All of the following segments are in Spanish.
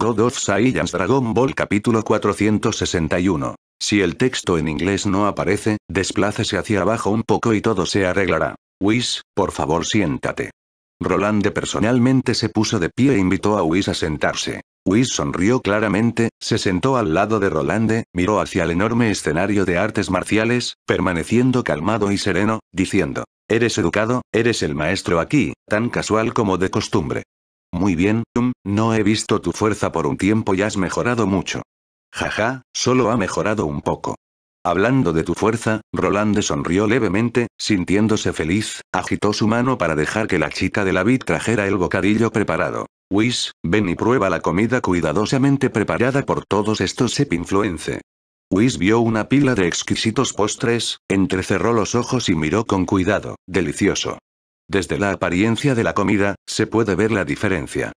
God of Saiyans Dragon Ball capítulo 461. Si el texto en inglés no aparece, desplácese hacia abajo un poco y todo se arreglará. Whis, por favor siéntate. Rolande personalmente se puso de pie e invitó a Whis a sentarse. Whis sonrió claramente, se sentó al lado de Rolande, miró hacia el enorme escenario de artes marciales, permaneciendo calmado y sereno, diciendo, Eres educado, eres el maestro aquí, tan casual como de costumbre. Muy bien, no he visto tu fuerza por un tiempo y has mejorado mucho. Jaja, solo ha mejorado un poco. Hablando de tu fuerza, Rolande sonrió levemente, sintiéndose feliz, agitó su mano para dejar que la chica de la vid trajera el bocadillo preparado. Whis, ven y prueba la comida cuidadosamente preparada por todos estos sepinfluence. Whis vio una pila de exquisitos postres, entrecerró los ojos y miró con cuidado, delicioso. Desde la apariencia de la comida, se puede ver la diferencia.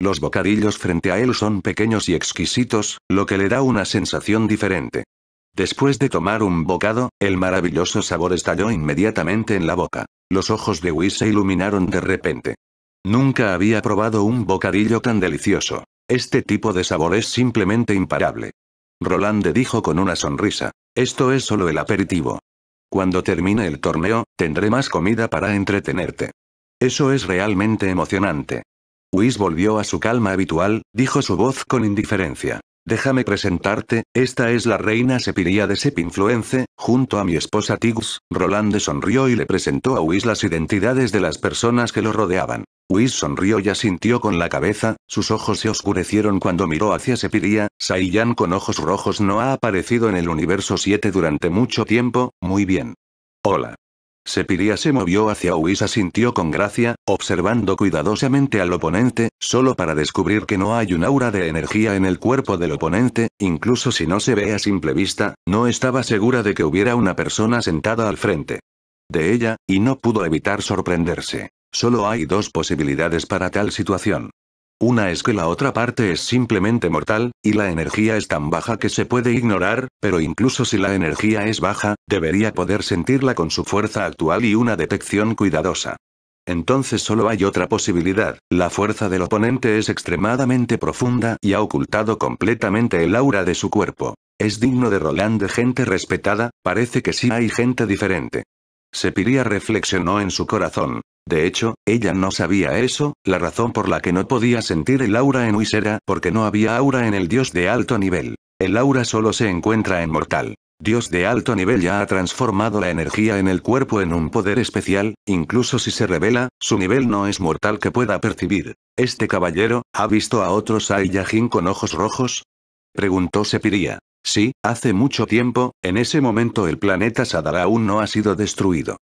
Los bocadillos frente a él son pequeños y exquisitos, lo que le da una sensación diferente. Después de tomar un bocado, el maravilloso sabor estalló inmediatamente en la boca. Los ojos de Whis se iluminaron de repente. Nunca había probado un bocadillo tan delicioso. Este tipo de sabor es simplemente imparable. Rolande dijo con una sonrisa. Esto es solo el aperitivo. Cuando termine el torneo, tendré más comida para entretenerte. Eso es realmente emocionante. Whis volvió a su calma habitual, dijo su voz con indiferencia. Déjame presentarte, esta es la reina Sepiria de Sepinfluence, junto a mi esposa Tigus, Rolande sonrió y le presentó a Whis las identidades de las personas que lo rodeaban. Whis sonrió y asintió con la cabeza, sus ojos se oscurecieron cuando miró hacia Sepiria, Saiyan con ojos rojos no ha aparecido en el universo 7 durante mucho tiempo, muy bien. Hola. Sepiria se movió hacia Uisa sintió con gracia, observando cuidadosamente al oponente, solo para descubrir que no hay un aura de energía en el cuerpo del oponente, incluso si no se ve a simple vista, no estaba segura de que hubiera una persona sentada al frente de ella, y no pudo evitar sorprenderse. Solo hay dos posibilidades para tal situación. Una es que la otra parte es simplemente mortal, y la energía es tan baja que se puede ignorar, pero incluso si la energía es baja, debería poder sentirla con su fuerza actual y una detección cuidadosa. Entonces solo hay otra posibilidad, la fuerza del oponente es extremadamente profunda y ha ocultado completamente el aura de su cuerpo. Es digno de Roland de gente respetada, parece que sí hay gente diferente. Sepiria reflexionó en su corazón. De hecho, ella no sabía eso, la razón por la que no podía sentir el aura en Whis era porque no había aura en el dios de alto nivel. El aura solo se encuentra en mortal. Dios de alto nivel ya ha transformado la energía en el cuerpo en un poder especial, incluso si se revela, su nivel no es mortal que pueda percibir. ¿Este caballero, ha visto a otros Saiyajin con ojos rojos? Preguntó Sepiria. Sí, hace mucho tiempo, en ese momento el planeta Sadara aún no ha sido destruido.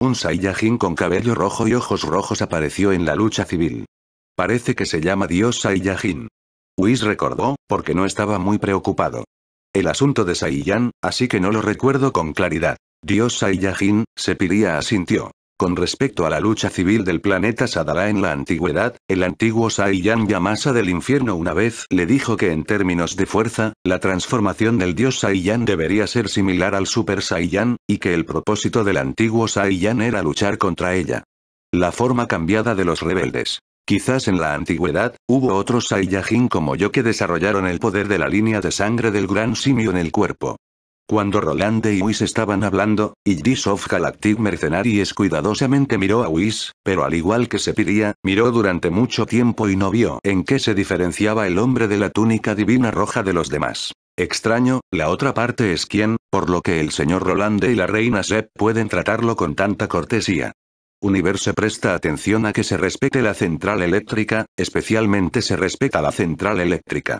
Un Saiyajin con cabello rojo y ojos rojos apareció en la lucha civil. Parece que se llama Dios Saiyajin. Whis recordó, porque no estaba muy preocupado. El asunto de Saiyan, así que no lo recuerdo con claridad. Dios Saiyajin, sepiria asintió. Con respecto a la lucha civil del planeta Sadara en la antigüedad, el antiguo Saiyan Yamasa del infierno una vez le dijo que en términos de fuerza, la transformación del dios Saiyan debería ser similar al Super Saiyan, y que el propósito del antiguo Saiyan era luchar contra ella. La forma cambiada de los rebeldes. Quizás en la antigüedad, hubo otros Saiyajin como yo que desarrollaron el poder de la línea de sangre del gran simio en el cuerpo. Cuando Rolande y Whis estaban hablando, y of Galactic Mercenaries cuidadosamente miró a Whis, pero al igual que se pidía, miró durante mucho tiempo y no vio en qué se diferenciaba el hombre de la túnica divina roja de los demás. Extraño, la otra parte es quién, por lo que el señor Rolande y la reina Zepp pueden tratarlo con tanta cortesía. Universo presta atención a que se respete la central eléctrica, especialmente se respeta la central eléctrica.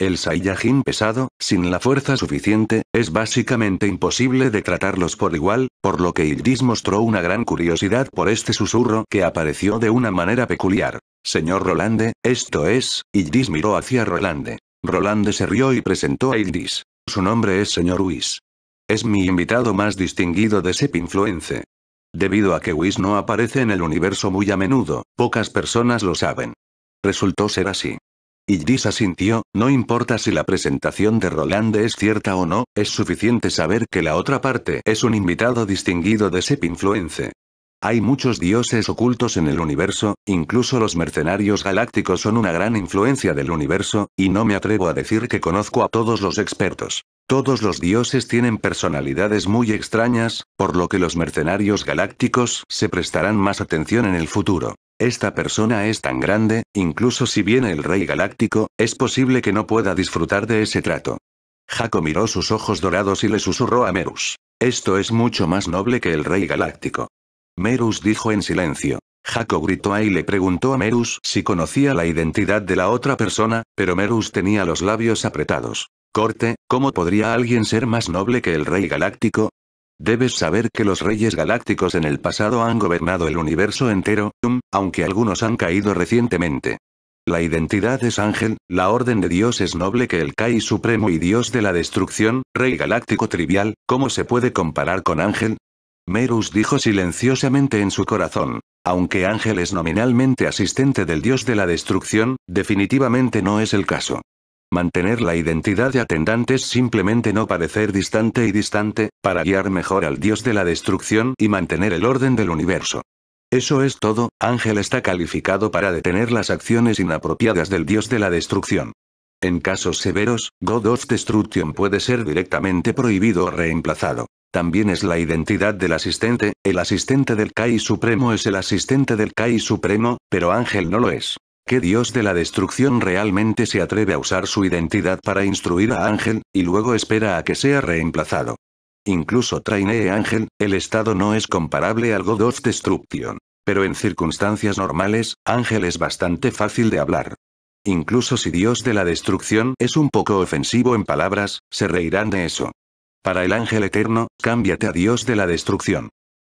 El Saiyajin pesado, sin la fuerza suficiente, es básicamente imposible de tratarlos por igual, por lo que Ildis mostró una gran curiosidad por este susurro que apareció de una manera peculiar. Señor Rolande, esto es, Ildis miró hacia Rolande. Rolande se rió y presentó a Ildis. Su nombre es señor Whis. Es mi invitado más distinguido de Influence. Debido a que Whis no aparece en el universo muy a menudo, pocas personas lo saben. Resultó ser así. Idris asintió, no importa si la presentación de Roland es cierta o no, es suficiente saber que la otra parte es un invitado distinguido de Sep Influence. Hay muchos dioses ocultos en el universo, incluso los mercenarios galácticos son una gran influencia del universo, y no me atrevo a decir que conozco a todos los expertos. Todos los dioses tienen personalidades muy extrañas, por lo que los mercenarios galácticos se prestarán más atención en el futuro. Esta persona es tan grande, incluso si viene el rey galáctico, es posible que no pueda disfrutar de ese trato. Jaco miró sus ojos dorados y le susurró a Merus. Esto es mucho más noble que el rey galáctico. Merus dijo en silencio. Jaco gritó y le preguntó a Merus si conocía la identidad de la otra persona, pero Merus tenía los labios apretados. Corte, ¿cómo podría alguien ser más noble que el rey galáctico? Debes saber que los reyes galácticos en el pasado han gobernado el universo entero, um, aunque algunos han caído recientemente. La identidad es ángel, la orden de Dios es noble que el Kai supremo y Dios de la destrucción, rey galáctico trivial, ¿cómo se puede comparar con ángel? Merus dijo silenciosamente en su corazón. Aunque Ángel es nominalmente asistente del dios de la destrucción, definitivamente no es el caso. Mantener la identidad de atendantes simplemente no parecer distante y distante, para guiar mejor al dios de la destrucción y mantener el orden del universo. Eso es todo, Ángel está calificado para detener las acciones inapropiadas del dios de la destrucción. En casos severos, God of Destruction puede ser directamente prohibido o reemplazado. También es la identidad del asistente, el asistente del Kai Supremo es el asistente del Kai Supremo, pero Ángel no lo es. ¿Qué dios de la destrucción realmente se atreve a usar su identidad para instruir a Ángel, y luego espera a que sea reemplazado? Incluso Trainee Ángel, el estado no es comparable al God of Destruction. Pero en circunstancias normales, Ángel es bastante fácil de hablar. Incluso si Dios de la destrucción es un poco ofensivo en palabras, se reirán de eso. Para el ángel eterno, cámbiate a Dios de la destrucción.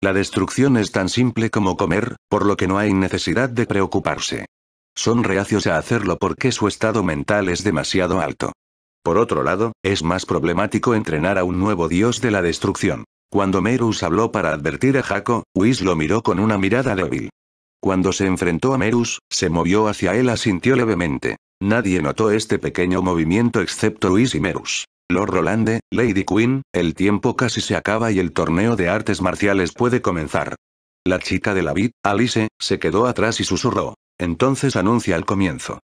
La destrucción es tan simple como comer, por lo que no hay necesidad de preocuparse. Son reacios a hacerlo porque su estado mental es demasiado alto. Por otro lado, es más problemático entrenar a un nuevo dios de la destrucción. Cuando Merus habló para advertir a Jaco, Whis lo miró con una mirada débil. Cuando se enfrentó a Merus, se movió hacia él, asintió levemente. Nadie notó este pequeño movimiento excepto Whis y Merus. Lord Rolande, Lady Queen, el tiempo casi se acaba y el torneo de artes marciales puede comenzar. La chica de la vid, Alice, se quedó atrás y susurró. Entonces anuncia el comienzo.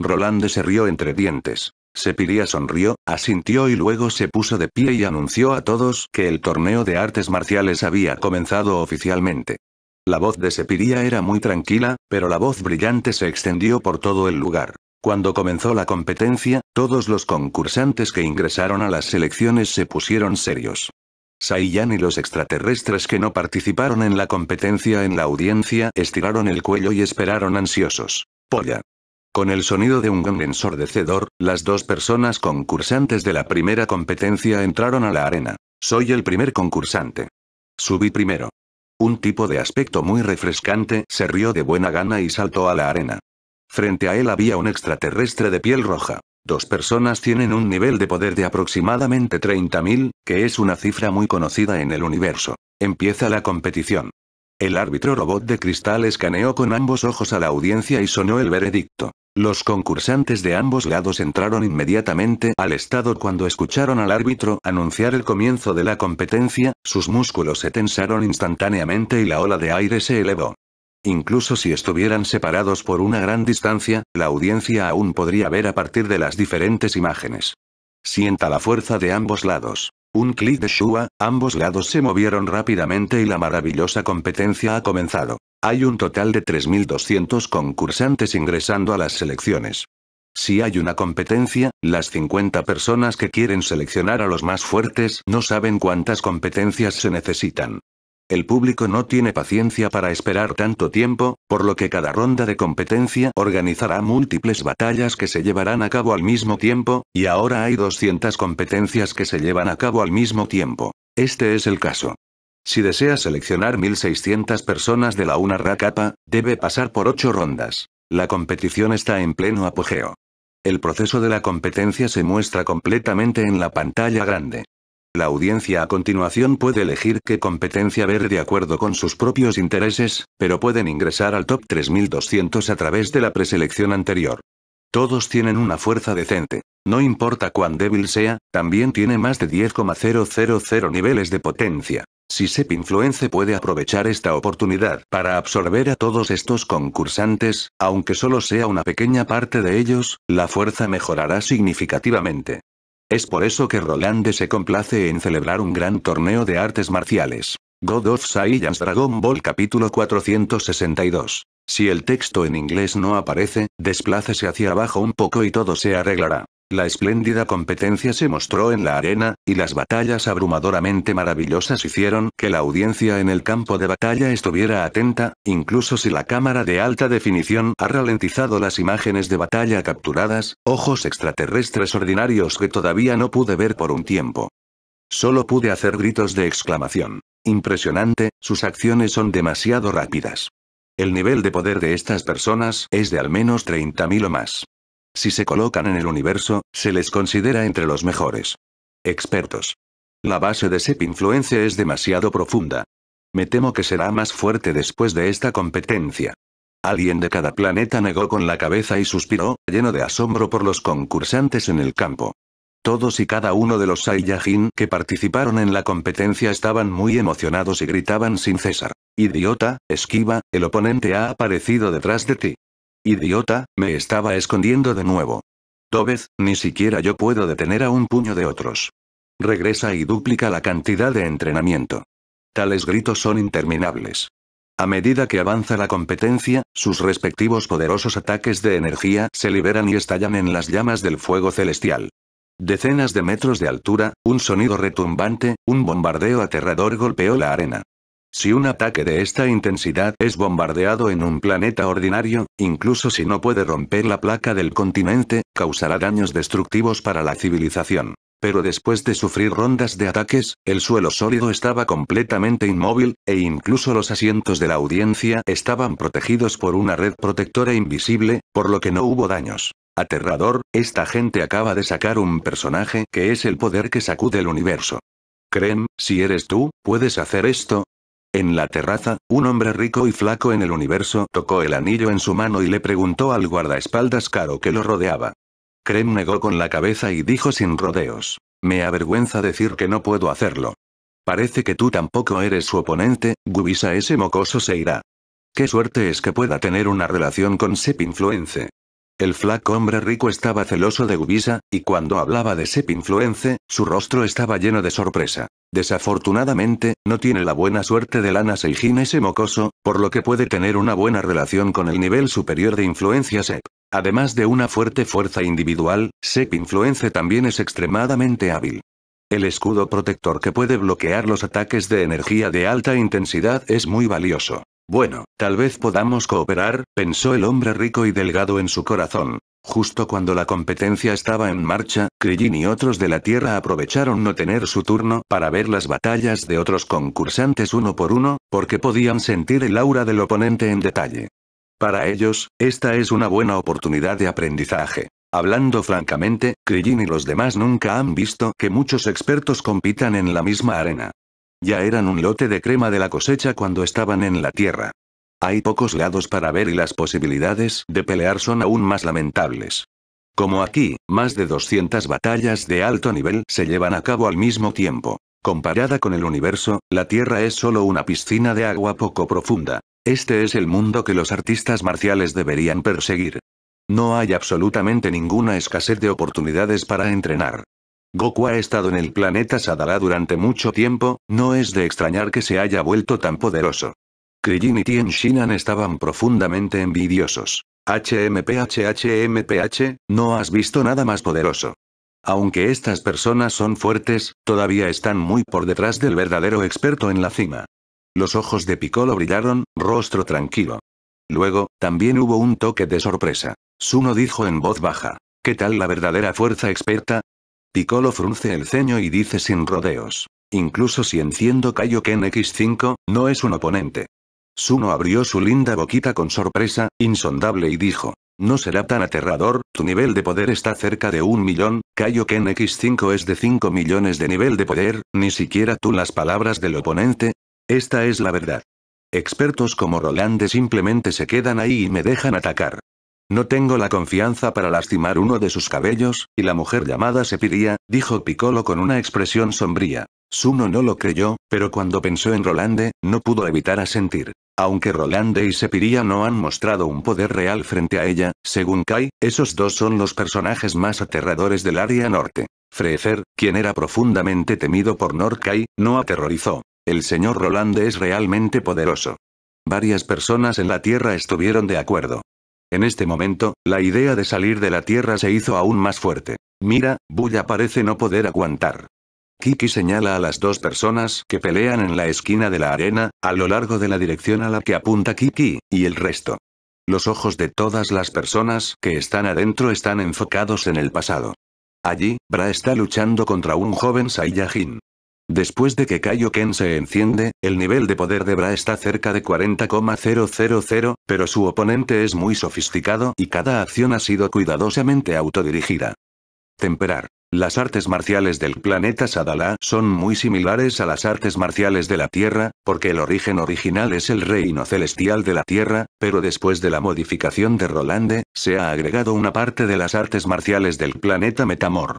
Rolande se rió entre dientes. Sepiria sonrió, asintió y luego se puso de pie y anunció a todos que el torneo de artes marciales había comenzado oficialmente. La voz de Sepiria era muy tranquila, pero la voz brillante se extendió por todo el lugar. Cuando comenzó la competencia, todos los concursantes que ingresaron a las selecciones se pusieron serios. Saiyan y los extraterrestres que no participaron en la competencia en la audiencia estiraron el cuello y esperaron ansiosos. Polla. Con el sonido de un gong ensordecedor, las dos personas concursantes de la primera competencia entraron a la arena. Soy el primer concursante. Subí primero. Un tipo de aspecto muy refrescante se rió de buena gana y saltó a la arena. Frente a él había un extraterrestre de piel roja. Dos personas tienen un nivel de poder de aproximadamente 30.000, que es una cifra muy conocida en el universo. Empieza la competición. El árbitro robot de cristal escaneó con ambos ojos a la audiencia y sonó el veredicto. Los concursantes de ambos lados entraron inmediatamente al estado cuando escucharon al árbitro anunciar el comienzo de la competencia, sus músculos se tensaron instantáneamente y la ola de aire se elevó. Incluso si estuvieran separados por una gran distancia, la audiencia aún podría ver a partir de las diferentes imágenes. Sienta la fuerza de ambos lados. Un clic de Shua, ambos lados se movieron rápidamente y la maravillosa competencia ha comenzado. Hay un total de 3.200 concursantes ingresando a las selecciones. Si hay una competencia, las 50 personas que quieren seleccionar a los más fuertes no saben cuántas competencias se necesitan. El público no tiene paciencia para esperar tanto tiempo, por lo que cada ronda de competencia organizará múltiples batallas que se llevarán a cabo al mismo tiempo, y ahora hay 200 competencias que se llevan a cabo al mismo tiempo. Este es el caso. Si desea seleccionar 1600 personas de la una capa, debe pasar por 8 rondas. La competición está en pleno apogeo. El proceso de la competencia se muestra completamente en la pantalla grande. La audiencia a continuación puede elegir qué competencia ver de acuerdo con sus propios intereses, pero pueden ingresar al top 3200 a través de la preselección anterior. Todos tienen una fuerza decente. No importa cuán débil sea, también tiene más de 10,000 niveles de potencia. Si SEP Influence puede aprovechar esta oportunidad para absorber a todos estos concursantes, aunque solo sea una pequeña parte de ellos, la fuerza mejorará significativamente. Es por eso que Rolande se complace en celebrar un gran torneo de artes marciales. God of Saiyans Dragon Ball capítulo 462. Si el texto en inglés no aparece, desplácese hacia abajo un poco y todo se arreglará. La espléndida competencia se mostró en la arena, y las batallas abrumadoramente maravillosas hicieron que la audiencia en el campo de batalla estuviera atenta, incluso si la cámara de alta definición ha ralentizado las imágenes de batalla capturadas, ojos extraterrestres ordinarios que todavía no pude ver por un tiempo. Solo pude hacer gritos de exclamación. Impresionante, sus acciones son demasiado rápidas. El nivel de poder de estas personas es de al menos 30.000 o más. Si se colocan en el universo, se les considera entre los mejores. Expertos. La base de SEP influencia es demasiado profunda. Me temo que será más fuerte después de esta competencia. Alguien de cada planeta negó con la cabeza y suspiró, lleno de asombro por los concursantes en el campo. Todos y cada uno de los Saiyajin que participaron en la competencia estaban muy emocionados y gritaban sin cesar. Idiota, esquiva, el oponente ha aparecido detrás de ti. Idiota, me estaba escondiendo de nuevo. Tobez, ni siquiera yo puedo detener a un puño de otros. Regresa y duplica la cantidad de entrenamiento. Tales gritos son interminables. A medida que avanza la competencia, sus respectivos poderosos ataques de energía se liberan y estallan en las llamas del fuego celestial. Decenas de metros de altura, un sonido retumbante, un bombardeo aterrador golpeó la arena. Si un ataque de esta intensidad es bombardeado en un planeta ordinario, incluso si no puede romper la placa del continente, causará daños destructivos para la civilización. Pero después de sufrir rondas de ataques, el suelo sólido estaba completamente inmóvil, e incluso los asientos de la audiencia estaban protegidos por una red protectora invisible, por lo que no hubo daños. Aterrador, esta gente acaba de sacar un personaje que es el poder que sacude el universo. Krem, si eres tú, puedes hacer esto, en la terraza, un hombre rico y flaco en el universo tocó el anillo en su mano y le preguntó al guardaespaldas caro que lo rodeaba. Krem negó con la cabeza y dijo sin rodeos. Me avergüenza decir que no puedo hacerlo. Parece que tú tampoco eres su oponente, Gubisa ese mocoso se irá. Qué suerte es que pueda tener una relación con Sep Influence. El flaco hombre rico estaba celoso de Ubisa, y cuando hablaba de Sep Influence, su rostro estaba lleno de sorpresa. Desafortunadamente, no tiene la buena suerte de Lana Seijin ese mocoso, por lo que puede tener una buena relación con el nivel superior de influencia Sep. Además de una fuerte fuerza individual, Sep Influence también es extremadamente hábil. El escudo protector que puede bloquear los ataques de energía de alta intensidad es muy valioso. Bueno, tal vez podamos cooperar, pensó el hombre rico y delgado en su corazón. Justo cuando la competencia estaba en marcha, Krillin y otros de la Tierra aprovecharon no tener su turno para ver las batallas de otros concursantes uno por uno, porque podían sentir el aura del oponente en detalle. Para ellos, esta es una buena oportunidad de aprendizaje. Hablando francamente, Krillin y los demás nunca han visto que muchos expertos compitan en la misma arena. Ya eran un lote de crema de la cosecha cuando estaban en la tierra. Hay pocos lados para ver y las posibilidades de pelear son aún más lamentables. Como aquí, más de 200 batallas de alto nivel se llevan a cabo al mismo tiempo. Comparada con el universo, la Tierra es solo una piscina de agua poco profunda. Este es el mundo que los artistas marciales deberían perseguir. No hay absolutamente ninguna escasez de oportunidades para entrenar. Goku ha estado en el planeta Sadala durante mucho tiempo, no es de extrañar que se haya vuelto tan poderoso. Krillin y Tien Shinan estaban profundamente envidiosos. HMPHHMPH, no has visto nada más poderoso. Aunque estas personas son fuertes, todavía están muy por detrás del verdadero experto en la cima. Los ojos de Piccolo brillaron, rostro tranquilo. Luego, también hubo un toque de sorpresa. Suno dijo en voz baja. ¿Qué tal la verdadera fuerza experta? Piccolo frunce el ceño y dice sin rodeos. Incluso si enciendo Kaioken X5, no es un oponente. Suno abrió su linda boquita con sorpresa, insondable y dijo. No será tan aterrador, tu nivel de poder está cerca de un millón, Kaioken X5 es de 5 millones de nivel de poder, ni siquiera tú las palabras del oponente. Esta es la verdad. Expertos como Rolande simplemente se quedan ahí y me dejan atacar. No tengo la confianza para lastimar uno de sus cabellos, y la mujer llamada Sepiria, dijo Piccolo con una expresión sombría. Suno no lo creyó, pero cuando pensó en Rolande, no pudo evitar asentir. Aunque Rolande y Sepiria no han mostrado un poder real frente a ella, según Kai, esos dos son los personajes más aterradores del área norte. Frezer, quien era profundamente temido por Norkai, no aterrorizó. El señor Rolande es realmente poderoso. Varias personas en la Tierra estuvieron de acuerdo. En este momento, la idea de salir de la Tierra se hizo aún más fuerte. Mira, Bulla parece no poder aguantar. Kiki señala a las dos personas que pelean en la esquina de la arena, a lo largo de la dirección a la que apunta Kiki, y el resto. Los ojos de todas las personas que están adentro están enfocados en el pasado. Allí, Bra está luchando contra un joven Saiyajin. Después de que Kaioken se enciende, el nivel de poder de Bra está cerca de 40,000, pero su oponente es muy sofisticado y cada acción ha sido cuidadosamente autodirigida. Temperar. Las artes marciales del planeta Sadala son muy similares a las artes marciales de la Tierra, porque el origen original es el reino celestial de la Tierra, pero después de la modificación de Rolande, se ha agregado una parte de las artes marciales del planeta Metamor.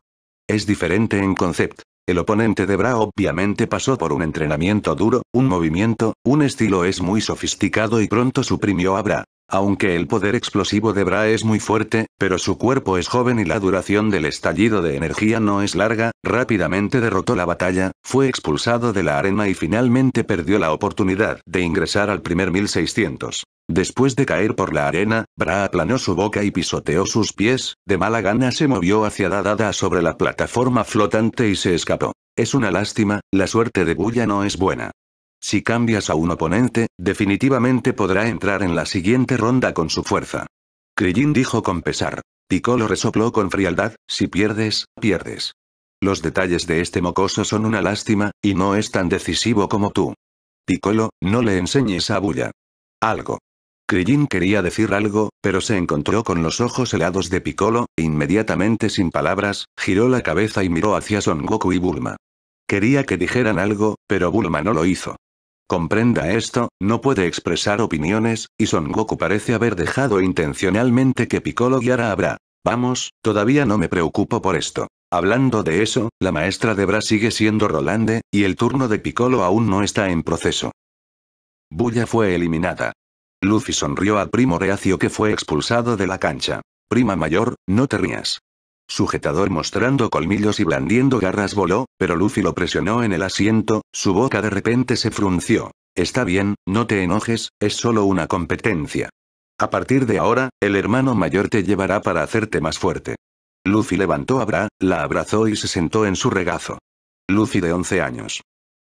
Es diferente en concepto. El oponente de Bra obviamente pasó por un entrenamiento duro, un movimiento, un estilo es muy sofisticado y pronto suprimió a Bra. Aunque el poder explosivo de Bra es muy fuerte, pero su cuerpo es joven y la duración del estallido de energía no es larga, rápidamente derrotó la batalla, fue expulsado de la arena y finalmente perdió la oportunidad de ingresar al primer 1600. Después de caer por la arena, Bra aplanó su boca y pisoteó sus pies, de mala gana se movió hacia Dadada sobre la plataforma flotante y se escapó. Es una lástima, la suerte de Buya no es buena. Si cambias a un oponente, definitivamente podrá entrar en la siguiente ronda con su fuerza. Krillin dijo con pesar. Piccolo resopló con frialdad, si pierdes, pierdes. Los detalles de este mocoso son una lástima, y no es tan decisivo como tú. Piccolo, no le enseñes a Bulla. Algo. Krillin quería decir algo, pero se encontró con los ojos helados de Piccolo, e inmediatamente sin palabras, giró la cabeza y miró hacia Son Goku y Bulma. Quería que dijeran algo, pero Bulma no lo hizo. Comprenda esto, no puede expresar opiniones, y Son Goku parece haber dejado intencionalmente que Piccolo guiara a Bra. Vamos, todavía no me preocupo por esto. Hablando de eso, la maestra de Bra sigue siendo Rolande, y el turno de Piccolo aún no está en proceso. Bulla fue eliminada. Luffy sonrió al Primo Reacio que fue expulsado de la cancha. Prima mayor, no te rías sujetador mostrando colmillos y blandiendo garras voló, pero Luffy lo presionó en el asiento, su boca de repente se frunció. Está bien, no te enojes, es solo una competencia. A partir de ahora, el hermano mayor te llevará para hacerte más fuerte. Luffy levantó a Bra, la abrazó y se sentó en su regazo. Lucy de 11 años.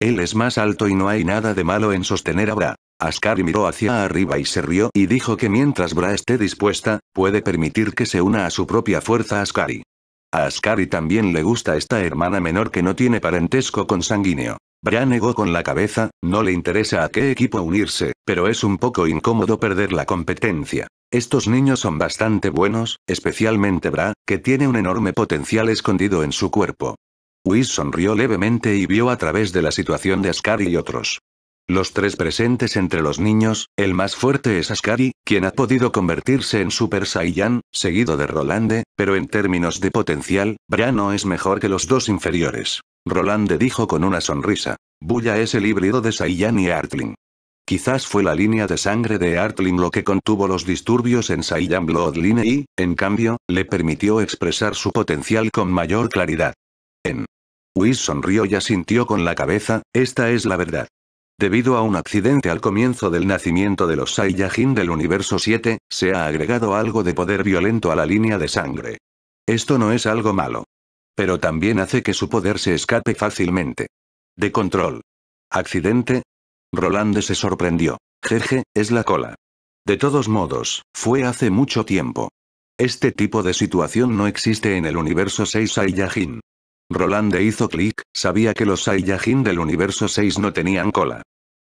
Él es más alto y no hay nada de malo en sostener a Bra. Ascari miró hacia arriba y se rió y dijo que mientras Bra esté dispuesta, puede permitir que se una a su propia fuerza Ascari. A Ascari también le gusta esta hermana menor que no tiene parentesco con Sanguíneo. Bra negó con la cabeza, no le interesa a qué equipo unirse, pero es un poco incómodo perder la competencia. Estos niños son bastante buenos, especialmente Bra, que tiene un enorme potencial escondido en su cuerpo. Whis sonrió levemente y vio a través de la situación de Ascari y otros. Los tres presentes entre los niños, el más fuerte es Ascari, quien ha podido convertirse en Super Saiyan, seguido de Rolande, pero en términos de potencial, Brano es mejor que los dos inferiores. Rolande dijo con una sonrisa. Buya es el híbrido de Saiyan y Artling. Quizás fue la línea de sangre de Artling lo que contuvo los disturbios en Saiyan Bloodline y, en cambio, le permitió expresar su potencial con mayor claridad. En. Whis sonrió y asintió con la cabeza, esta es la verdad. Debido a un accidente al comienzo del nacimiento de los Saiyajin del universo 7, se ha agregado algo de poder violento a la línea de sangre. Esto no es algo malo. Pero también hace que su poder se escape fácilmente. De control. ¿Accidente? Roland se sorprendió. Jeje, es la cola. De todos modos, fue hace mucho tiempo. Este tipo de situación no existe en el universo 6 Saiyajin. Rolande hizo clic, sabía que los Saiyajin del universo 6 no tenían cola.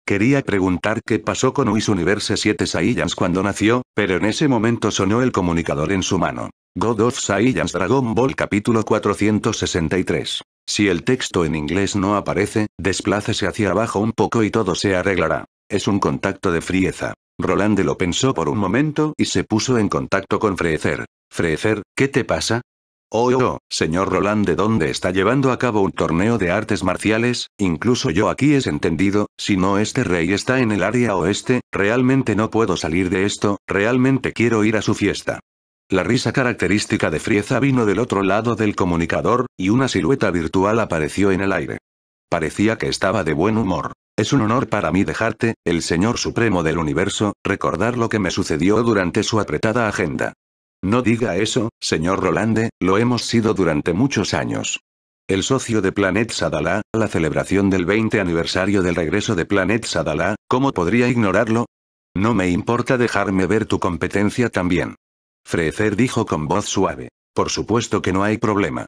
Quería preguntar qué pasó con Whis Universe 7 Saiyans cuando nació, pero en ese momento sonó el comunicador en su mano. God of Saiyans Dragon Ball capítulo 463. Si el texto en inglés no aparece, desplácese hacia abajo un poco y todo se arreglará. Es un contacto de frieza. Rolande lo pensó por un momento y se puso en contacto con Freezer. Freezer, ¿qué te pasa? Oh, oh, señor Roland, ¿de dónde está llevando a cabo un torneo de artes marciales? Incluso yo aquí es entendido, si no este rey está en el área oeste, realmente no puedo salir de esto, realmente quiero ir a su fiesta. La risa característica de Frieza vino del otro lado del comunicador, y una silueta virtual apareció en el aire. Parecía que estaba de buen humor. Es un honor para mí dejarte, el Señor Supremo del Universo, recordar lo que me sucedió durante su apretada agenda. No diga eso, señor Rolande, lo hemos sido durante muchos años. El socio de Planet Sadala, la celebración del 20 aniversario del regreso de Planet Sadala, ¿cómo podría ignorarlo? No me importa dejarme ver tu competencia también. Frecer dijo con voz suave. Por supuesto que no hay problema.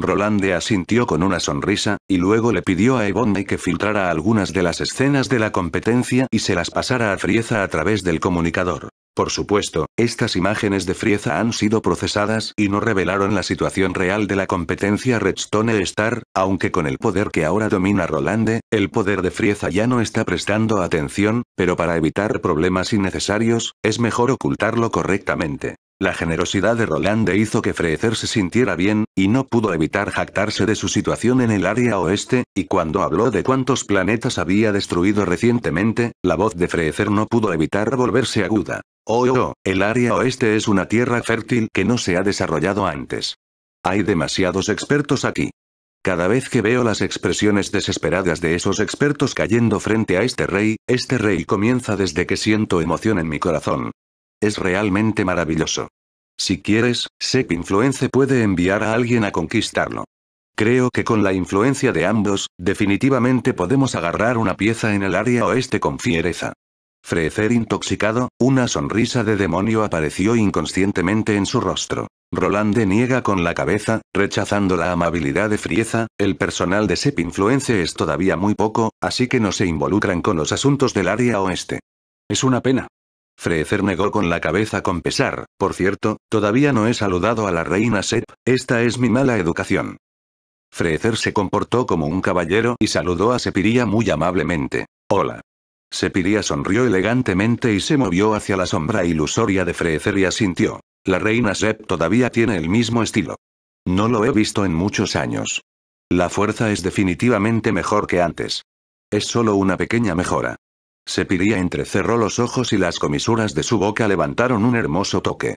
Rolande asintió con una sonrisa, y luego le pidió a Evonne que filtrara algunas de las escenas de la competencia y se las pasara a Frieza a través del comunicador. Por supuesto, estas imágenes de Frieza han sido procesadas y no revelaron la situación real de la competencia Redstone Star, aunque con el poder que ahora domina Rolande, el poder de Frieza ya no está prestando atención, pero para evitar problemas innecesarios, es mejor ocultarlo correctamente. La generosidad de Rolande hizo que Freezer se sintiera bien, y no pudo evitar jactarse de su situación en el área oeste, y cuando habló de cuántos planetas había destruido recientemente, la voz de Freezer no pudo evitar volverse aguda. Oh, oh, oh, el área oeste es una tierra fértil que no se ha desarrollado antes. Hay demasiados expertos aquí. Cada vez que veo las expresiones desesperadas de esos expertos cayendo frente a este rey, este rey comienza desde que siento emoción en mi corazón. Es realmente maravilloso. Si quieres, Sep Influence puede enviar a alguien a conquistarlo. Creo que con la influencia de ambos, definitivamente podemos agarrar una pieza en el área oeste con fiereza. Frecer intoxicado, una sonrisa de demonio apareció inconscientemente en su rostro. Roland niega con la cabeza, rechazando la amabilidad de Frieza, el personal de SEP Influence es todavía muy poco, así que no se involucran con los asuntos del área oeste. Es una pena. Frecer negó con la cabeza con pesar, por cierto, todavía no he saludado a la reina SEP, esta es mi mala educación. Freecer se comportó como un caballero y saludó a Sepiria muy amablemente. Hola. Sepiria sonrió elegantemente y se movió hacia la sombra ilusoria de Freezer y asintió. La reina Sep todavía tiene el mismo estilo. No lo he visto en muchos años. La fuerza es definitivamente mejor que antes. Es solo una pequeña mejora. Sepiria entrecerró los ojos y las comisuras de su boca levantaron un hermoso toque.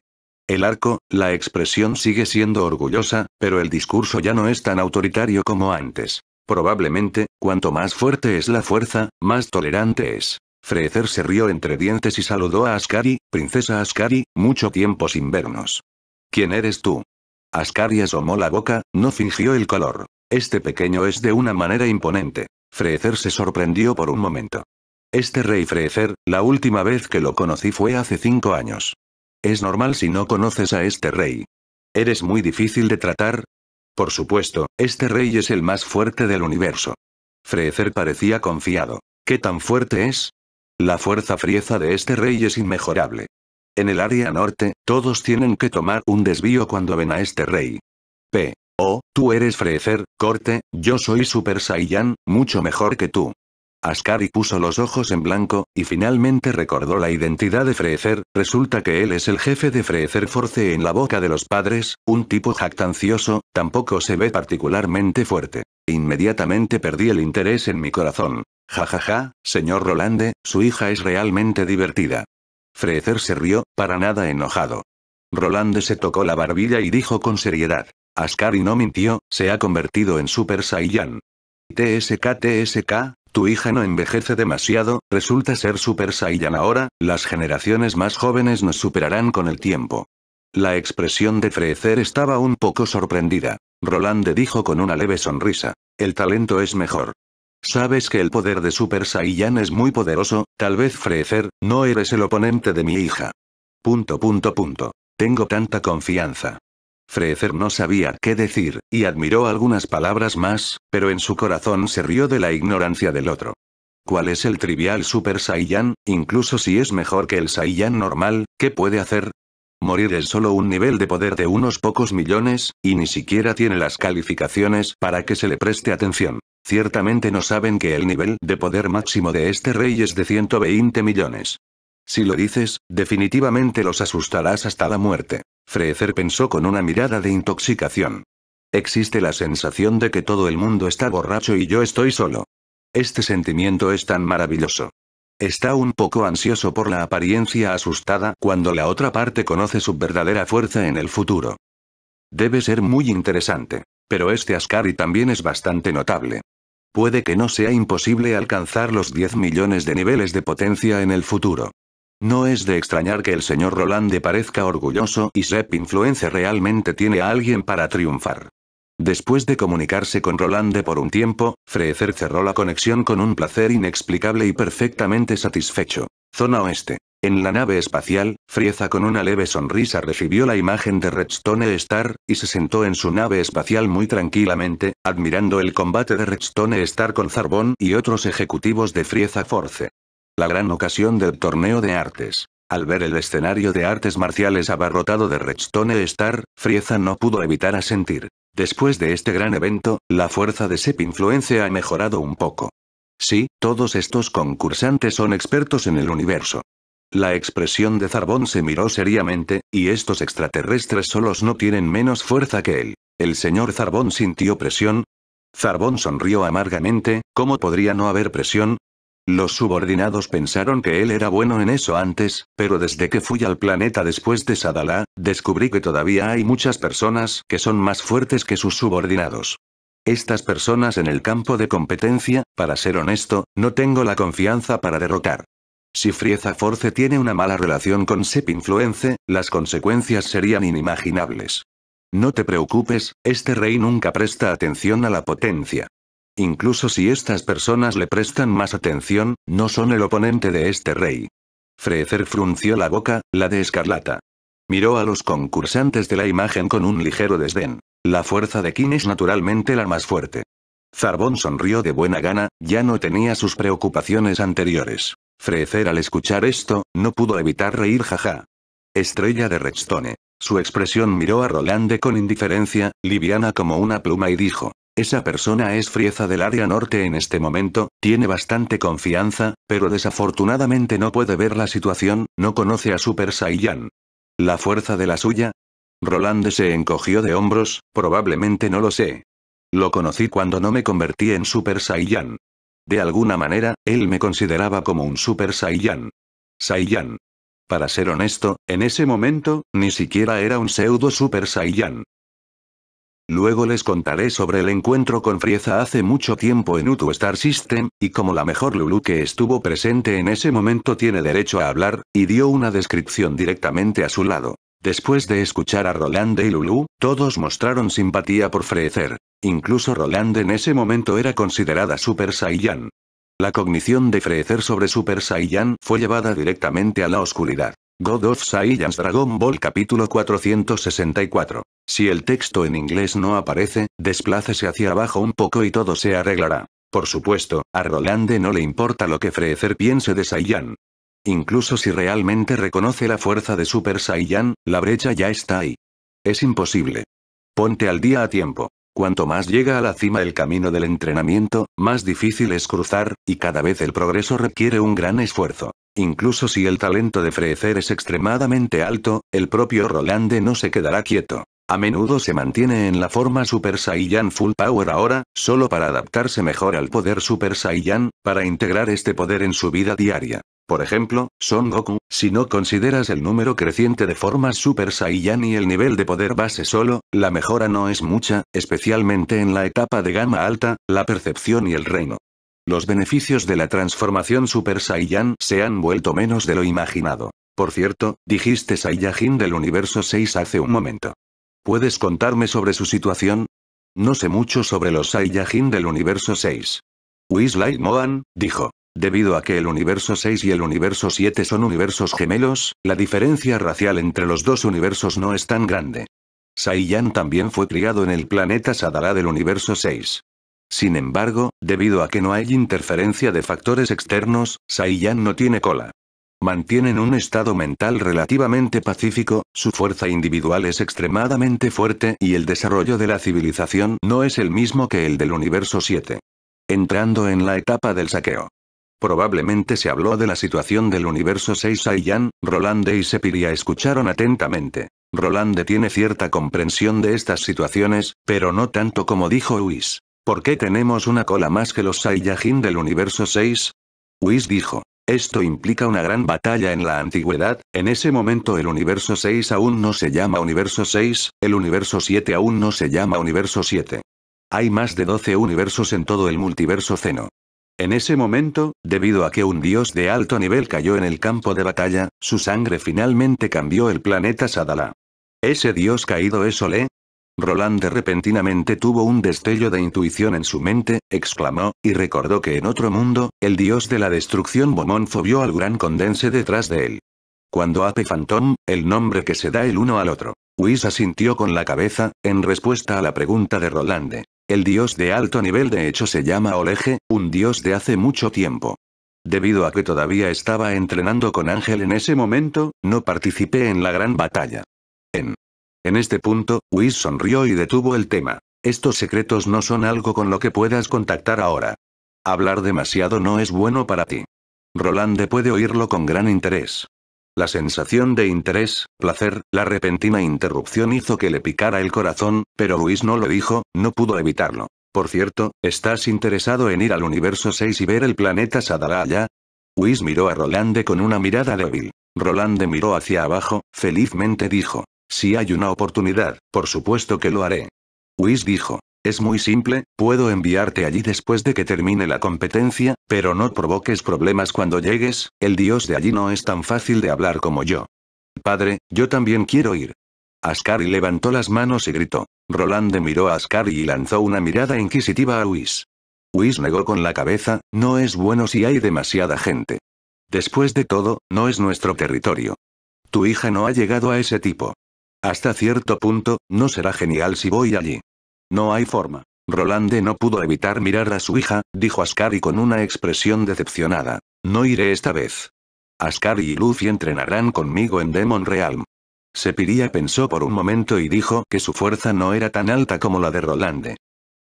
El arco, la expresión sigue siendo orgullosa, pero el discurso ya no es tan autoritario como antes. Probablemente, cuanto más fuerte es la fuerza, más tolerante es. Frecer se rió entre dientes y saludó a Ascari, princesa Ascari, mucho tiempo sin vernos. ¿Quién eres tú? Ascari asomó la boca, no fingió el color. Este pequeño es de una manera imponente. Frecer se sorprendió por un momento. Este rey Frecer, la última vez que lo conocí fue hace cinco años. Es normal si no conoces a este rey. Eres muy difícil de tratar, por supuesto, este rey es el más fuerte del universo. Freezer parecía confiado. ¿Qué tan fuerte es? La fuerza frieza de este rey es inmejorable. En el área norte, todos tienen que tomar un desvío cuando ven a este rey. P. O. tú eres Freezer, corte, yo soy Super Saiyan, mucho mejor que tú. Ascari puso los ojos en blanco, y finalmente recordó la identidad de Freezer, resulta que él es el jefe de Freezer Force en la boca de los padres, un tipo jactancioso, tampoco se ve particularmente fuerte. Inmediatamente perdí el interés en mi corazón. Ja ja, ja, señor Rolande, su hija es realmente divertida. Freezer se rió, para nada enojado. Rolande se tocó la barbilla y dijo con seriedad. Ascari no mintió, se ha convertido en Super Saiyan. TSK TSK, tu hija no envejece demasiado, resulta ser Super Saiyan ahora, las generaciones más jóvenes nos superarán con el tiempo. La expresión de Freezer estaba un poco sorprendida. Roland dijo con una leve sonrisa. El talento es mejor. Sabes que el poder de Super Saiyan es muy poderoso, tal vez Freezer, no eres el oponente de mi hija. Punto punto punto. Tengo tanta confianza. Freezer no sabía qué decir, y admiró algunas palabras más, pero en su corazón se rió de la ignorancia del otro. ¿Cuál es el trivial Super Saiyan, incluso si es mejor que el Saiyan normal, qué puede hacer? Morir es solo un nivel de poder de unos pocos millones, y ni siquiera tiene las calificaciones para que se le preste atención. Ciertamente no saben que el nivel de poder máximo de este rey es de 120 millones. Si lo dices, definitivamente los asustarás hasta la muerte. Freezer pensó con una mirada de intoxicación. Existe la sensación de que todo el mundo está borracho y yo estoy solo. Este sentimiento es tan maravilloso. Está un poco ansioso por la apariencia asustada cuando la otra parte conoce su verdadera fuerza en el futuro. Debe ser muy interesante. Pero este Ascari también es bastante notable. Puede que no sea imposible alcanzar los 10 millones de niveles de potencia en el futuro. No es de extrañar que el señor Rolande parezca orgulloso y Sepp Influence realmente tiene a alguien para triunfar. Después de comunicarse con Rolande por un tiempo, Frezer cerró la conexión con un placer inexplicable y perfectamente satisfecho. Zona Oeste. En la nave espacial, Frieza con una leve sonrisa recibió la imagen de Redstone Star, y se sentó en su nave espacial muy tranquilamente, admirando el combate de Redstone Star con Zarbon y otros ejecutivos de Frieza Force la gran ocasión del torneo de artes. Al ver el escenario de artes marciales abarrotado de Redstone Star, Frieza no pudo evitar asentir. Después de este gran evento, la fuerza de SEP Influencia ha mejorado un poco. Sí, todos estos concursantes son expertos en el universo. La expresión de Zarbón se miró seriamente, y estos extraterrestres solos no tienen menos fuerza que él. El señor Zarbón sintió presión. Zarbón sonrió amargamente, ¿cómo podría no haber presión? Los subordinados pensaron que él era bueno en eso antes, pero desde que fui al planeta después de Sadala, descubrí que todavía hay muchas personas que son más fuertes que sus subordinados. Estas personas en el campo de competencia, para ser honesto, no tengo la confianza para derrotar. Si Frieza Force tiene una mala relación con Sep Influence, las consecuencias serían inimaginables. No te preocupes, este rey nunca presta atención a la potencia. Incluso si estas personas le prestan más atención, no son el oponente de este rey. Frecer frunció la boca, la de escarlata. Miró a los concursantes de la imagen con un ligero desdén. La fuerza de King es naturalmente la más fuerte. Zarbón sonrió de buena gana, ya no tenía sus preocupaciones anteriores. Frecer al escuchar esto, no pudo evitar reír jaja. Estrella de Redstone. Su expresión miró a Rolande con indiferencia, liviana como una pluma y dijo. Esa persona es frieza del área norte en este momento, tiene bastante confianza, pero desafortunadamente no puede ver la situación, no conoce a Super Saiyan. ¿La fuerza de la suya? Roland se encogió de hombros, probablemente no lo sé. Lo conocí cuando no me convertí en Super Saiyan. De alguna manera, él me consideraba como un Super Saiyan. Saiyan. Para ser honesto, en ese momento, ni siquiera era un pseudo Super Saiyan. Luego les contaré sobre el encuentro con Frieza hace mucho tiempo en U2 Star System, y como la mejor Lulu que estuvo presente en ese momento tiene derecho a hablar, y dio una descripción directamente a su lado. Después de escuchar a Roland y Lulu, todos mostraron simpatía por Freezer. Incluso Roland en ese momento era considerada Super Saiyan. La cognición de Frezer sobre Super Saiyan fue llevada directamente a la oscuridad. God of Saiyans Dragon Ball capítulo 464. Si el texto en inglés no aparece, desplácese hacia abajo un poco y todo se arreglará. Por supuesto, a Rolande no le importa lo que Freezer piense de Saiyan. Incluso si realmente reconoce la fuerza de Super Saiyan, la brecha ya está ahí. Es imposible. Ponte al día a tiempo. Cuanto más llega a la cima el camino del entrenamiento, más difícil es cruzar, y cada vez el progreso requiere un gran esfuerzo. Incluso si el talento de Frecer es extremadamente alto, el propio Rolande no se quedará quieto. A menudo se mantiene en la forma Super Saiyan Full Power ahora, solo para adaptarse mejor al poder Super Saiyan, para integrar este poder en su vida diaria. Por ejemplo, Son Goku, si no consideras el número creciente de formas Super Saiyan y el nivel de poder base solo, la mejora no es mucha, especialmente en la etapa de gama alta, la percepción y el reino. Los beneficios de la transformación Super Saiyan se han vuelto menos de lo imaginado. Por cierto, dijiste Saiyajin del universo 6 hace un momento. ¿Puedes contarme sobre su situación? No sé mucho sobre los Saiyajin del universo 6. Weasley Moan, dijo. Debido a que el universo 6 y el universo 7 son universos gemelos, la diferencia racial entre los dos universos no es tan grande. Saiyan también fue criado en el planeta Sadara del universo 6. Sin embargo, debido a que no hay interferencia de factores externos, Saiyan no tiene cola. Mantienen un estado mental relativamente pacífico, su fuerza individual es extremadamente fuerte y el desarrollo de la civilización no es el mismo que el del universo 7. Entrando en la etapa del saqueo. Probablemente se habló de la situación del universo 6 Saiyan, Rolande y Sepiria escucharon atentamente. Rolande tiene cierta comprensión de estas situaciones, pero no tanto como dijo Luis. ¿Por qué tenemos una cola más que los Saiyajin del universo 6? Whis dijo. Esto implica una gran batalla en la antigüedad, en ese momento el universo 6 aún no se llama universo 6, el universo 7 aún no se llama universo 7. Hay más de 12 universos en todo el multiverso Zeno. En ese momento, debido a que un dios de alto nivel cayó en el campo de batalla, su sangre finalmente cambió el planeta Sadala. Ese dios caído es Olé, Roland repentinamente tuvo un destello de intuición en su mente, exclamó, y recordó que en otro mundo, el dios de la destrucción Bomonfo vio al gran condense detrás de él. Cuando Ape Phantom, el nombre que se da el uno al otro. Whis asintió con la cabeza, en respuesta a la pregunta de Rolande. El dios de alto nivel de hecho se llama Oleje, un dios de hace mucho tiempo. Debido a que todavía estaba entrenando con Ángel en ese momento, no participé en la gran batalla. En en este punto, Whis sonrió y detuvo el tema. Estos secretos no son algo con lo que puedas contactar ahora. Hablar demasiado no es bueno para ti. Rolande puede oírlo con gran interés. La sensación de interés, placer, la repentina interrupción hizo que le picara el corazón, pero Luis no lo dijo, no pudo evitarlo. Por cierto, ¿estás interesado en ir al universo 6 y ver el planeta Sadaraya? Luis miró a Rolande con una mirada débil. Rolande miró hacia abajo, felizmente dijo. Si hay una oportunidad, por supuesto que lo haré. Whis dijo. Es muy simple, puedo enviarte allí después de que termine la competencia, pero no provoques problemas cuando llegues, el dios de allí no es tan fácil de hablar como yo. Padre, yo también quiero ir. Ascari levantó las manos y gritó. Roland miró a Ascari y lanzó una mirada inquisitiva a Whis. Whis negó con la cabeza, no es bueno si hay demasiada gente. Después de todo, no es nuestro territorio. Tu hija no ha llegado a ese tipo. Hasta cierto punto, no será genial si voy allí. No hay forma. Rolande no pudo evitar mirar a su hija, dijo Ascari con una expresión decepcionada. No iré esta vez. Ascari y Luffy entrenarán conmigo en Demon Realm. Sepiria pensó por un momento y dijo que su fuerza no era tan alta como la de Rolande.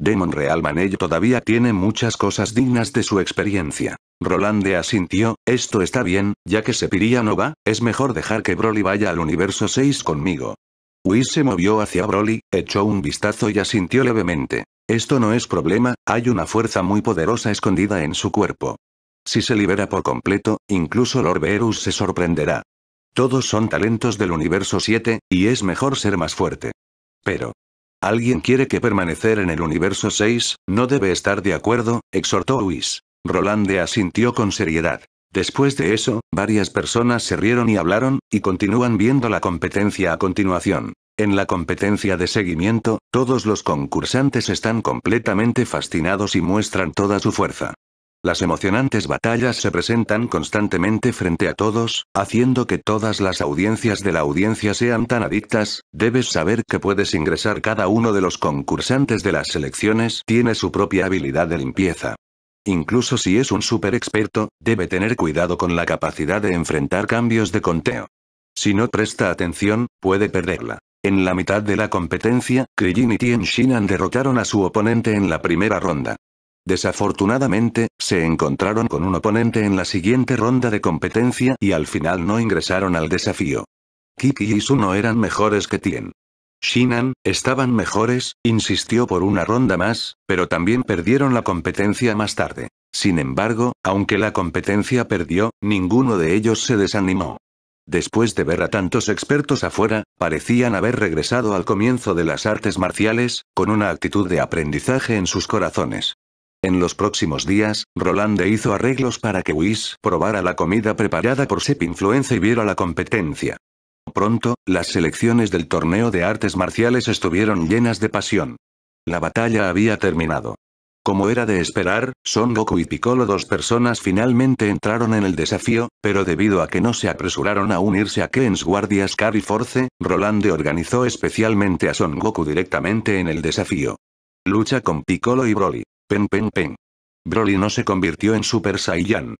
Demon Real Manello todavía tiene muchas cosas dignas de su experiencia. Rolande asintió, esto está bien, ya que Sepiria no va, es mejor dejar que Broly vaya al universo 6 conmigo. Whis se movió hacia Broly, echó un vistazo y asintió levemente. Esto no es problema, hay una fuerza muy poderosa escondida en su cuerpo. Si se libera por completo, incluso Lord Verus se sorprenderá. Todos son talentos del universo 7, y es mejor ser más fuerte. Pero, Alguien quiere que permanecer en el universo 6, no debe estar de acuerdo, exhortó Luis. Rolande asintió con seriedad. Después de eso, varias personas se rieron y hablaron, y continúan viendo la competencia a continuación. En la competencia de seguimiento, todos los concursantes están completamente fascinados y muestran toda su fuerza. Las emocionantes batallas se presentan constantemente frente a todos, haciendo que todas las audiencias de la audiencia sean tan adictas, debes saber que puedes ingresar cada uno de los concursantes de las selecciones tiene su propia habilidad de limpieza. Incluso si es un super experto, debe tener cuidado con la capacidad de enfrentar cambios de conteo. Si no presta atención, puede perderla. En la mitad de la competencia, Krillin y Tien Shinan derrotaron a su oponente en la primera ronda. Desafortunadamente, se encontraron con un oponente en la siguiente ronda de competencia y al final no ingresaron al desafío. Kiki y no eran mejores que Tien. Shinan, estaban mejores, insistió por una ronda más, pero también perdieron la competencia más tarde. Sin embargo, aunque la competencia perdió, ninguno de ellos se desanimó. Después de ver a tantos expertos afuera, parecían haber regresado al comienzo de las artes marciales, con una actitud de aprendizaje en sus corazones. En los próximos días, Rolande hizo arreglos para que Whis probara la comida preparada por Sep Influenza y viera la competencia. Pronto, las selecciones del torneo de artes marciales estuvieron llenas de pasión. La batalla había terminado. Como era de esperar, Son Goku y Piccolo dos personas finalmente entraron en el desafío, pero debido a que no se apresuraron a unirse a Ken's guardias Cari Force, Rolande organizó especialmente a Son Goku directamente en el desafío. Lucha con Piccolo y Broly. Pen pen pen. Broly no se convirtió en Super Saiyan.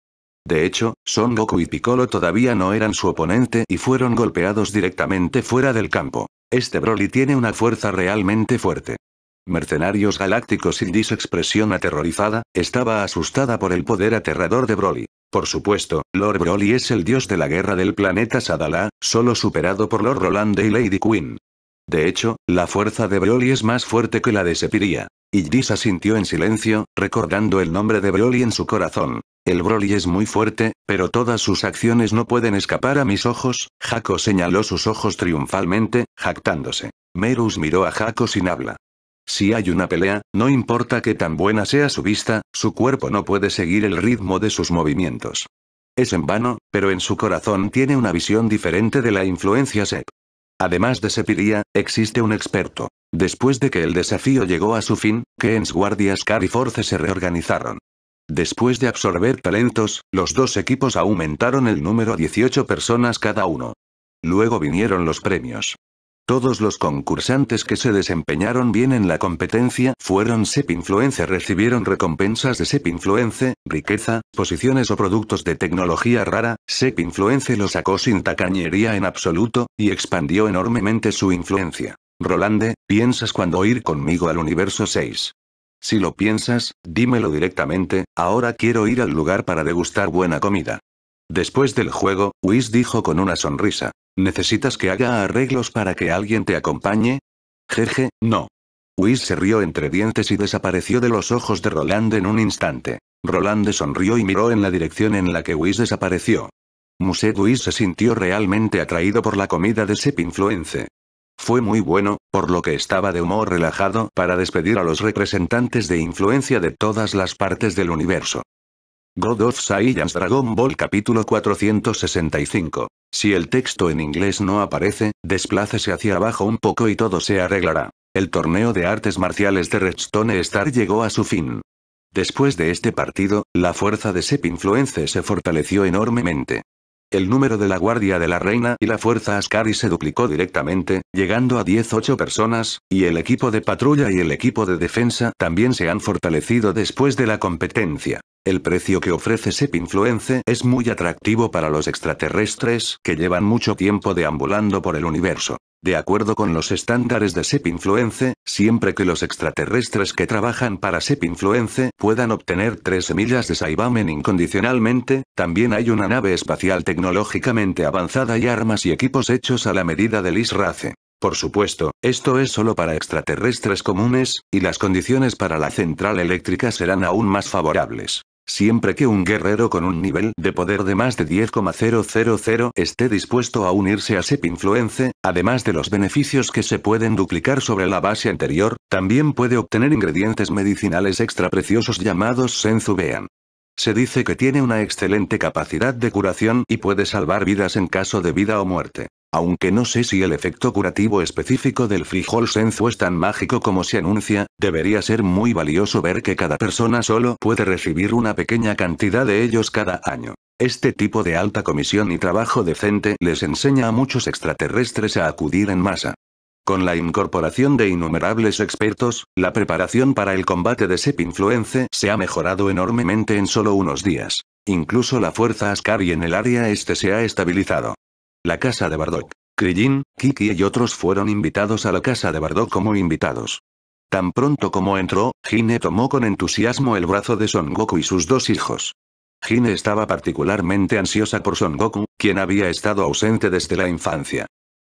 De hecho, Son Goku y Piccolo todavía no eran su oponente y fueron golpeados directamente fuera del campo. Este Broly tiene una fuerza realmente fuerte. Mercenarios Galácticos su expresión aterrorizada, estaba asustada por el poder aterrador de Broly. Por supuesto, Lord Broly es el dios de la guerra del planeta Sadala, solo superado por Lord Roland y Lady Queen. De hecho, la fuerza de Broly es más fuerte que la de Y Igris sintió en silencio, recordando el nombre de Broly en su corazón. El Broly es muy fuerte, pero todas sus acciones no pueden escapar a mis ojos, Jaco señaló sus ojos triunfalmente, jactándose. Merus miró a Jaco sin habla. Si hay una pelea, no importa que tan buena sea su vista, su cuerpo no puede seguir el ritmo de sus movimientos. Es en vano, pero en su corazón tiene una visión diferente de la influencia Sep. Además de Sepiria, existe un experto. Después de que el desafío llegó a su fin, Ken's guardias Cariforce Force se reorganizaron. Después de absorber talentos, los dos equipos aumentaron el número a 18 personas cada uno. Luego vinieron los premios. Todos los concursantes que se desempeñaron bien en la competencia fueron SEP Influencer, recibieron recompensas de SEP Influence, riqueza, posiciones o productos de tecnología rara, SEP Influence lo sacó sin tacañería en absoluto, y expandió enormemente su influencia. Rolande, ¿piensas cuando ir conmigo al universo 6? Si lo piensas, dímelo directamente, ahora quiero ir al lugar para degustar buena comida. Después del juego, Whis dijo con una sonrisa. ¿Necesitas que haga arreglos para que alguien te acompañe? Jeje, no. Whis se rió entre dientes y desapareció de los ojos de Roland en un instante. Roland sonrió y miró en la dirección en la que Whis desapareció. Muset Whis se sintió realmente atraído por la comida de Sep Influence. Fue muy bueno, por lo que estaba de humor relajado para despedir a los representantes de influencia de todas las partes del universo. God of Saiyans Dragon Ball capítulo 465 si el texto en inglés no aparece, desplácese hacia abajo un poco y todo se arreglará. El torneo de artes marciales de Redstone Star llegó a su fin. Después de este partido, la fuerza de Sep Influence se fortaleció enormemente. El número de la Guardia de la Reina y la Fuerza Ascari se duplicó directamente, llegando a 18 personas, y el equipo de patrulla y el equipo de defensa también se han fortalecido después de la competencia. El precio que ofrece SEP Influence es muy atractivo para los extraterrestres que llevan mucho tiempo deambulando por el universo. De acuerdo con los estándares de SEP Influence, siempre que los extraterrestres que trabajan para SEP Influence puedan obtener tres semillas de Saibamen incondicionalmente, también hay una nave espacial tecnológicamente avanzada y armas y equipos hechos a la medida del Israce. Por supuesto, esto es solo para extraterrestres comunes, y las condiciones para la central eléctrica serán aún más favorables. Siempre que un guerrero con un nivel de poder de más de 10,000 esté dispuesto a unirse a SEP Influence, además de los beneficios que se pueden duplicar sobre la base anterior, también puede obtener ingredientes medicinales extra preciosos llamados Senzubean. Se dice que tiene una excelente capacidad de curación y puede salvar vidas en caso de vida o muerte. Aunque no sé si el efecto curativo específico del frijol senzu es tan mágico como se anuncia, debería ser muy valioso ver que cada persona solo puede recibir una pequeña cantidad de ellos cada año. Este tipo de alta comisión y trabajo decente les enseña a muchos extraterrestres a acudir en masa. Con la incorporación de innumerables expertos, la preparación para el combate de Sep Influence se ha mejorado enormemente en solo unos días. Incluso la fuerza Ascari en el área este se ha estabilizado. La casa de Bardock. Krillin, Kiki y otros fueron invitados a la casa de Bardock como invitados. Tan pronto como entró, Gine tomó con entusiasmo el brazo de Son Goku y sus dos hijos. Gine estaba particularmente ansiosa por Son Goku, quien había estado ausente desde la infancia.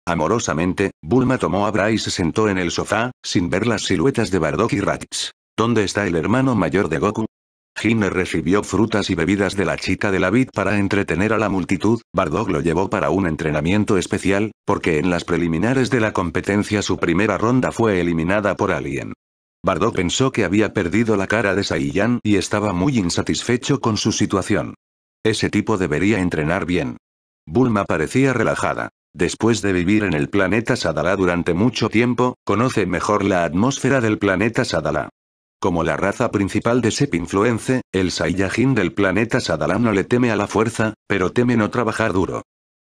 Amorosamente, Bulma tomó a Bra y se sentó en el sofá, sin ver las siluetas de Bardock y Raditz. ¿Dónde está el hermano mayor de Goku? Gine recibió frutas y bebidas de la chica de la vid para entretener a la multitud, Bardock lo llevó para un entrenamiento especial, porque en las preliminares de la competencia su primera ronda fue eliminada por alguien. Bardock pensó que había perdido la cara de Saiyan y estaba muy insatisfecho con su situación. Ese tipo debería entrenar bien. Bulma parecía relajada. Después de vivir en el planeta Sadala durante mucho tiempo, conoce mejor la atmósfera del planeta Sadala. Como la raza principal de Influence, el Saiyajin del planeta Sadala no le teme a la fuerza, pero teme no trabajar duro.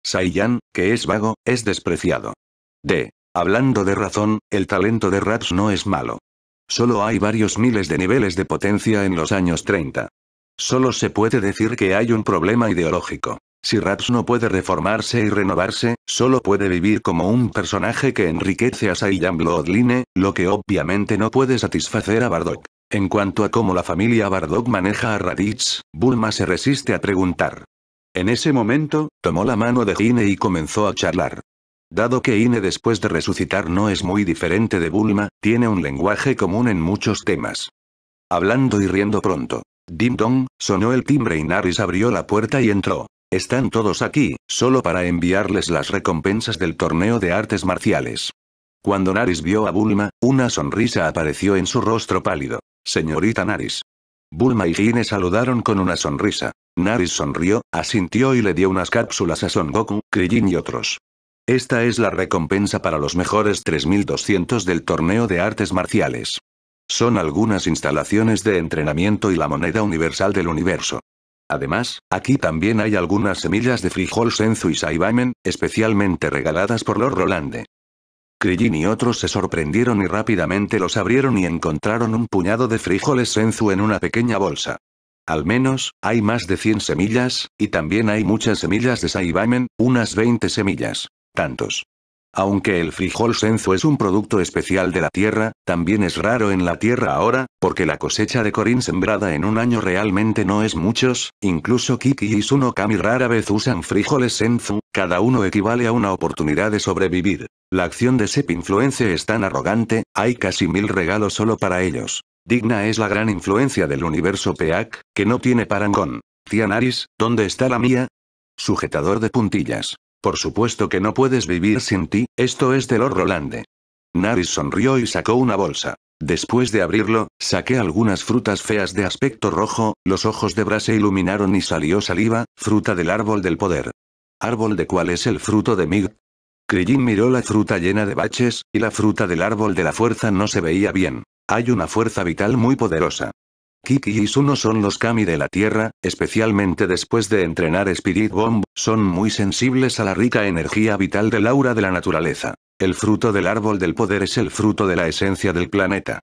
Saiyan, que es vago, es despreciado. D. Hablando de razón, el talento de Raps no es malo. Solo hay varios miles de niveles de potencia en los años 30. Solo se puede decir que hay un problema ideológico. Si Raps no puede reformarse y renovarse, solo puede vivir como un personaje que enriquece a Saiyan Bloodline, lo que obviamente no puede satisfacer a Bardock. En cuanto a cómo la familia Bardock maneja a Raditz, Bulma se resiste a preguntar. En ese momento, tomó la mano de Hine y comenzó a charlar. Dado que Ine después de resucitar no es muy diferente de Bulma, tiene un lenguaje común en muchos temas. Hablando y riendo pronto. Dim dong, sonó el timbre y Naris abrió la puerta y entró. Están todos aquí, solo para enviarles las recompensas del torneo de artes marciales. Cuando Naris vio a Bulma, una sonrisa apareció en su rostro pálido. Señorita Naris. Bulma y Gine saludaron con una sonrisa. Naris sonrió, asintió y le dio unas cápsulas a Son Goku, Krillin y otros. Esta es la recompensa para los mejores 3200 del torneo de artes marciales. Son algunas instalaciones de entrenamiento y la moneda universal del universo. Además, aquí también hay algunas semillas de frijol senzu y saibamen, especialmente regaladas por Lord Rolande. Krillin y otros se sorprendieron y rápidamente los abrieron y encontraron un puñado de frijoles senzu en una pequeña bolsa. Al menos, hay más de 100 semillas, y también hay muchas semillas de saibamen, unas 20 semillas. Tantos. Aunque el frijol senzu es un producto especial de la tierra, también es raro en la tierra ahora, porque la cosecha de Corín sembrada en un año realmente no es muchos, incluso Kiki y Sunokami rara vez usan frijoles senzu, cada uno equivale a una oportunidad de sobrevivir. La acción de Sep Influence es tan arrogante, hay casi mil regalos solo para ellos. Digna es la gran influencia del universo Peak, que no tiene parangón. Tianaris, ¿dónde está la mía? Sujetador de puntillas. Por supuesto que no puedes vivir sin ti, esto es de Lord Rolande. Naris sonrió y sacó una bolsa. Después de abrirlo, saqué algunas frutas feas de aspecto rojo, los ojos de Brase se iluminaron y salió saliva, fruta del árbol del poder. ¿Árbol de cuál es el fruto de Mig? Krillin miró la fruta llena de baches, y la fruta del árbol de la fuerza no se veía bien. Hay una fuerza vital muy poderosa. Kiki y Suno son los Kami de la Tierra, especialmente después de entrenar Spirit Bomb, son muy sensibles a la rica energía vital del aura de la naturaleza. El fruto del árbol del poder es el fruto de la esencia del planeta.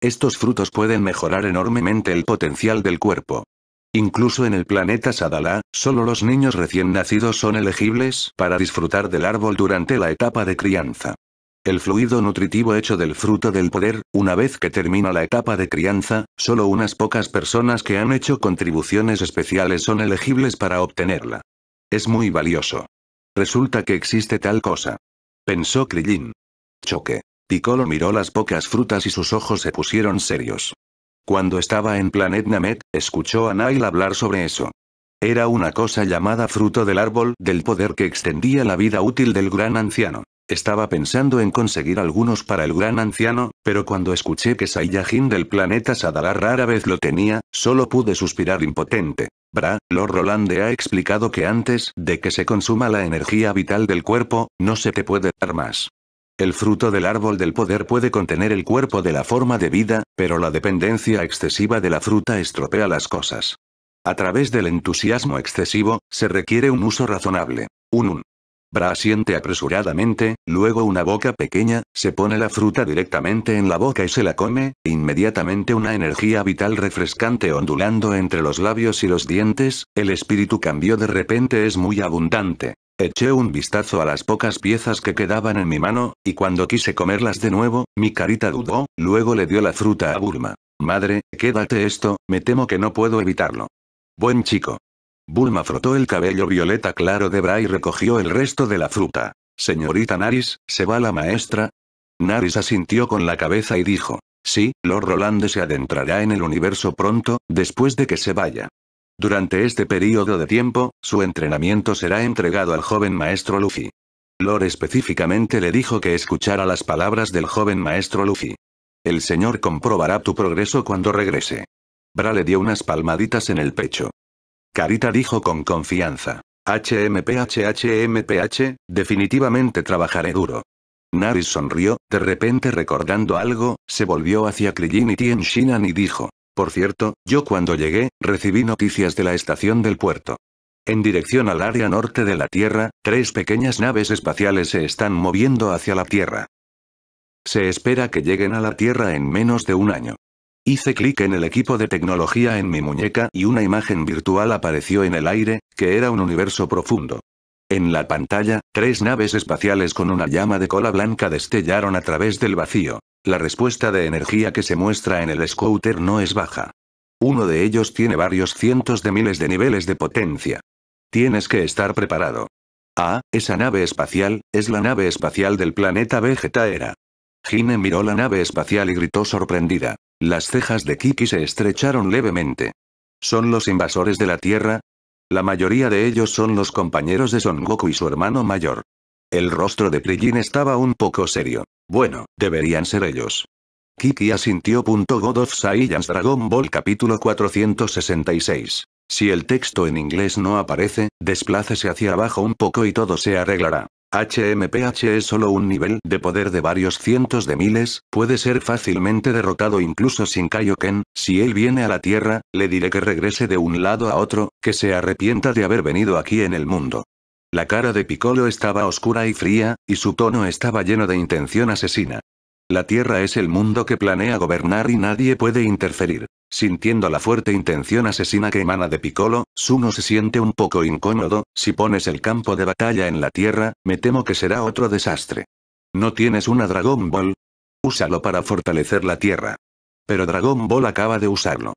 Estos frutos pueden mejorar enormemente el potencial del cuerpo. Incluso en el planeta Sadala, solo los niños recién nacidos son elegibles para disfrutar del árbol durante la etapa de crianza el fluido nutritivo hecho del fruto del poder, una vez que termina la etapa de crianza, solo unas pocas personas que han hecho contribuciones especiales son elegibles para obtenerla. Es muy valioso. Resulta que existe tal cosa. Pensó Krillin. Choque. Piccolo miró las pocas frutas y sus ojos se pusieron serios. Cuando estaba en Planet Namek, escuchó a Nail hablar sobre eso. Era una cosa llamada fruto del árbol del poder que extendía la vida útil del gran anciano. Estaba pensando en conseguir algunos para el gran anciano, pero cuando escuché que Saiyajin del planeta Sadala rara vez lo tenía, solo pude suspirar impotente. Bra, Lord Rolande ha explicado que antes de que se consuma la energía vital del cuerpo, no se te puede dar más. El fruto del árbol del poder puede contener el cuerpo de la forma de vida, pero la dependencia excesiva de la fruta estropea las cosas. A través del entusiasmo excesivo, se requiere un uso razonable. Un un Bra siente apresuradamente, luego una boca pequeña, se pone la fruta directamente en la boca y se la come, inmediatamente una energía vital refrescante ondulando entre los labios y los dientes, el espíritu cambió de repente es muy abundante. Eché un vistazo a las pocas piezas que quedaban en mi mano, y cuando quise comerlas de nuevo, mi carita dudó, luego le dio la fruta a Burma. Madre, quédate esto, me temo que no puedo evitarlo. Buen chico. Bulma frotó el cabello violeta claro de Bra y recogió el resto de la fruta. Señorita Naris, ¿se va la maestra? Naris asintió con la cabeza y dijo. Sí, Lord Roland se adentrará en el universo pronto, después de que se vaya. Durante este periodo de tiempo, su entrenamiento será entregado al joven maestro Luffy. Lord específicamente le dijo que escuchara las palabras del joven maestro Luffy. El señor comprobará tu progreso cuando regrese. Bra le dio unas palmaditas en el pecho. Carita dijo con confianza. HMPHHMPH, definitivamente trabajaré duro. Naris sonrió, de repente recordando algo, se volvió hacia Krillin y Tien Shinan y dijo. Por cierto, yo cuando llegué, recibí noticias de la estación del puerto. En dirección al área norte de la Tierra, tres pequeñas naves espaciales se están moviendo hacia la Tierra. Se espera que lleguen a la Tierra en menos de un año. Hice clic en el equipo de tecnología en mi muñeca y una imagen virtual apareció en el aire, que era un universo profundo. En la pantalla, tres naves espaciales con una llama de cola blanca destellaron a través del vacío. La respuesta de energía que se muestra en el scooter no es baja. Uno de ellos tiene varios cientos de miles de niveles de potencia. Tienes que estar preparado. Ah, esa nave espacial, es la nave espacial del planeta Vegetaera. Gine miró la nave espacial y gritó sorprendida. Las cejas de Kiki se estrecharon levemente. ¿Son los invasores de la Tierra? La mayoría de ellos son los compañeros de Son Goku y su hermano mayor. El rostro de Prijin estaba un poco serio. Bueno, deberían ser ellos. Kiki asintió. God of Saiyans Dragon Ball capítulo 466. Si el texto en inglés no aparece, desplácese hacia abajo un poco y todo se arreglará. HMPH es solo un nivel de poder de varios cientos de miles, puede ser fácilmente derrotado incluso sin Kaioken, si él viene a la Tierra, le diré que regrese de un lado a otro, que se arrepienta de haber venido aquí en el mundo. La cara de Piccolo estaba oscura y fría, y su tono estaba lleno de intención asesina. La Tierra es el mundo que planea gobernar y nadie puede interferir. Sintiendo la fuerte intención asesina que emana de Piccolo, Suno se siente un poco incómodo, si pones el campo de batalla en la Tierra, me temo que será otro desastre. ¿No tienes una Dragon Ball? Úsalo para fortalecer la Tierra. Pero Dragon Ball acaba de usarlo.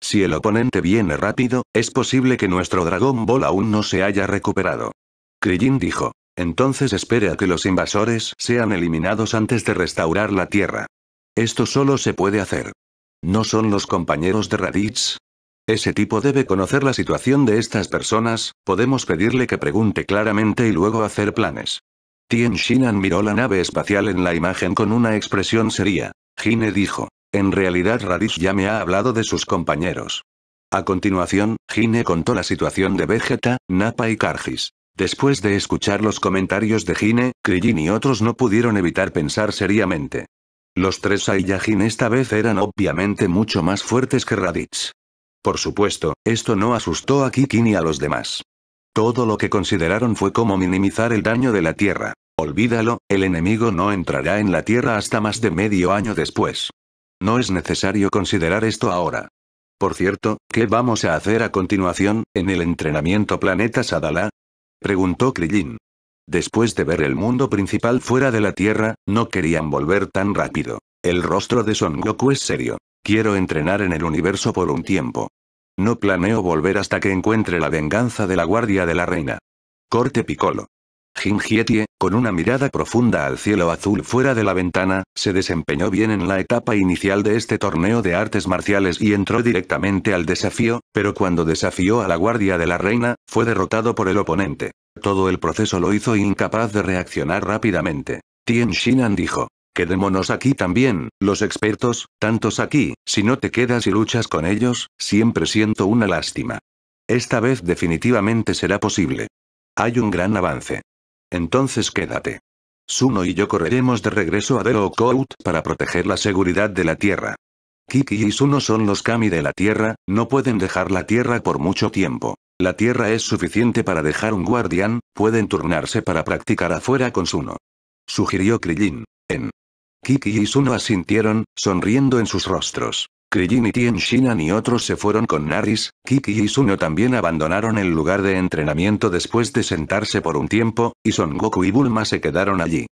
Si el oponente viene rápido, es posible que nuestro Dragon Ball aún no se haya recuperado. Krillin dijo. Entonces espere a que los invasores sean eliminados antes de restaurar la Tierra. Esto solo se puede hacer. ¿No son los compañeros de Raditz? Ese tipo debe conocer la situación de estas personas, podemos pedirle que pregunte claramente y luego hacer planes. Tien Shinan miró la nave espacial en la imagen con una expresión seria. Gine dijo. En realidad Raditz ya me ha hablado de sus compañeros. A continuación, Gine contó la situación de Vegeta, Napa y Kargis. Después de escuchar los comentarios de Gine, Krillin y otros no pudieron evitar pensar seriamente. Los tres Saiyajin esta vez eran obviamente mucho más fuertes que Raditz. Por supuesto, esto no asustó a Kiki ni a los demás. Todo lo que consideraron fue cómo minimizar el daño de la Tierra. Olvídalo, el enemigo no entrará en la Tierra hasta más de medio año después. No es necesario considerar esto ahora. Por cierto, ¿qué vamos a hacer a continuación, en el entrenamiento Planeta Sadala? preguntó Krillin. Después de ver el mundo principal fuera de la Tierra, no querían volver tan rápido. El rostro de Son Goku es serio. Quiero entrenar en el universo por un tiempo. No planeo volver hasta que encuentre la venganza de la guardia de la reina. Corte Piccolo. Tie, con una mirada profunda al cielo azul fuera de la ventana, se desempeñó bien en la etapa inicial de este torneo de artes marciales y entró directamente al desafío, pero cuando desafió a la guardia de la reina, fue derrotado por el oponente. Todo el proceso lo hizo incapaz de reaccionar rápidamente. Tien Shinan dijo. quedémonos aquí también, los expertos, tantos aquí, si no te quedas y luchas con ellos, siempre siento una lástima. Esta vez definitivamente será posible. Hay un gran avance. Entonces quédate. Suno y yo correremos de regreso a Dero para proteger la seguridad de la Tierra. Kiki y Suno son los Kami de la Tierra, no pueden dejar la Tierra por mucho tiempo. La Tierra es suficiente para dejar un guardián, pueden turnarse para practicar afuera con Suno. Sugirió Krillin. En. Kiki y Suno asintieron, sonriendo en sus rostros. Krillin y Tien Shinan y otros se fueron con Naris, Kiki y Suno también abandonaron el lugar de entrenamiento después de sentarse por un tiempo, y Son Goku y Bulma se quedaron allí.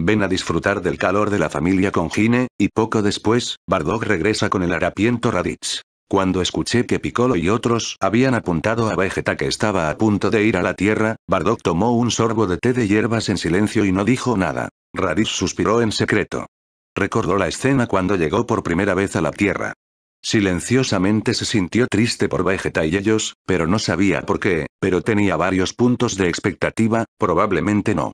Ven a disfrutar del calor de la familia con Gine, y poco después, Bardock regresa con el harapiento Raditz. Cuando escuché que Piccolo y otros habían apuntado a Vegeta que estaba a punto de ir a la Tierra, Bardock tomó un sorbo de té de hierbas en silencio y no dijo nada. Raditz suspiró en secreto. Recordó la escena cuando llegó por primera vez a la Tierra. Silenciosamente se sintió triste por Vegeta y ellos, pero no sabía por qué, pero tenía varios puntos de expectativa, probablemente no.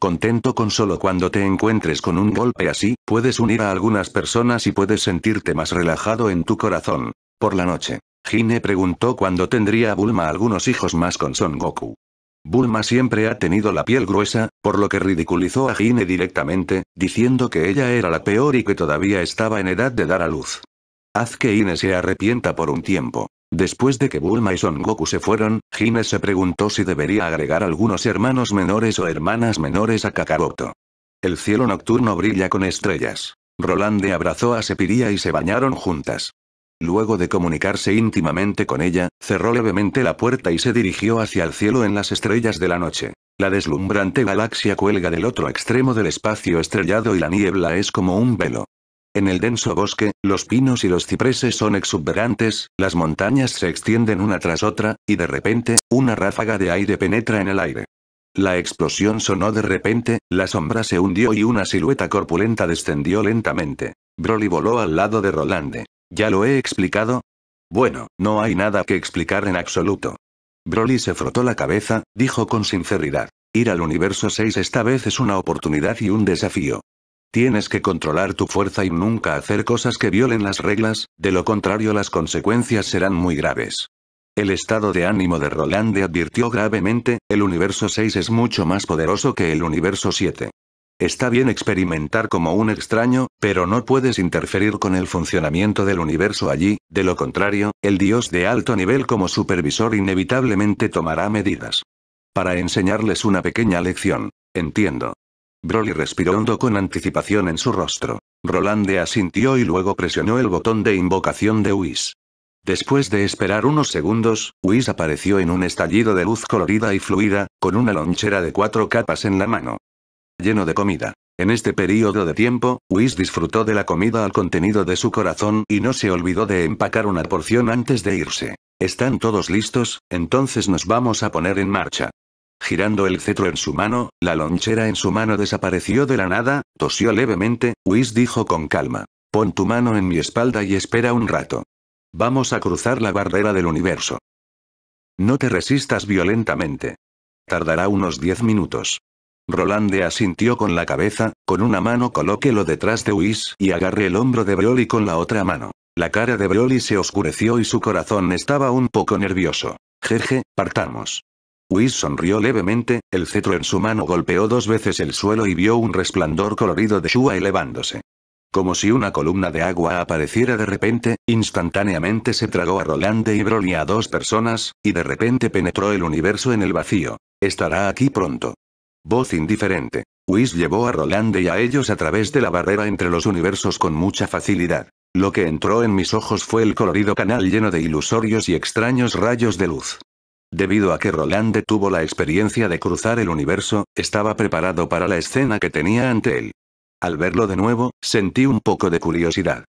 Contento con solo cuando te encuentres con un golpe así, puedes unir a algunas personas y puedes sentirte más relajado en tu corazón. Por la noche, Hine preguntó cuándo tendría Bulma algunos hijos más con Son Goku. Bulma siempre ha tenido la piel gruesa, por lo que ridiculizó a Hine directamente, diciendo que ella era la peor y que todavía estaba en edad de dar a luz. Haz que Ine se arrepienta por un tiempo. Después de que Bulma y Son Goku se fueron, Hine se preguntó si debería agregar algunos hermanos menores o hermanas menores a Kakaroto. El cielo nocturno brilla con estrellas. Rolande abrazó a Sepiria y se bañaron juntas. Luego de comunicarse íntimamente con ella, cerró levemente la puerta y se dirigió hacia el cielo en las estrellas de la noche. La deslumbrante galaxia cuelga del otro extremo del espacio estrellado y la niebla es como un velo. En el denso bosque, los pinos y los cipreses son exuberantes, las montañas se extienden una tras otra, y de repente, una ráfaga de aire penetra en el aire. La explosión sonó de repente, la sombra se hundió y una silueta corpulenta descendió lentamente. Broly voló al lado de Rolande. ¿Ya lo he explicado? Bueno, no hay nada que explicar en absoluto. Broly se frotó la cabeza, dijo con sinceridad. Ir al universo 6 esta vez es una oportunidad y un desafío. Tienes que controlar tu fuerza y nunca hacer cosas que violen las reglas, de lo contrario las consecuencias serán muy graves. El estado de ánimo de Roland advirtió gravemente, el universo 6 es mucho más poderoso que el universo 7. Está bien experimentar como un extraño, pero no puedes interferir con el funcionamiento del universo allí, de lo contrario, el dios de alto nivel como supervisor inevitablemente tomará medidas. Para enseñarles una pequeña lección. Entiendo, Broly respiró hondo con anticipación en su rostro. Rolande asintió y luego presionó el botón de invocación de Whis. Después de esperar unos segundos, Whis apareció en un estallido de luz colorida y fluida, con una lonchera de cuatro capas en la mano. Lleno de comida. En este periodo de tiempo, Whis disfrutó de la comida al contenido de su corazón y no se olvidó de empacar una porción antes de irse. ¿Están todos listos? Entonces nos vamos a poner en marcha. Girando el cetro en su mano, la lonchera en su mano desapareció de la nada, tosió levemente, Whis dijo con calma. Pon tu mano en mi espalda y espera un rato. Vamos a cruzar la barrera del universo. No te resistas violentamente. Tardará unos diez minutos. Rolande asintió con la cabeza, con una mano colóquelo detrás de Whis y agarré el hombro de Broly con la otra mano. La cara de Broly se oscureció y su corazón estaba un poco nervioso. Jeje, partamos. Whis sonrió levemente, el cetro en su mano golpeó dos veces el suelo y vio un resplandor colorido de Shua elevándose. Como si una columna de agua apareciera de repente, instantáneamente se tragó a Rolande y Broly a dos personas, y de repente penetró el universo en el vacío. Estará aquí pronto. Voz indiferente. Whis llevó a Rolande y a ellos a través de la barrera entre los universos con mucha facilidad. Lo que entró en mis ojos fue el colorido canal lleno de ilusorios y extraños rayos de luz. Debido a que Roland tuvo la experiencia de cruzar el universo, estaba preparado para la escena que tenía ante él. Al verlo de nuevo, sentí un poco de curiosidad.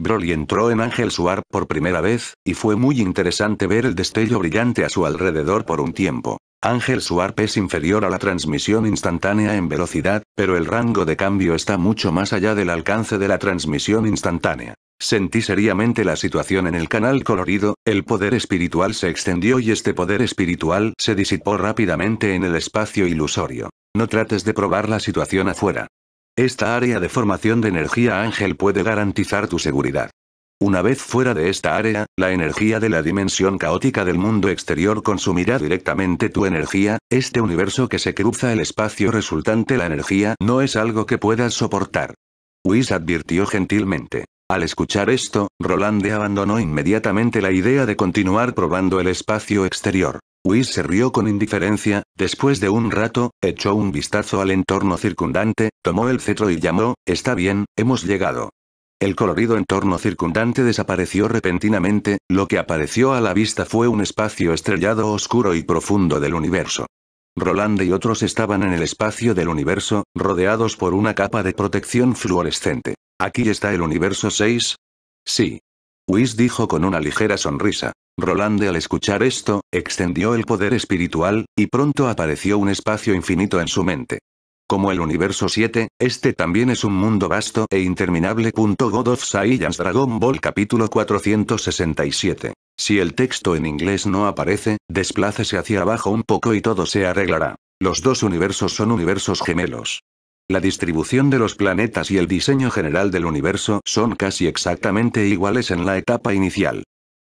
Broly entró en Ángel Suar por primera vez, y fue muy interesante ver el destello brillante a su alrededor por un tiempo. Ángel Suarp es inferior a la transmisión instantánea en velocidad, pero el rango de cambio está mucho más allá del alcance de la transmisión instantánea. Sentí seriamente la situación en el canal colorido, el poder espiritual se extendió y este poder espiritual se disipó rápidamente en el espacio ilusorio. No trates de probar la situación afuera. Esta área de formación de energía ángel puede garantizar tu seguridad. Una vez fuera de esta área, la energía de la dimensión caótica del mundo exterior consumirá directamente tu energía, este universo que se cruza el espacio resultante la energía no es algo que puedas soportar. Whis advirtió gentilmente. Al escuchar esto, Roland abandonó inmediatamente la idea de continuar probando el espacio exterior. Whis se rió con indiferencia, después de un rato, echó un vistazo al entorno circundante, tomó el cetro y llamó, está bien, hemos llegado. El colorido entorno circundante desapareció repentinamente, lo que apareció a la vista fue un espacio estrellado oscuro y profundo del universo. Roland y otros estaban en el espacio del universo, rodeados por una capa de protección fluorescente. ¿Aquí está el universo 6? Sí. Whis dijo con una ligera sonrisa. Rolande al escuchar esto, extendió el poder espiritual, y pronto apareció un espacio infinito en su mente. Como el universo 7, este también es un mundo vasto e interminable. God of Saiyans Dragon Ball capítulo 467. Si el texto en inglés no aparece, desplácese hacia abajo un poco y todo se arreglará. Los dos universos son universos gemelos. La distribución de los planetas y el diseño general del universo son casi exactamente iguales en la etapa inicial.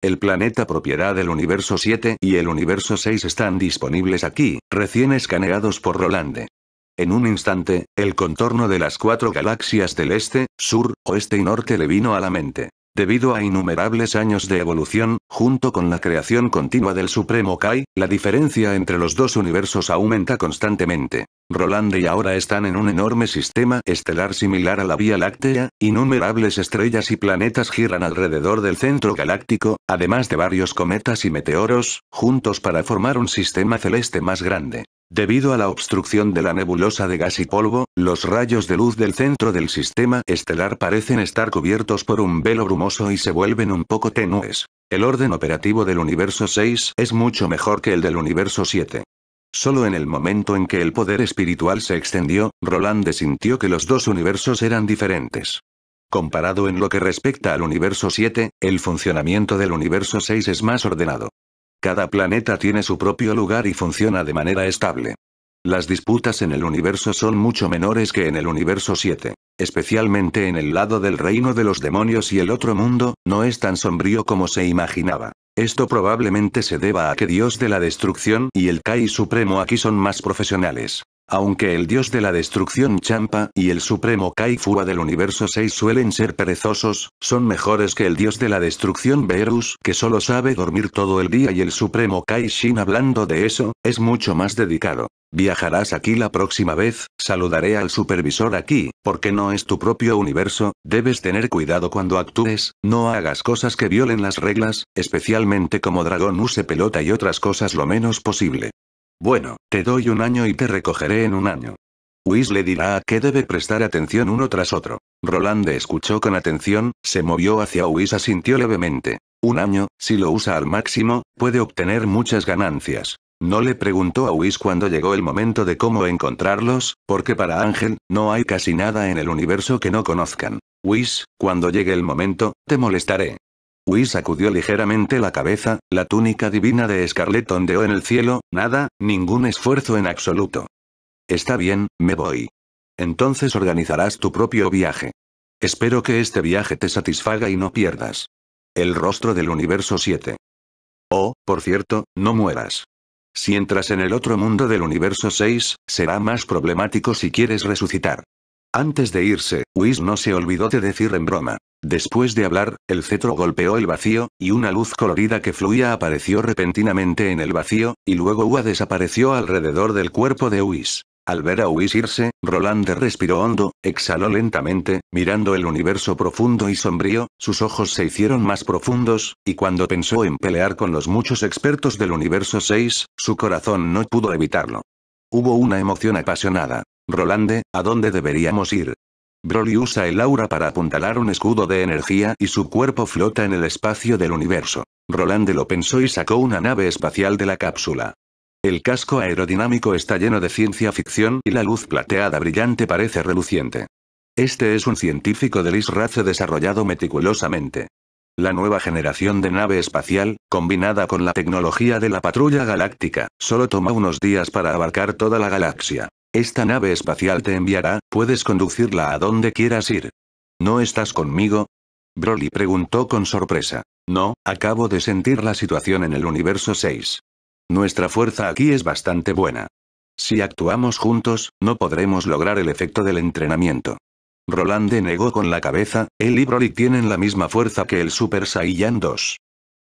El planeta propiedad del universo 7 y el universo 6 están disponibles aquí, recién escaneados por Rolande. En un instante, el contorno de las cuatro galaxias del este, sur, oeste y norte le vino a la mente. Debido a innumerables años de evolución, junto con la creación continua del Supremo Kai, la diferencia entre los dos universos aumenta constantemente. Roland y ahora están en un enorme sistema estelar similar a la Vía Láctea, innumerables estrellas y planetas giran alrededor del centro galáctico, además de varios cometas y meteoros, juntos para formar un sistema celeste más grande. Debido a la obstrucción de la nebulosa de gas y polvo, los rayos de luz del centro del sistema estelar parecen estar cubiertos por un velo brumoso y se vuelven un poco tenues. El orden operativo del universo 6 es mucho mejor que el del universo 7. Solo en el momento en que el poder espiritual se extendió, Roland sintió que los dos universos eran diferentes. Comparado en lo que respecta al universo 7, el funcionamiento del universo 6 es más ordenado. Cada planeta tiene su propio lugar y funciona de manera estable. Las disputas en el universo son mucho menores que en el universo 7. Especialmente en el lado del reino de los demonios y el otro mundo, no es tan sombrío como se imaginaba. Esto probablemente se deba a que Dios de la Destrucción y el Kai Supremo aquí son más profesionales. Aunque el dios de la destrucción Champa y el supremo Kai del universo 6 suelen ser perezosos, son mejores que el dios de la destrucción Beerus que solo sabe dormir todo el día y el supremo Kai Shin hablando de eso, es mucho más dedicado. Viajarás aquí la próxima vez, saludaré al supervisor aquí, porque no es tu propio universo, debes tener cuidado cuando actúes, no hagas cosas que violen las reglas, especialmente como dragón use pelota y otras cosas lo menos posible. Bueno, te doy un año y te recogeré en un año. Whis le dirá a qué debe prestar atención uno tras otro. Roland escuchó con atención, se movió hacia Whis asintió levemente. Un año, si lo usa al máximo, puede obtener muchas ganancias. No le preguntó a Whis cuando llegó el momento de cómo encontrarlos, porque para Ángel, no hay casi nada en el universo que no conozcan. Whis, cuando llegue el momento, te molestaré. Whis sacudió ligeramente la cabeza, la túnica divina de Scarlett ondeó en el cielo, nada, ningún esfuerzo en absoluto. Está bien, me voy. Entonces organizarás tu propio viaje. Espero que este viaje te satisfaga y no pierdas. El rostro del universo 7. Oh, por cierto, no mueras. Si entras en el otro mundo del universo 6, será más problemático si quieres resucitar. Antes de irse, Whis no se olvidó de decir en broma. Después de hablar, el cetro golpeó el vacío, y una luz colorida que fluía apareció repentinamente en el vacío, y luego Ua desapareció alrededor del cuerpo de Whis. Al ver a Whis irse, Roland respiró hondo, exhaló lentamente, mirando el universo profundo y sombrío, sus ojos se hicieron más profundos, y cuando pensó en pelear con los muchos expertos del universo 6, su corazón no pudo evitarlo. Hubo una emoción apasionada. Rolande, ¿a dónde deberíamos ir? Broly usa el aura para apuntalar un escudo de energía y su cuerpo flota en el espacio del universo. Rolande lo pensó y sacó una nave espacial de la cápsula. El casco aerodinámico está lleno de ciencia ficción y la luz plateada brillante parece reluciente. Este es un científico del ISRACE desarrollado meticulosamente. La nueva generación de nave espacial, combinada con la tecnología de la patrulla galáctica, solo toma unos días para abarcar toda la galaxia. Esta nave espacial te enviará, puedes conducirla a donde quieras ir. ¿No estás conmigo? Broly preguntó con sorpresa. No, acabo de sentir la situación en el universo 6. Nuestra fuerza aquí es bastante buena. Si actuamos juntos, no podremos lograr el efecto del entrenamiento. Roland negó con la cabeza, él y Broly tienen la misma fuerza que el Super Saiyan 2.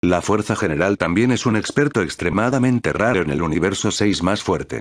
La fuerza general también es un experto extremadamente raro en el universo 6 más fuerte.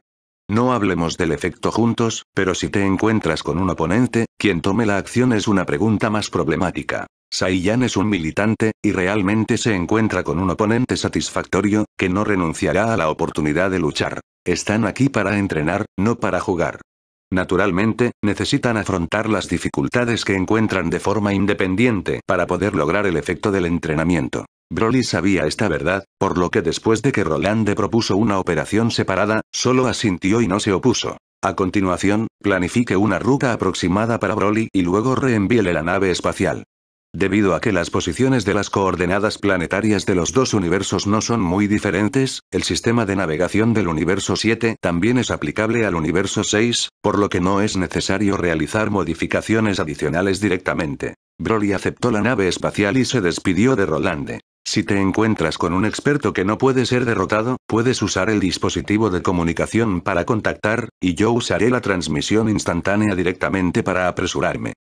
No hablemos del efecto juntos, pero si te encuentras con un oponente, quien tome la acción es una pregunta más problemática. Saiyan es un militante, y realmente se encuentra con un oponente satisfactorio, que no renunciará a la oportunidad de luchar. Están aquí para entrenar, no para jugar. Naturalmente, necesitan afrontar las dificultades que encuentran de forma independiente para poder lograr el efecto del entrenamiento. Broly sabía esta verdad, por lo que después de que Rolande propuso una operación separada, solo asintió y no se opuso. A continuación, planifique una ruta aproximada para Broly y luego reenvíele la nave espacial. Debido a que las posiciones de las coordenadas planetarias de los dos universos no son muy diferentes, el sistema de navegación del universo 7 también es aplicable al universo 6, por lo que no es necesario realizar modificaciones adicionales directamente. Broly aceptó la nave espacial y se despidió de Rolande. Si te encuentras con un experto que no puede ser derrotado, puedes usar el dispositivo de comunicación para contactar, y yo usaré la transmisión instantánea directamente para apresurarme.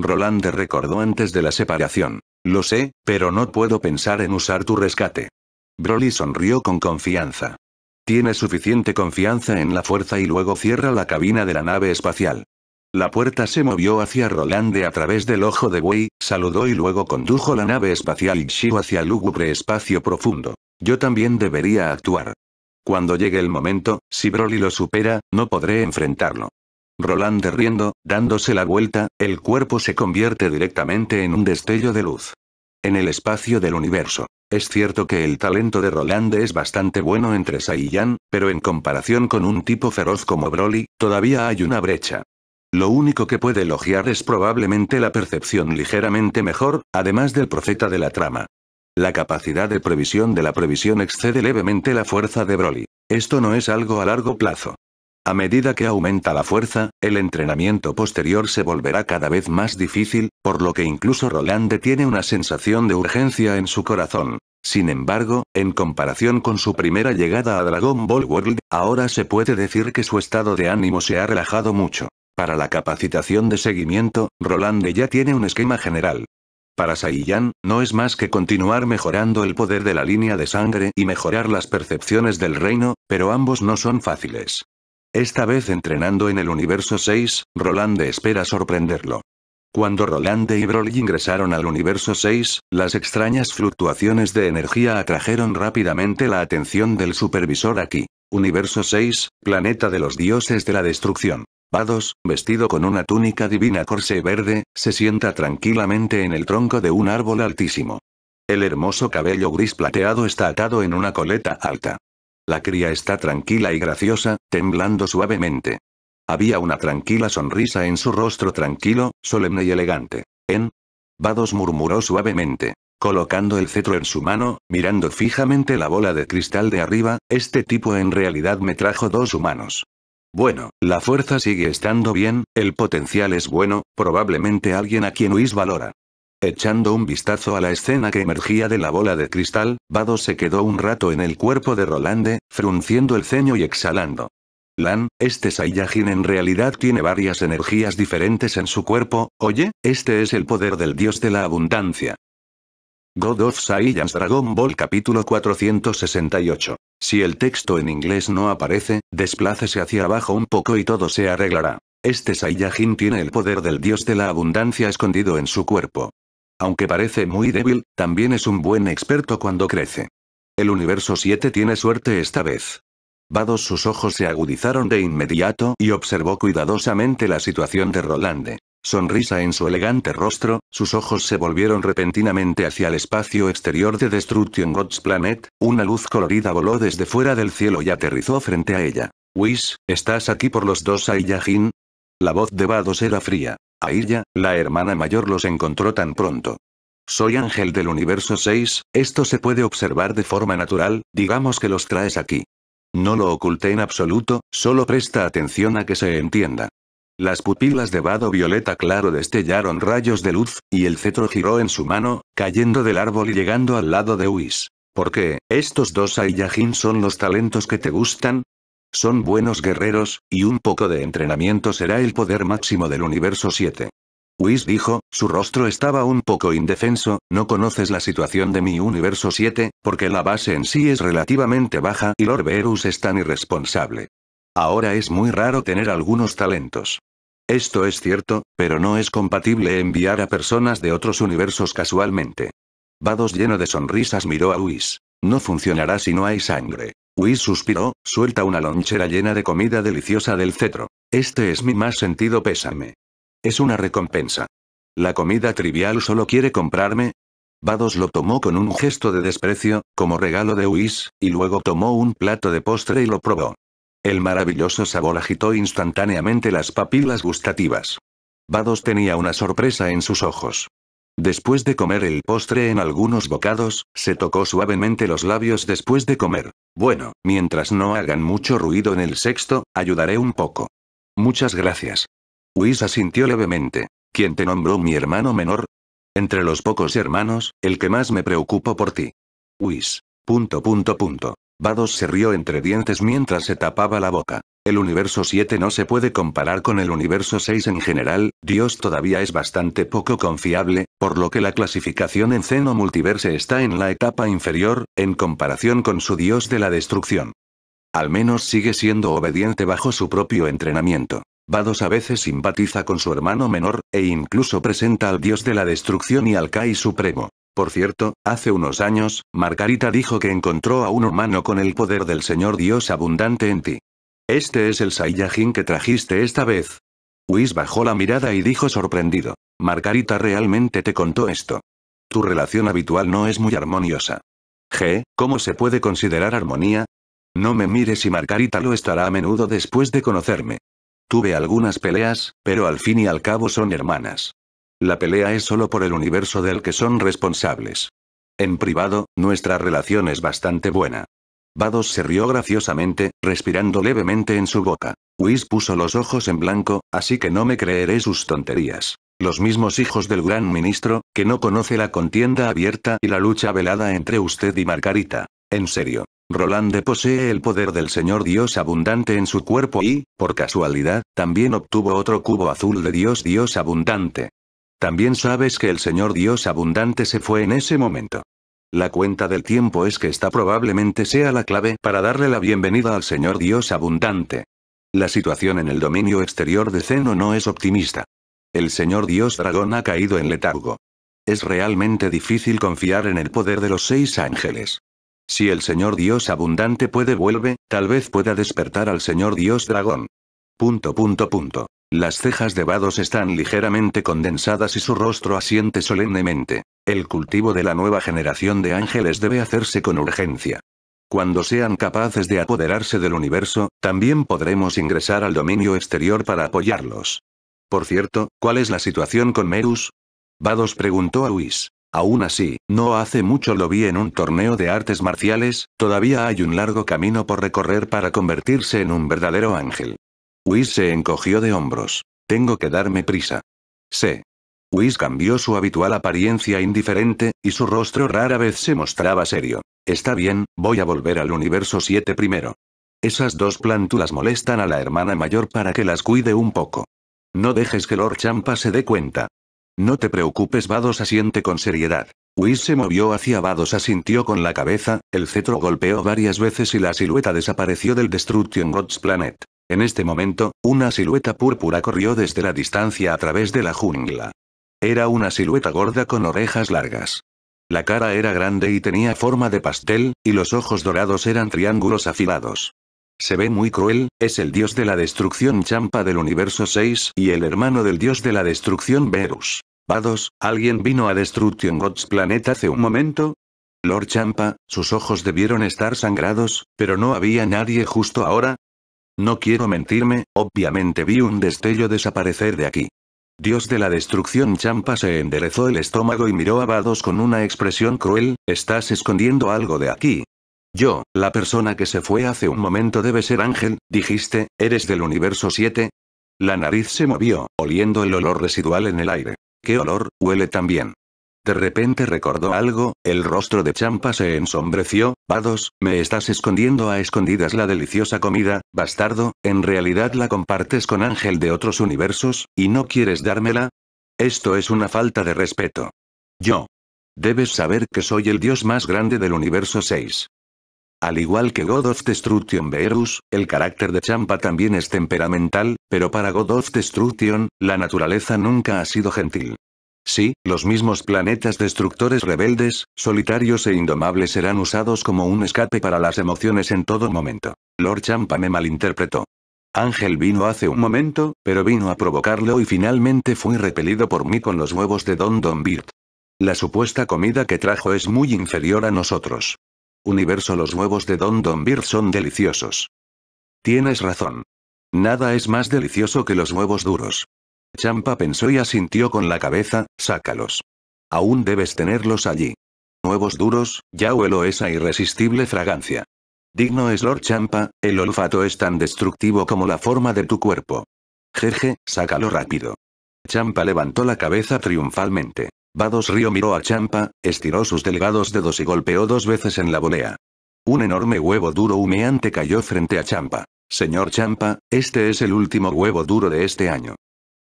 Roland recordó antes de la separación. Lo sé, pero no puedo pensar en usar tu rescate. Broly sonrió con confianza. Tiene suficiente confianza en la fuerza y luego cierra la cabina de la nave espacial. La puerta se movió hacia Rolande a través del ojo de Wei, saludó y luego condujo la nave espacial Xiu hacia lúgubre espacio profundo. Yo también debería actuar. Cuando llegue el momento, si Broly lo supera, no podré enfrentarlo. Rolande riendo, dándose la vuelta, el cuerpo se convierte directamente en un destello de luz. En el espacio del universo. Es cierto que el talento de Rolande es bastante bueno entre Saiyan, pero en comparación con un tipo feroz como Broly, todavía hay una brecha. Lo único que puede elogiar es probablemente la percepción ligeramente mejor, además del profeta de la trama. La capacidad de previsión de la previsión excede levemente la fuerza de Broly. Esto no es algo a largo plazo. A medida que aumenta la fuerza, el entrenamiento posterior se volverá cada vez más difícil, por lo que incluso Roland tiene una sensación de urgencia en su corazón. Sin embargo, en comparación con su primera llegada a Dragon Ball World, ahora se puede decir que su estado de ánimo se ha relajado mucho. Para la capacitación de seguimiento, Roland ya tiene un esquema general. Para Saiyan, no es más que continuar mejorando el poder de la línea de sangre y mejorar las percepciones del reino, pero ambos no son fáciles. Esta vez entrenando en el universo 6, Roland espera sorprenderlo. Cuando Roland y Broly ingresaron al universo 6, las extrañas fluctuaciones de energía atrajeron rápidamente la atención del supervisor aquí. Universo 6, planeta de los dioses de la destrucción. Vados, vestido con una túnica divina corse verde, se sienta tranquilamente en el tronco de un árbol altísimo. El hermoso cabello gris plateado está atado en una coleta alta. La cría está tranquila y graciosa, temblando suavemente. Había una tranquila sonrisa en su rostro tranquilo, solemne y elegante. En. Vados murmuró suavemente. Colocando el cetro en su mano, mirando fijamente la bola de cristal de arriba, este tipo en realidad me trajo dos humanos. Bueno, la fuerza sigue estando bien, el potencial es bueno, probablemente alguien a quien Whis valora. Echando un vistazo a la escena que emergía de la bola de cristal, Vado se quedó un rato en el cuerpo de Rolande, frunciendo el ceño y exhalando. Lan, este Saiyajin en realidad tiene varias energías diferentes en su cuerpo, oye, este es el poder del dios de la abundancia. God of Saiyans Dragon Ball capítulo 468 si el texto en inglés no aparece, desplácese hacia abajo un poco y todo se arreglará. Este Saiyajin tiene el poder del dios de la abundancia escondido en su cuerpo. Aunque parece muy débil, también es un buen experto cuando crece. El universo 7 tiene suerte esta vez. Vados sus ojos se agudizaron de inmediato y observó cuidadosamente la situación de Rolande sonrisa en su elegante rostro, sus ojos se volvieron repentinamente hacia el espacio exterior de Destruction God's Planet, una luz colorida voló desde fuera del cielo y aterrizó frente a ella. Whis, ¿estás aquí por los dos Aiyajin? La voz de Vados era fría. ella, la hermana mayor los encontró tan pronto. Soy ángel del universo 6, esto se puede observar de forma natural, digamos que los traes aquí. No lo oculté en absoluto, solo presta atención a que se entienda. Las pupilas de vado violeta claro destellaron rayos de luz, y el cetro giró en su mano, cayendo del árbol y llegando al lado de Whis. ¿Por qué, estos dos Aiyajin son los talentos que te gustan, son buenos guerreros, y un poco de entrenamiento será el poder máximo del universo 7. Whis dijo, su rostro estaba un poco indefenso, no conoces la situación de mi universo 7, porque la base en sí es relativamente baja y Lord Verus es tan irresponsable. Ahora es muy raro tener algunos talentos. Esto es cierto, pero no es compatible enviar a personas de otros universos casualmente. Vados lleno de sonrisas miró a Whis. No funcionará si no hay sangre. Whis suspiró, suelta una lonchera llena de comida deliciosa del cetro. Este es mi más sentido pésame. Es una recompensa. ¿La comida trivial solo quiere comprarme? Vados lo tomó con un gesto de desprecio, como regalo de Whis, y luego tomó un plato de postre y lo probó. El maravilloso sabor agitó instantáneamente las papilas gustativas. Vados tenía una sorpresa en sus ojos. Después de comer el postre en algunos bocados, se tocó suavemente los labios después de comer. Bueno, mientras no hagan mucho ruido en el sexto, ayudaré un poco. Muchas gracias. Whis asintió levemente. ¿Quién te nombró mi hermano menor? Entre los pocos hermanos, el que más me preocupo por ti. Whis. Punto punto punto. Vados se rió entre dientes mientras se tapaba la boca. El universo 7 no se puede comparar con el universo 6 en general, Dios todavía es bastante poco confiable, por lo que la clasificación en Zeno Multiverse está en la etapa inferior, en comparación con su Dios de la destrucción. Al menos sigue siendo obediente bajo su propio entrenamiento. Vados a veces simpatiza con su hermano menor, e incluso presenta al dios de la destrucción y al Kai supremo. Por cierto, hace unos años, Margarita dijo que encontró a un humano con el poder del Señor Dios abundante en ti. Este es el Saiyajin que trajiste esta vez. Whis bajó la mirada y dijo sorprendido. Margarita realmente te contó esto. Tu relación habitual no es muy armoniosa. G, ¿cómo se puede considerar armonía? No me mires y Margarita lo estará a menudo después de conocerme. Tuve algunas peleas, pero al fin y al cabo son hermanas. La pelea es solo por el universo del que son responsables. En privado, nuestra relación es bastante buena. Vados se rió graciosamente, respirando levemente en su boca. Whis puso los ojos en blanco, así que no me creeré sus tonterías. Los mismos hijos del gran ministro, que no conoce la contienda abierta y la lucha velada entre usted y Margarita. En serio. Rolande posee el poder del Señor Dios abundante en su cuerpo y, por casualidad, también obtuvo otro cubo azul de Dios Dios abundante. También sabes que el Señor Dios abundante se fue en ese momento. La cuenta del tiempo es que esta probablemente sea la clave para darle la bienvenida al Señor Dios abundante. La situación en el dominio exterior de Zeno no es optimista. El Señor Dios Dragón ha caído en letargo. Es realmente difícil confiar en el poder de los seis ángeles. Si el Señor Dios abundante puede vuelve, tal vez pueda despertar al Señor Dios Dragón. Punto punto punto. Las cejas de Vados están ligeramente condensadas y su rostro asiente solemnemente. El cultivo de la nueva generación de ángeles debe hacerse con urgencia. Cuando sean capaces de apoderarse del universo, también podremos ingresar al dominio exterior para apoyarlos. Por cierto, ¿cuál es la situación con Merus? Vados preguntó a Luis. Aún así, no hace mucho lo vi en un torneo de artes marciales, todavía hay un largo camino por recorrer para convertirse en un verdadero ángel. Whis se encogió de hombros. Tengo que darme prisa. Sé. Whis cambió su habitual apariencia indiferente, y su rostro rara vez se mostraba serio. Está bien, voy a volver al universo 7 primero. Esas dos plántulas molestan a la hermana mayor para que las cuide un poco. No dejes que Lord Champa se dé cuenta. No te preocupes, Vados asiente con seriedad. Whis se movió hacia Vados asintió con la cabeza, el cetro golpeó varias veces y la silueta desapareció del Destruction God's Planet. En este momento, una silueta púrpura corrió desde la distancia a través de la jungla. Era una silueta gorda con orejas largas. La cara era grande y tenía forma de pastel, y los ojos dorados eran triángulos afilados. Se ve muy cruel, es el dios de la destrucción Champa del universo 6 y el hermano del dios de la destrucción Verus. Vados, ¿alguien vino a Destruction Gods Planet hace un momento? Lord Champa, sus ojos debieron estar sangrados, pero no había nadie justo ahora, no quiero mentirme, obviamente vi un destello desaparecer de aquí. Dios de la destrucción Champa se enderezó el estómago y miró a Vados con una expresión cruel, ¿estás escondiendo algo de aquí? Yo, la persona que se fue hace un momento debe ser Ángel, dijiste, ¿eres del universo 7? La nariz se movió, oliendo el olor residual en el aire. ¿Qué olor, huele también? De repente recordó algo, el rostro de Champa se ensombreció, Vados, me estás escondiendo a escondidas la deliciosa comida, bastardo, en realidad la compartes con Ángel de otros universos, y no quieres dármela. Esto es una falta de respeto. Yo. Debes saber que soy el dios más grande del universo 6. Al igual que God of Destruction Beerus, el carácter de Champa también es temperamental, pero para God of Destruction, la naturaleza nunca ha sido gentil. Sí, los mismos planetas destructores rebeldes, solitarios e indomables serán usados como un escape para las emociones en todo momento. Lord Champa me malinterpretó. Ángel vino hace un momento, pero vino a provocarlo y finalmente fui repelido por mí con los huevos de Don Don La supuesta comida que trajo es muy inferior a nosotros. Universo los huevos de Don Don son deliciosos. Tienes razón. Nada es más delicioso que los huevos duros. Champa pensó y asintió con la cabeza, sácalos. Aún debes tenerlos allí. Nuevos duros, ya huelo esa irresistible fragancia. Digno es Lord Champa, el olfato es tan destructivo como la forma de tu cuerpo. Jeje, sácalo rápido. Champa levantó la cabeza triunfalmente. Vados Río miró a Champa, estiró sus delgados dedos y golpeó dos veces en la volea. Un enorme huevo duro humeante cayó frente a Champa. Señor Champa, este es el último huevo duro de este año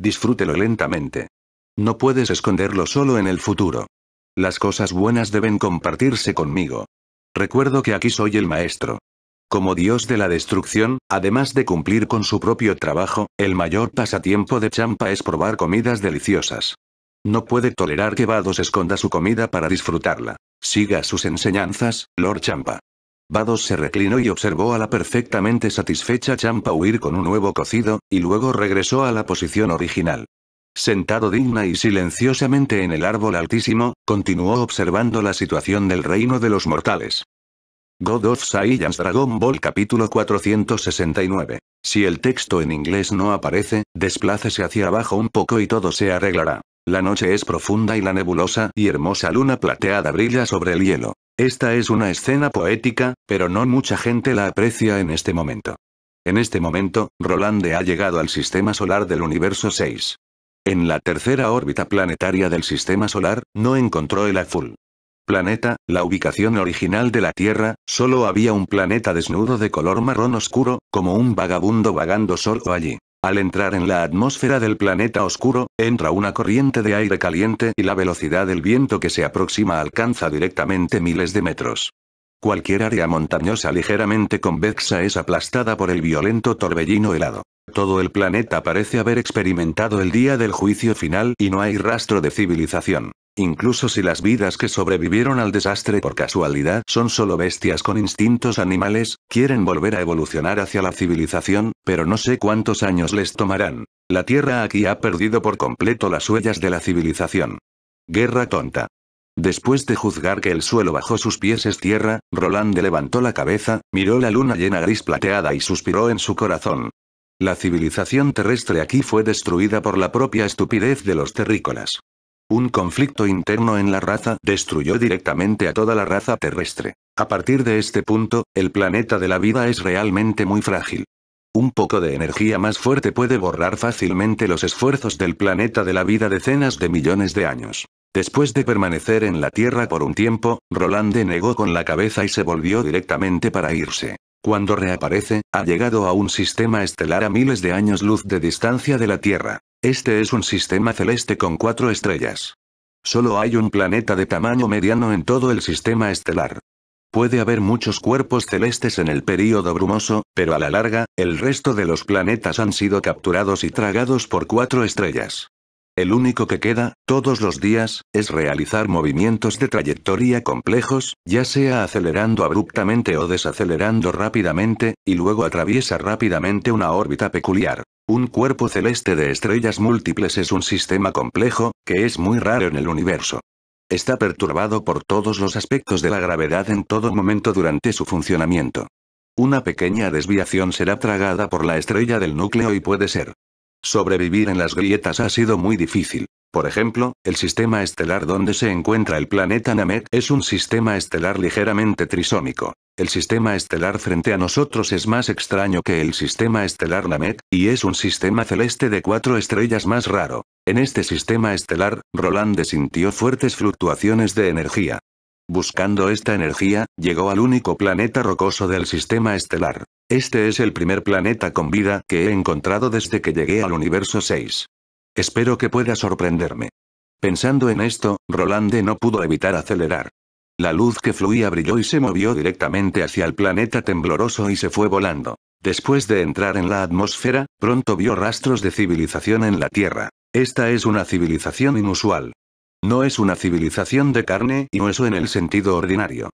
disfrútelo lentamente. No puedes esconderlo solo en el futuro. Las cosas buenas deben compartirse conmigo. Recuerdo que aquí soy el maestro. Como dios de la destrucción, además de cumplir con su propio trabajo, el mayor pasatiempo de Champa es probar comidas deliciosas. No puede tolerar que Vados esconda su comida para disfrutarla. Siga sus enseñanzas, Lord Champa. Vados se reclinó y observó a la perfectamente satisfecha Champa huir con un nuevo cocido, y luego regresó a la posición original. Sentado digna y silenciosamente en el árbol altísimo, continuó observando la situación del reino de los mortales. God of Saiyans Dragon Ball capítulo 469. Si el texto en inglés no aparece, desplácese hacia abajo un poco y todo se arreglará. La noche es profunda y la nebulosa y hermosa luna plateada brilla sobre el hielo. Esta es una escena poética, pero no mucha gente la aprecia en este momento. En este momento, Rolande ha llegado al sistema solar del universo 6. En la tercera órbita planetaria del sistema solar, no encontró el azul planeta, la ubicación original de la Tierra, solo había un planeta desnudo de color marrón oscuro, como un vagabundo vagando solo allí. Al entrar en la atmósfera del planeta oscuro, entra una corriente de aire caliente y la velocidad del viento que se aproxima alcanza directamente miles de metros. Cualquier área montañosa ligeramente convexa es aplastada por el violento torbellino helado. Todo el planeta parece haber experimentado el día del juicio final y no hay rastro de civilización. Incluso si las vidas que sobrevivieron al desastre por casualidad son solo bestias con instintos animales, quieren volver a evolucionar hacia la civilización, pero no sé cuántos años les tomarán. La Tierra aquí ha perdido por completo las huellas de la civilización. Guerra tonta. Después de juzgar que el suelo bajo sus pies es tierra, Roland levantó la cabeza, miró la luna llena gris plateada y suspiró en su corazón. La civilización terrestre aquí fue destruida por la propia estupidez de los terrícolas. Un conflicto interno en la raza destruyó directamente a toda la raza terrestre. A partir de este punto, el planeta de la vida es realmente muy frágil. Un poco de energía más fuerte puede borrar fácilmente los esfuerzos del planeta de la vida decenas de millones de años. Después de permanecer en la Tierra por un tiempo, Roland negó con la cabeza y se volvió directamente para irse. Cuando reaparece, ha llegado a un sistema estelar a miles de años luz de distancia de la Tierra. Este es un sistema celeste con cuatro estrellas. Solo hay un planeta de tamaño mediano en todo el sistema estelar. Puede haber muchos cuerpos celestes en el período brumoso, pero a la larga, el resto de los planetas han sido capturados y tragados por cuatro estrellas. El único que queda, todos los días, es realizar movimientos de trayectoria complejos, ya sea acelerando abruptamente o desacelerando rápidamente, y luego atraviesa rápidamente una órbita peculiar. Un cuerpo celeste de estrellas múltiples es un sistema complejo, que es muy raro en el universo. Está perturbado por todos los aspectos de la gravedad en todo momento durante su funcionamiento. Una pequeña desviación será tragada por la estrella del núcleo y puede ser. Sobrevivir en las grietas ha sido muy difícil. Por ejemplo, el sistema estelar donde se encuentra el planeta Namek es un sistema estelar ligeramente trisómico. El sistema estelar frente a nosotros es más extraño que el sistema estelar Namek, y es un sistema celeste de cuatro estrellas más raro. En este sistema estelar, Roland sintió fuertes fluctuaciones de energía. Buscando esta energía, llegó al único planeta rocoso del sistema estelar. Este es el primer planeta con vida que he encontrado desde que llegué al universo 6. Espero que pueda sorprenderme. Pensando en esto, Rolande no pudo evitar acelerar. La luz que fluía brilló y se movió directamente hacia el planeta tembloroso y se fue volando. Después de entrar en la atmósfera, pronto vio rastros de civilización en la Tierra. Esta es una civilización inusual. No es una civilización de carne y hueso en el sentido ordinario.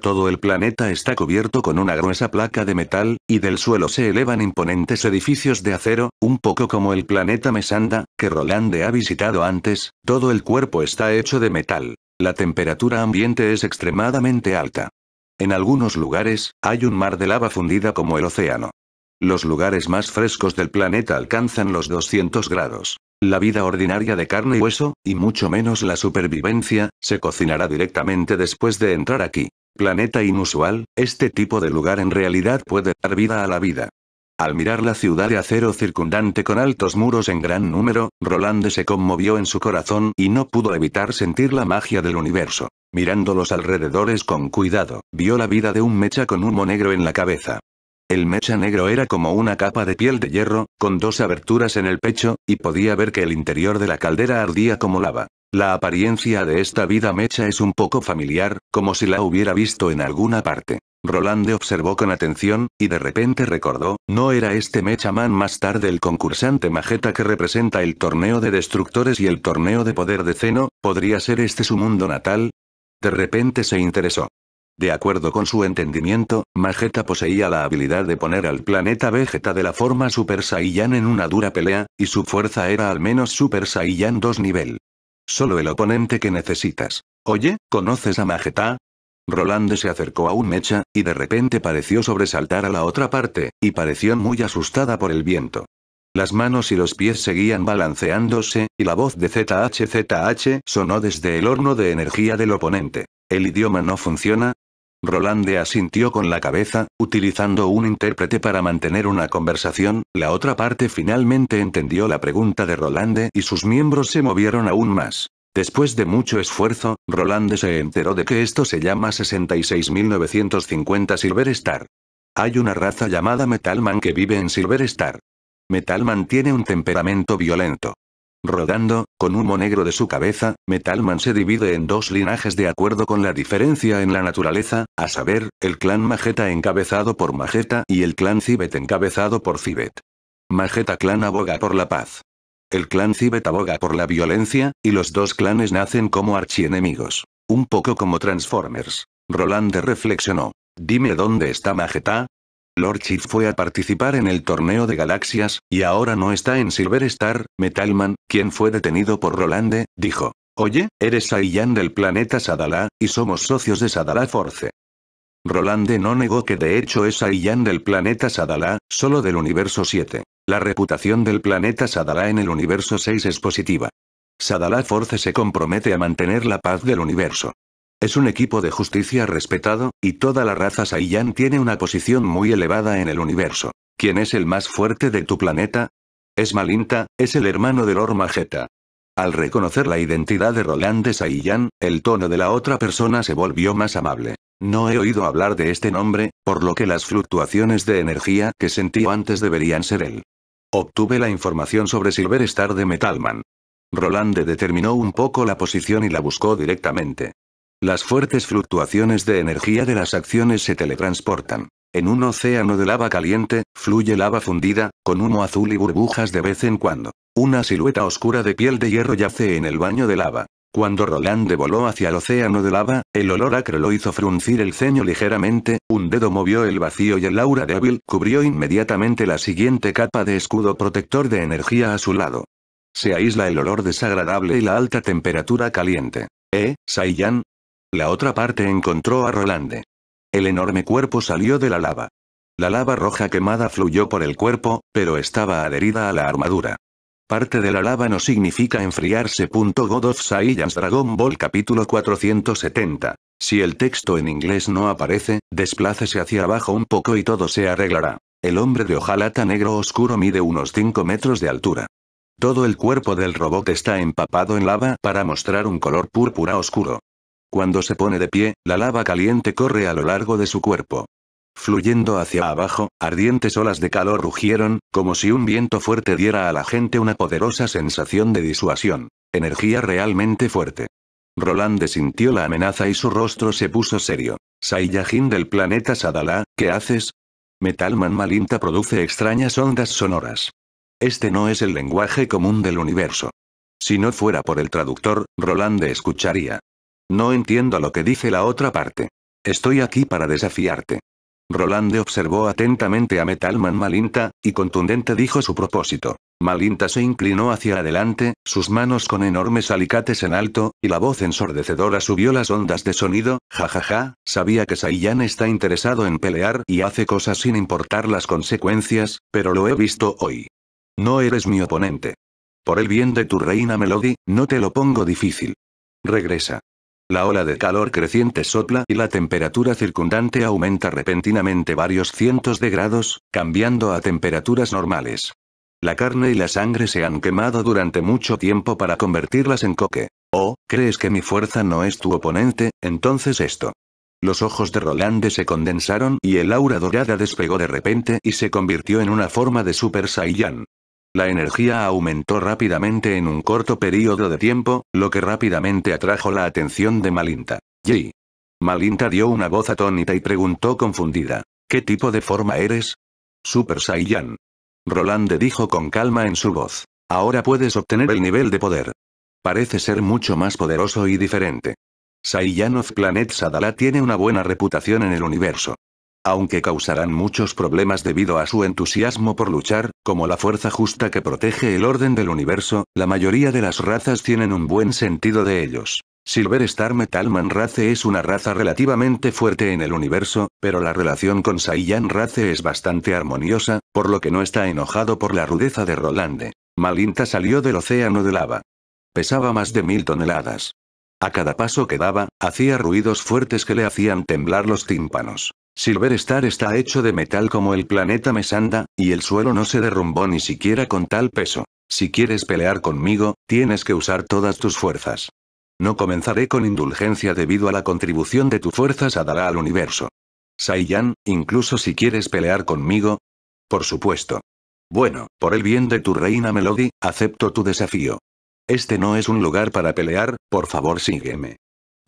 Todo el planeta está cubierto con una gruesa placa de metal, y del suelo se elevan imponentes edificios de acero, un poco como el planeta Mesanda, que Rolande ha visitado antes, todo el cuerpo está hecho de metal. La temperatura ambiente es extremadamente alta. En algunos lugares, hay un mar de lava fundida como el océano. Los lugares más frescos del planeta alcanzan los 200 grados. La vida ordinaria de carne y hueso, y mucho menos la supervivencia, se cocinará directamente después de entrar aquí. Planeta inusual, este tipo de lugar en realidad puede dar vida a la vida. Al mirar la ciudad de acero circundante con altos muros en gran número, Roland se conmovió en su corazón y no pudo evitar sentir la magia del universo. Mirando los alrededores con cuidado, vio la vida de un mecha con humo negro en la cabeza. El mecha negro era como una capa de piel de hierro, con dos aberturas en el pecho, y podía ver que el interior de la caldera ardía como lava. La apariencia de esta vida mecha es un poco familiar, como si la hubiera visto en alguna parte. Rolande observó con atención, y de repente recordó, ¿no era este Mechaman más tarde el concursante Majeta que representa el torneo de destructores y el torneo de poder de Zeno? ¿Podría ser este su mundo natal? De repente se interesó. De acuerdo con su entendimiento, Majeta poseía la habilidad de poner al planeta Vegeta de la forma Super Saiyan en una dura pelea, y su fuerza era al menos Super Saiyan 2 nivel. Solo el oponente que necesitas. Oye, ¿conoces a Majeta? Roland se acercó a un mecha, y de repente pareció sobresaltar a la otra parte, y pareció muy asustada por el viento. Las manos y los pies seguían balanceándose, y la voz de ZHZH sonó desde el horno de energía del oponente. El idioma no funciona, Rolande asintió con la cabeza, utilizando un intérprete para mantener una conversación, la otra parte finalmente entendió la pregunta de Rolande y sus miembros se movieron aún más. Después de mucho esfuerzo, Rolande se enteró de que esto se llama 66950 Silver Star. Hay una raza llamada Metalman que vive en Silver Star. Metalman tiene un temperamento violento. Rodando, con humo negro de su cabeza, Metalman se divide en dos linajes de acuerdo con la diferencia en la naturaleza, a saber, el clan Majeta encabezado por Majeta y el clan Cibet encabezado por Cibet. Majeta clan aboga por la paz. El clan Cibet aboga por la violencia, y los dos clanes nacen como archienemigos. Un poco como Transformers. Roland reflexionó. Dime dónde está Majeta. Lord Chief fue a participar en el torneo de galaxias, y ahora no está en Silver Star, Metalman, quien fue detenido por Rolande, dijo. Oye, eres Saiyan del planeta Sadala, y somos socios de Sadala Force. Rolande no negó que de hecho es Saiyan del planeta Sadala, solo del universo 7. La reputación del planeta Sadala en el universo 6 es positiva. Sadala Force se compromete a mantener la paz del universo. Es un equipo de justicia respetado, y toda la raza Saiyan tiene una posición muy elevada en el universo. ¿Quién es el más fuerte de tu planeta? Es Malinta, es el hermano de Lord Mageta. Al reconocer la identidad de Roland de Saiyan, el tono de la otra persona se volvió más amable. No he oído hablar de este nombre, por lo que las fluctuaciones de energía que sentí antes deberían ser él. Obtuve la información sobre Silver Star de Metalman. Roland determinó un poco la posición y la buscó directamente. Las fuertes fluctuaciones de energía de las acciones se teletransportan. En un océano de lava caliente, fluye lava fundida, con humo azul y burbujas de vez en cuando. Una silueta oscura de piel de hierro yace en el baño de lava. Cuando Roland voló hacia el océano de lava, el olor acre lo hizo fruncir el ceño ligeramente, un dedo movió el vacío y el aura débil cubrió inmediatamente la siguiente capa de escudo protector de energía a su lado. Se aísla el olor desagradable y la alta temperatura caliente. Eh, Saiyan, la otra parte encontró a Rolande. El enorme cuerpo salió de la lava. La lava roja quemada fluyó por el cuerpo, pero estaba adherida a la armadura. Parte de la lava no significa enfriarse. God of Saiyans Dragon Ball capítulo 470. Si el texto en inglés no aparece, desplácese hacia abajo un poco y todo se arreglará. El hombre de hojalata negro oscuro mide unos 5 metros de altura. Todo el cuerpo del robot está empapado en lava para mostrar un color púrpura oscuro. Cuando se pone de pie, la lava caliente corre a lo largo de su cuerpo. Fluyendo hacia abajo, ardientes olas de calor rugieron, como si un viento fuerte diera a la gente una poderosa sensación de disuasión. Energía realmente fuerte. Roland sintió la amenaza y su rostro se puso serio. Saiyajin del planeta Sadala, ¿qué haces? Metalman Malinta produce extrañas ondas sonoras. Este no es el lenguaje común del universo. Si no fuera por el traductor, Roland escucharía. No entiendo lo que dice la otra parte. Estoy aquí para desafiarte. Rolande observó atentamente a Metalman Malinta, y contundente dijo su propósito. Malinta se inclinó hacia adelante, sus manos con enormes alicates en alto, y la voz ensordecedora subió las ondas de sonido, jajaja, ja, ja, sabía que Saiyan está interesado en pelear y hace cosas sin importar las consecuencias, pero lo he visto hoy. No eres mi oponente. Por el bien de tu reina Melody, no te lo pongo difícil. Regresa. La ola de calor creciente sopla y la temperatura circundante aumenta repentinamente varios cientos de grados, cambiando a temperaturas normales. La carne y la sangre se han quemado durante mucho tiempo para convertirlas en coque. Oh, ¿crees que mi fuerza no es tu oponente? Entonces esto. Los ojos de Rolande se condensaron y el aura dorada despegó de repente y se convirtió en una forma de Super Saiyan. La energía aumentó rápidamente en un corto periodo de tiempo, lo que rápidamente atrajo la atención de Malinta. Y. Malinta dio una voz atónita y preguntó confundida. ¿Qué tipo de forma eres? Super Saiyan. Rolande dijo con calma en su voz. Ahora puedes obtener el nivel de poder. Parece ser mucho más poderoso y diferente. Saiyan of Planet Sadala tiene una buena reputación en el universo aunque causarán muchos problemas debido a su entusiasmo por luchar, como la fuerza justa que protege el orden del universo, la mayoría de las razas tienen un buen sentido de ellos. Silver Star Metalman Race es una raza relativamente fuerte en el universo, pero la relación con Saiyan Race es bastante armoniosa, por lo que no está enojado por la rudeza de Rolande. Malinta salió del océano de lava. Pesaba más de mil toneladas. A cada paso que daba, hacía ruidos fuertes que le hacían temblar los tímpanos. Silver Star está hecho de metal como el planeta Mesanda, y el suelo no se derrumbó ni siquiera con tal peso. Si quieres pelear conmigo, tienes que usar todas tus fuerzas. No comenzaré con indulgencia debido a la contribución de tus fuerzas a dar al universo. Saiyan, incluso si quieres pelear conmigo. Por supuesto. Bueno, por el bien de tu reina Melody, acepto tu desafío. Este no es un lugar para pelear, por favor sígueme.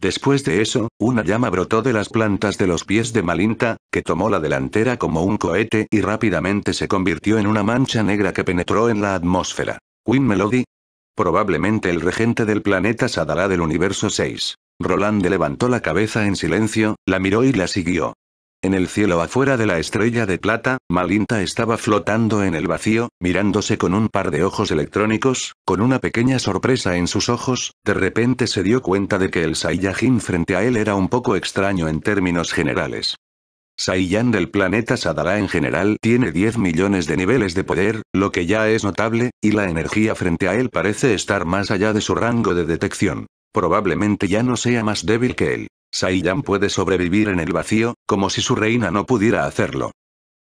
Después de eso, una llama brotó de las plantas de los pies de Malinta, que tomó la delantera como un cohete y rápidamente se convirtió en una mancha negra que penetró en la atmósfera. Win Melody. Probablemente el regente del planeta Sadala del universo 6. Roland levantó la cabeza en silencio, la miró y la siguió. En el cielo afuera de la estrella de plata, Malinta estaba flotando en el vacío, mirándose con un par de ojos electrónicos, con una pequeña sorpresa en sus ojos, de repente se dio cuenta de que el Saiyajin frente a él era un poco extraño en términos generales. Saiyan del planeta Sadara en general tiene 10 millones de niveles de poder, lo que ya es notable, y la energía frente a él parece estar más allá de su rango de detección. Probablemente ya no sea más débil que él. Saiyan puede sobrevivir en el vacío, como si su reina no pudiera hacerlo.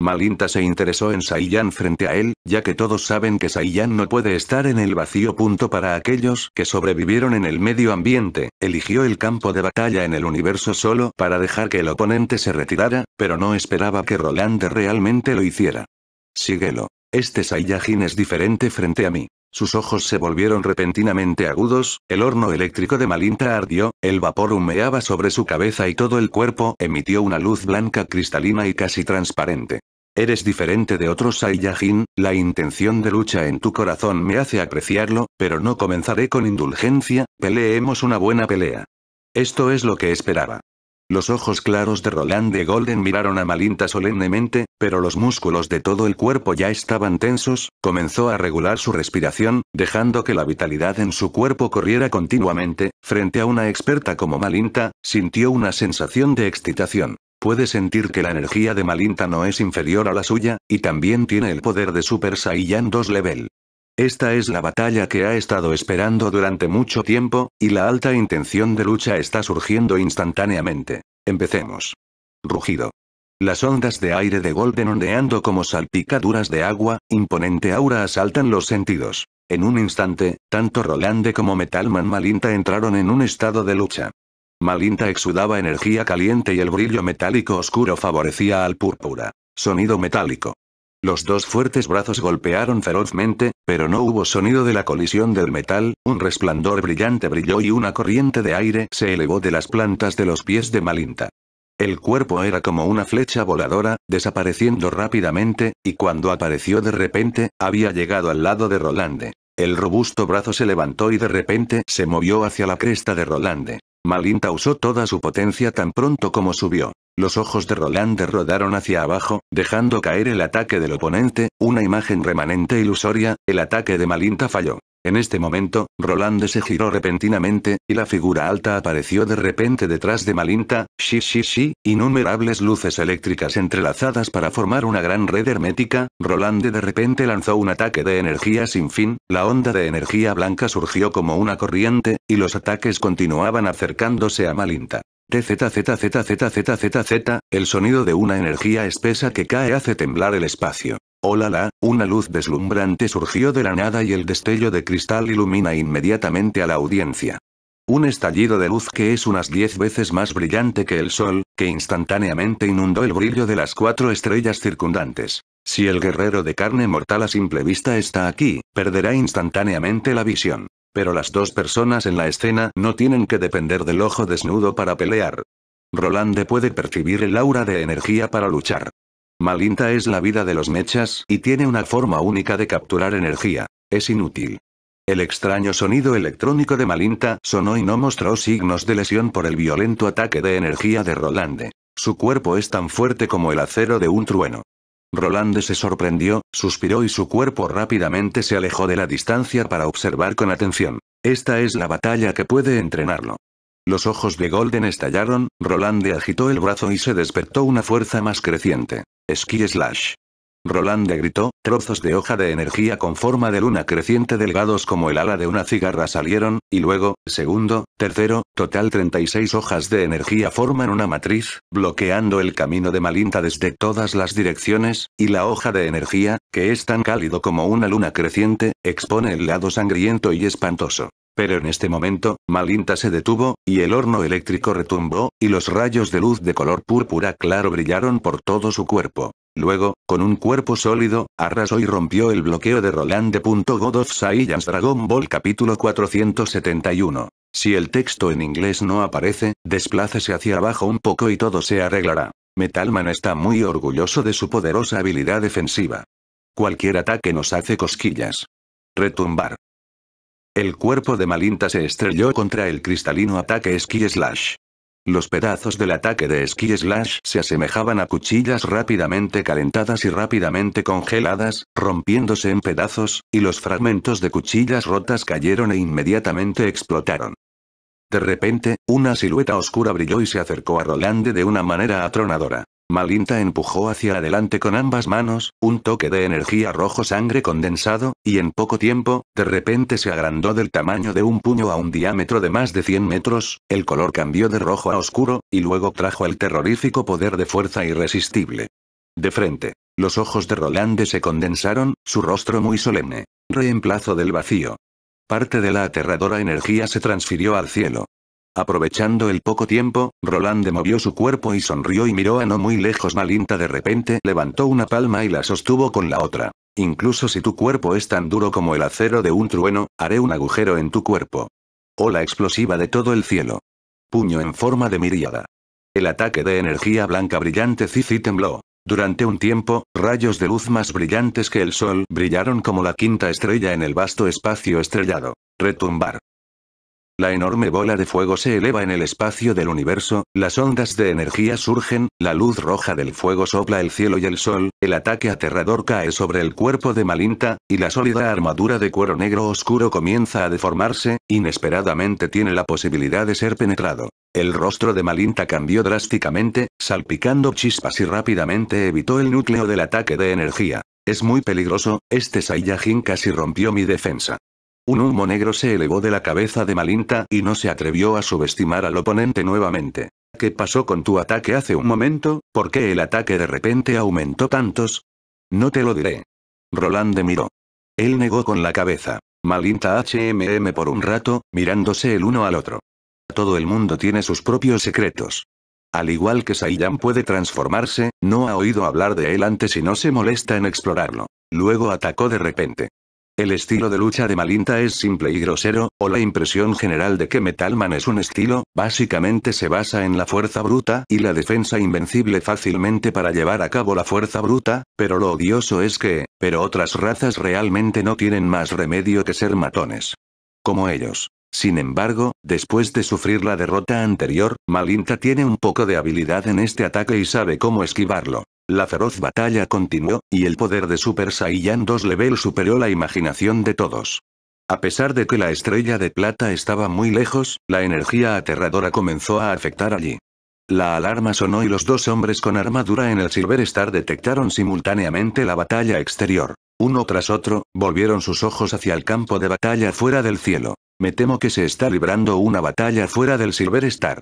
Malinta se interesó en Saiyan frente a él, ya que todos saben que Saiyan no puede estar en el vacío. Punto para aquellos que sobrevivieron en el medio ambiente, eligió el campo de batalla en el universo solo para dejar que el oponente se retirara, pero no esperaba que Roland realmente lo hiciera. Síguelo. Este Saiyajin es diferente frente a mí. Sus ojos se volvieron repentinamente agudos, el horno eléctrico de Malinta ardió, el vapor humeaba sobre su cabeza y todo el cuerpo emitió una luz blanca cristalina y casi transparente. Eres diferente de otros Saiyajin, la intención de lucha en tu corazón me hace apreciarlo, pero no comenzaré con indulgencia, peleemos una buena pelea. Esto es lo que esperaba. Los ojos claros de Roland de Golden miraron a Malinta solemnemente, pero los músculos de todo el cuerpo ya estaban tensos, comenzó a regular su respiración, dejando que la vitalidad en su cuerpo corriera continuamente, frente a una experta como Malinta, sintió una sensación de excitación. Puede sentir que la energía de Malinta no es inferior a la suya, y también tiene el poder de Super Saiyan 2 level. Esta es la batalla que ha estado esperando durante mucho tiempo, y la alta intención de lucha está surgiendo instantáneamente. Empecemos. Rugido. Las ondas de aire de Golden ondeando como salpicaduras de agua, imponente aura asaltan los sentidos. En un instante, tanto Rolande como Metalman Malinta entraron en un estado de lucha. Malinta exudaba energía caliente y el brillo metálico oscuro favorecía al púrpura. Sonido metálico. Los dos fuertes brazos golpearon ferozmente, pero no hubo sonido de la colisión del metal, un resplandor brillante brilló y una corriente de aire se elevó de las plantas de los pies de Malinta. El cuerpo era como una flecha voladora, desapareciendo rápidamente, y cuando apareció de repente, había llegado al lado de Rolande. El robusto brazo se levantó y de repente se movió hacia la cresta de Rolande. Malinta usó toda su potencia tan pronto como subió. Los ojos de Roland rodaron hacia abajo, dejando caer el ataque del oponente, una imagen remanente ilusoria, el ataque de Malinta falló. En este momento, Roland se giró repentinamente, y la figura alta apareció de repente detrás de Malinta, shi shi sí, innumerables luces eléctricas entrelazadas para formar una gran red hermética, Roland de repente lanzó un ataque de energía sin fin, la onda de energía blanca surgió como una corriente, y los ataques continuaban acercándose a Malinta. TZZZZZZZ, el sonido de una energía espesa que cae hace temblar el espacio. Hola la, una luz deslumbrante surgió de la nada y el destello de cristal ilumina inmediatamente a la audiencia. Un estallido de luz que es unas diez veces más brillante que el sol, que instantáneamente inundó el brillo de las cuatro estrellas circundantes. Si el guerrero de carne mortal a simple vista está aquí, perderá instantáneamente la visión pero las dos personas en la escena no tienen que depender del ojo desnudo para pelear. Rolande puede percibir el aura de energía para luchar. Malinta es la vida de los mechas y tiene una forma única de capturar energía. Es inútil. El extraño sonido electrónico de Malinta sonó y no mostró signos de lesión por el violento ataque de energía de Rolande. Su cuerpo es tan fuerte como el acero de un trueno. Rolande se sorprendió, suspiró y su cuerpo rápidamente se alejó de la distancia para observar con atención. Esta es la batalla que puede entrenarlo. Los ojos de Golden estallaron, Roland agitó el brazo y se despertó una fuerza más creciente. Ski Slash. Roland gritó, trozos de hoja de energía con forma de luna creciente delgados como el ala de una cigarra salieron, y luego, segundo, tercero, total 36 hojas de energía forman una matriz, bloqueando el camino de Malinta desde todas las direcciones, y la hoja de energía, que es tan cálido como una luna creciente, expone el lado sangriento y espantoso. Pero en este momento, Malinta se detuvo, y el horno eléctrico retumbó, y los rayos de luz de color púrpura claro brillaron por todo su cuerpo. Luego, con un cuerpo sólido, arrasó y rompió el bloqueo de Roland de God of Saiyans Dragon Ball capítulo 471. Si el texto en inglés no aparece, desplácese hacia abajo un poco y todo se arreglará. Metalman está muy orgulloso de su poderosa habilidad defensiva. Cualquier ataque nos hace cosquillas. Retumbar. El cuerpo de Malinta se estrelló contra el cristalino ataque Ski Slash. Los pedazos del ataque de Ski Slash se asemejaban a cuchillas rápidamente calentadas y rápidamente congeladas, rompiéndose en pedazos, y los fragmentos de cuchillas rotas cayeron e inmediatamente explotaron. De repente, una silueta oscura brilló y se acercó a Rolande de una manera atronadora. Malinta empujó hacia adelante con ambas manos, un toque de energía rojo sangre condensado, y en poco tiempo, de repente se agrandó del tamaño de un puño a un diámetro de más de 100 metros, el color cambió de rojo a oscuro, y luego trajo el terrorífico poder de fuerza irresistible. De frente. Los ojos de Rolande se condensaron, su rostro muy solemne. Reemplazo del vacío. Parte de la aterradora energía se transfirió al cielo. Aprovechando el poco tiempo, Roland movió su cuerpo y sonrió y miró a no muy lejos Malinta de repente levantó una palma y la sostuvo con la otra. Incluso si tu cuerpo es tan duro como el acero de un trueno, haré un agujero en tu cuerpo. Ola explosiva de todo el cielo. Puño en forma de miríada. El ataque de energía blanca brillante Cici tembló. Durante un tiempo, rayos de luz más brillantes que el sol brillaron como la quinta estrella en el vasto espacio estrellado. Retumbar. La enorme bola de fuego se eleva en el espacio del universo, las ondas de energía surgen, la luz roja del fuego sopla el cielo y el sol, el ataque aterrador cae sobre el cuerpo de Malinta, y la sólida armadura de cuero negro oscuro comienza a deformarse, inesperadamente tiene la posibilidad de ser penetrado. El rostro de Malinta cambió drásticamente, salpicando chispas y rápidamente evitó el núcleo del ataque de energía. Es muy peligroso, este Saiyajin casi rompió mi defensa. Un humo negro se elevó de la cabeza de Malinta y no se atrevió a subestimar al oponente nuevamente. ¿Qué pasó con tu ataque hace un momento? ¿Por qué el ataque de repente aumentó tantos? No te lo diré. Roland miró. Él negó con la cabeza. Malinta HMM por un rato, mirándose el uno al otro. Todo el mundo tiene sus propios secretos. Al igual que Saiyan puede transformarse, no ha oído hablar de él antes y no se molesta en explorarlo. Luego atacó de repente. El estilo de lucha de Malinta es simple y grosero, o la impresión general de que Metalman es un estilo, básicamente se basa en la fuerza bruta y la defensa invencible fácilmente para llevar a cabo la fuerza bruta, pero lo odioso es que, pero otras razas realmente no tienen más remedio que ser matones. Como ellos. Sin embargo, después de sufrir la derrota anterior, Malinta tiene un poco de habilidad en este ataque y sabe cómo esquivarlo. La feroz batalla continuó, y el poder de Super Saiyan 2 Level superó la imaginación de todos. A pesar de que la estrella de plata estaba muy lejos, la energía aterradora comenzó a afectar allí. La alarma sonó y los dos hombres con armadura en el Silver Star detectaron simultáneamente la batalla exterior. Uno tras otro, volvieron sus ojos hacia el campo de batalla fuera del cielo. Me temo que se está librando una batalla fuera del Silver Star.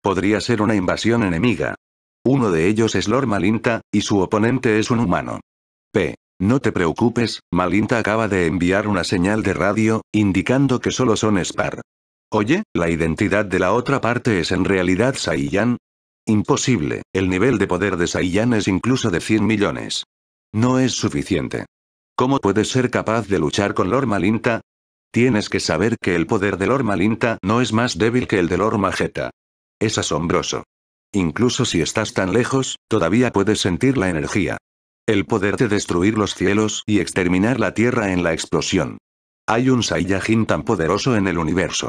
Podría ser una invasión enemiga, uno de ellos es Lord Malinta, y su oponente es un humano. P. No te preocupes, Malinta acaba de enviar una señal de radio, indicando que solo son Spar. Oye, la identidad de la otra parte es en realidad Saiyan. Imposible, el nivel de poder de Saiyan es incluso de 100 millones. No es suficiente. ¿Cómo puedes ser capaz de luchar con Lord Malinta? Tienes que saber que el poder de Lord Malinta no es más débil que el de Lord Mageta. Es asombroso. Incluso si estás tan lejos, todavía puedes sentir la energía. El poder de destruir los cielos y exterminar la tierra en la explosión. Hay un Saiyajin tan poderoso en el universo.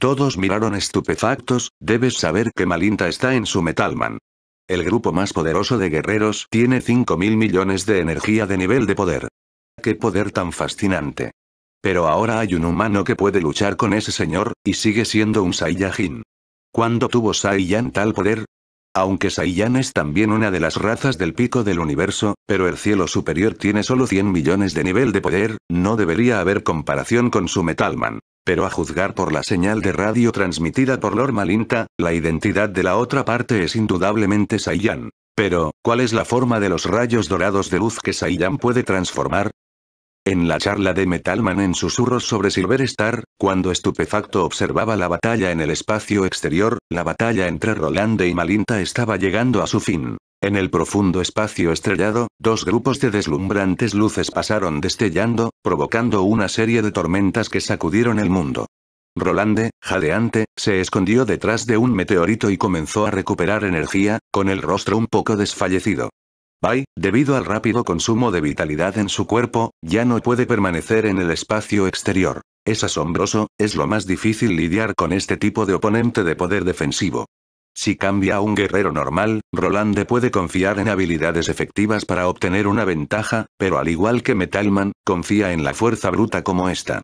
Todos miraron estupefactos, debes saber que Malinta está en su Metalman. El grupo más poderoso de guerreros tiene mil millones de energía de nivel de poder. ¡Qué poder tan fascinante! Pero ahora hay un humano que puede luchar con ese señor, y sigue siendo un Saiyajin. Cuando tuvo Saiyan tal poder? Aunque Saiyan es también una de las razas del pico del universo, pero el cielo superior tiene solo 100 millones de nivel de poder, no debería haber comparación con su Metalman. Pero a juzgar por la señal de radio transmitida por Lord Malinta, la identidad de la otra parte es indudablemente Saiyan. Pero, ¿cuál es la forma de los rayos dorados de luz que Saiyan puede transformar? en la charla de Metalman en susurros sobre Silver Star, cuando estupefacto observaba la batalla en el espacio exterior, la batalla entre Rolande y Malinta estaba llegando a su fin. En el profundo espacio estrellado, dos grupos de deslumbrantes luces pasaron destellando, provocando una serie de tormentas que sacudieron el mundo. Rolande, jadeante, se escondió detrás de un meteorito y comenzó a recuperar energía, con el rostro un poco desfallecido. Bai, debido al rápido consumo de vitalidad en su cuerpo, ya no puede permanecer en el espacio exterior. Es asombroso, es lo más difícil lidiar con este tipo de oponente de poder defensivo. Si cambia a un guerrero normal, Rolande puede confiar en habilidades efectivas para obtener una ventaja, pero al igual que Metalman, confía en la fuerza bruta como esta.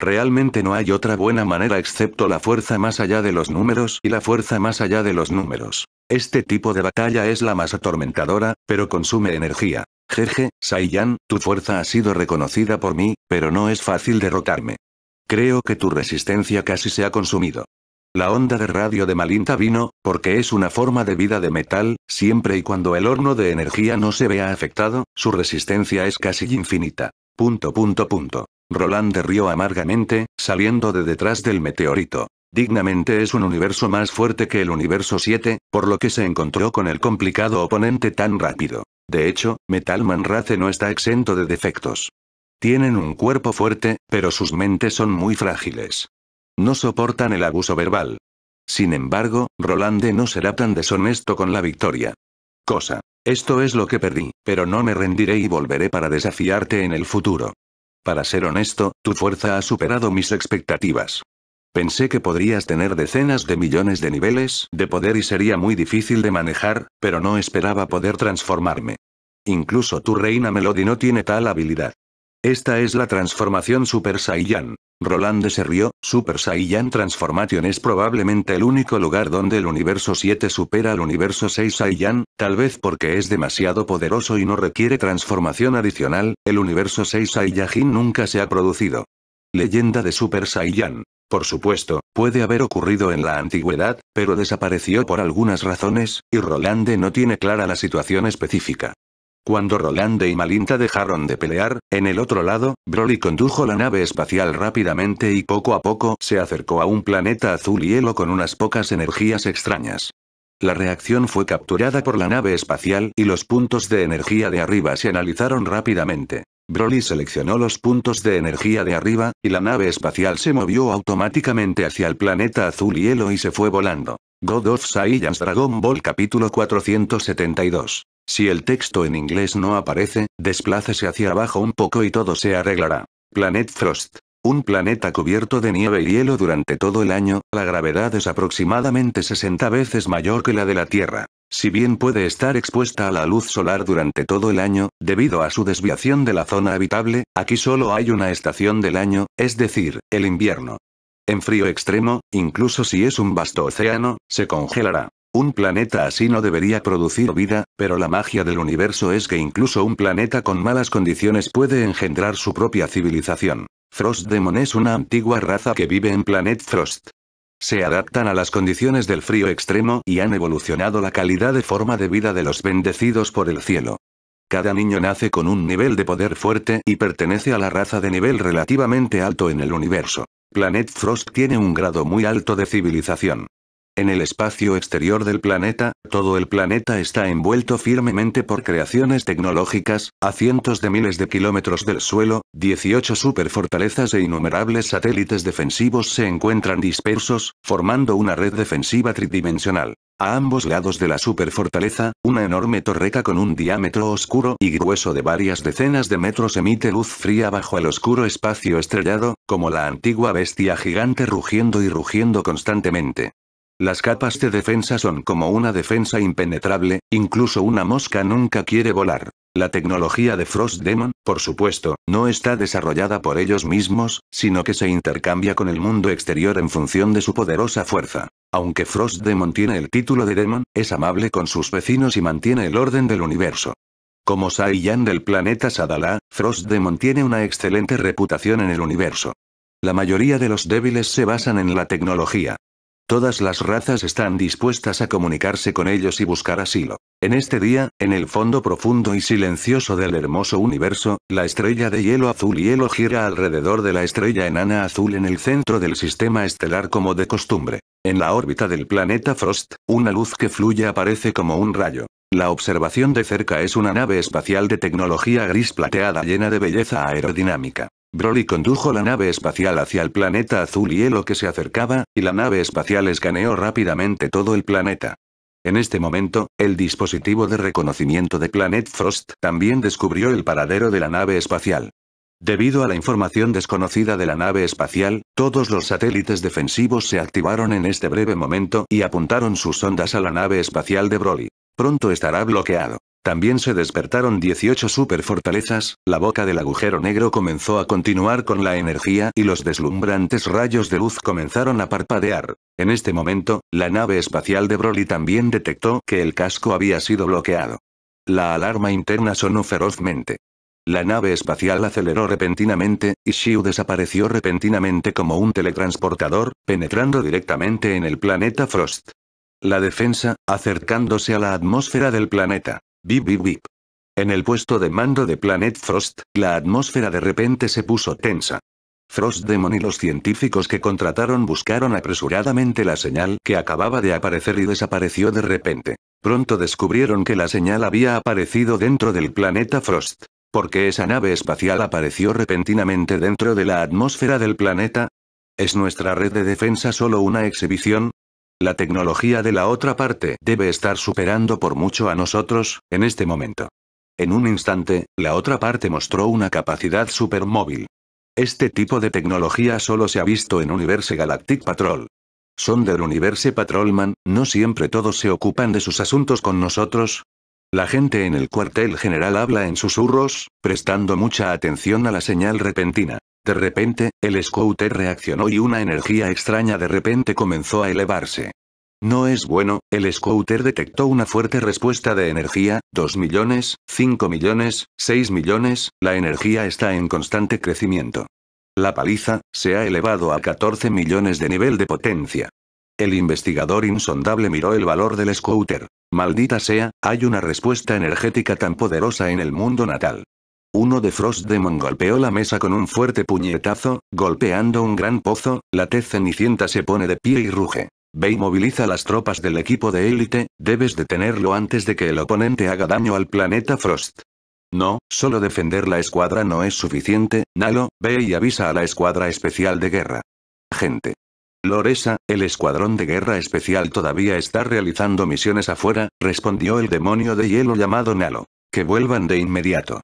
Realmente no hay otra buena manera excepto la fuerza más allá de los números y la fuerza más allá de los números. Este tipo de batalla es la más atormentadora, pero consume energía. Jeje, Saiyan, tu fuerza ha sido reconocida por mí, pero no es fácil derrotarme. Creo que tu resistencia casi se ha consumido. La onda de radio de Malinta vino, porque es una forma de vida de metal, siempre y cuando el horno de energía no se vea afectado, su resistencia es casi infinita. Punto punto punto. Roland rió amargamente, saliendo de detrás del meteorito. Dignamente es un universo más fuerte que el universo 7, por lo que se encontró con el complicado oponente tan rápido. De hecho, Metal Race no está exento de defectos. Tienen un cuerpo fuerte, pero sus mentes son muy frágiles. No soportan el abuso verbal. Sin embargo, Rolande no será tan deshonesto con la victoria. Cosa. Esto es lo que perdí, pero no me rendiré y volveré para desafiarte en el futuro. Para ser honesto, tu fuerza ha superado mis expectativas. Pensé que podrías tener decenas de millones de niveles de poder y sería muy difícil de manejar, pero no esperaba poder transformarme. Incluso tu reina Melody no tiene tal habilidad. Esta es la transformación Super Saiyan. Roland se rió, Super Saiyan Transformation es probablemente el único lugar donde el universo 7 supera al universo 6 Saiyan, tal vez porque es demasiado poderoso y no requiere transformación adicional, el universo 6 Saiyajin nunca se ha producido. Leyenda de Super Saiyan. Por supuesto, puede haber ocurrido en la antigüedad, pero desapareció por algunas razones, y Rolande no tiene clara la situación específica. Cuando Rolande y Malinta dejaron de pelear, en el otro lado, Broly condujo la nave espacial rápidamente y poco a poco se acercó a un planeta azul hielo con unas pocas energías extrañas. La reacción fue capturada por la nave espacial y los puntos de energía de arriba se analizaron rápidamente. Broly seleccionó los puntos de energía de arriba, y la nave espacial se movió automáticamente hacia el planeta azul hielo y se fue volando. God of Saiyans Dragon Ball capítulo 472 si el texto en inglés no aparece, desplácese hacia abajo un poco y todo se arreglará. Planet Frost. Un planeta cubierto de nieve y hielo durante todo el año, la gravedad es aproximadamente 60 veces mayor que la de la Tierra. Si bien puede estar expuesta a la luz solar durante todo el año, debido a su desviación de la zona habitable, aquí solo hay una estación del año, es decir, el invierno. En frío extremo, incluso si es un vasto océano, se congelará. Un planeta así no debería producir vida, pero la magia del universo es que incluso un planeta con malas condiciones puede engendrar su propia civilización. Frost Demon es una antigua raza que vive en Planet Frost. Se adaptan a las condiciones del frío extremo y han evolucionado la calidad de forma de vida de los bendecidos por el cielo. Cada niño nace con un nivel de poder fuerte y pertenece a la raza de nivel relativamente alto en el universo. Planet Frost tiene un grado muy alto de civilización. En el espacio exterior del planeta, todo el planeta está envuelto firmemente por creaciones tecnológicas, a cientos de miles de kilómetros del suelo, 18 superfortalezas e innumerables satélites defensivos se encuentran dispersos, formando una red defensiva tridimensional. A ambos lados de la superfortaleza, una enorme torreta con un diámetro oscuro y grueso de varias decenas de metros emite luz fría bajo el oscuro espacio estrellado, como la antigua bestia gigante rugiendo y rugiendo constantemente. Las capas de defensa son como una defensa impenetrable, incluso una mosca nunca quiere volar. La tecnología de Frost Demon, por supuesto, no está desarrollada por ellos mismos, sino que se intercambia con el mundo exterior en función de su poderosa fuerza. Aunque Frost Demon tiene el título de Demon, es amable con sus vecinos y mantiene el orden del universo. Como Saiyan del planeta Sadala, Frost Demon tiene una excelente reputación en el universo. La mayoría de los débiles se basan en la tecnología. Todas las razas están dispuestas a comunicarse con ellos y buscar asilo. En este día, en el fondo profundo y silencioso del hermoso universo, la estrella de hielo azul hielo gira alrededor de la estrella enana azul en el centro del sistema estelar como de costumbre. En la órbita del planeta Frost, una luz que fluye aparece como un rayo. La observación de cerca es una nave espacial de tecnología gris plateada llena de belleza aerodinámica. Broly condujo la nave espacial hacia el planeta azul hielo que se acercaba, y la nave espacial escaneó rápidamente todo el planeta. En este momento, el dispositivo de reconocimiento de Planet Frost también descubrió el paradero de la nave espacial. Debido a la información desconocida de la nave espacial, todos los satélites defensivos se activaron en este breve momento y apuntaron sus ondas a la nave espacial de Broly. Pronto estará bloqueado. También se despertaron 18 superfortalezas, la boca del agujero negro comenzó a continuar con la energía y los deslumbrantes rayos de luz comenzaron a parpadear. En este momento, la nave espacial de Broly también detectó que el casco había sido bloqueado. La alarma interna sonó ferozmente. La nave espacial aceleró repentinamente, y Shiu desapareció repentinamente como un teletransportador, penetrando directamente en el planeta Frost. La defensa, acercándose a la atmósfera del planeta. Bip En el puesto de mando de Planet Frost, la atmósfera de repente se puso tensa. Frost Demon y los científicos que contrataron buscaron apresuradamente la señal que acababa de aparecer y desapareció de repente. Pronto descubrieron que la señal había aparecido dentro del planeta Frost. ¿Por qué esa nave espacial apareció repentinamente dentro de la atmósfera del planeta? ¿Es nuestra red de defensa solo una exhibición? La tecnología de la otra parte debe estar superando por mucho a nosotros, en este momento. En un instante, la otra parte mostró una capacidad supermóvil. Este tipo de tecnología solo se ha visto en Universe Galactic Patrol. Son del Universe Patrolman, no siempre todos se ocupan de sus asuntos con nosotros. La gente en el cuartel general habla en susurros, prestando mucha atención a la señal repentina. De repente, el scouter reaccionó y una energía extraña de repente comenzó a elevarse. No es bueno, el scouter detectó una fuerte respuesta de energía, 2 millones, 5 millones, 6 millones, la energía está en constante crecimiento. La paliza, se ha elevado a 14 millones de nivel de potencia. El investigador insondable miró el valor del scouter. Maldita sea, hay una respuesta energética tan poderosa en el mundo natal. Uno de Frost Demon golpeó la mesa con un fuerte puñetazo, golpeando un gran pozo, la tez cenicienta se pone de pie y ruge. Bey moviliza las tropas del equipo de élite, debes detenerlo antes de que el oponente haga daño al planeta Frost. No, solo defender la escuadra no es suficiente, Nalo, ve y avisa a la escuadra especial de guerra. Gente. Loresa, el escuadrón de guerra especial todavía está realizando misiones afuera, respondió el demonio de hielo llamado Nalo. Que vuelvan de inmediato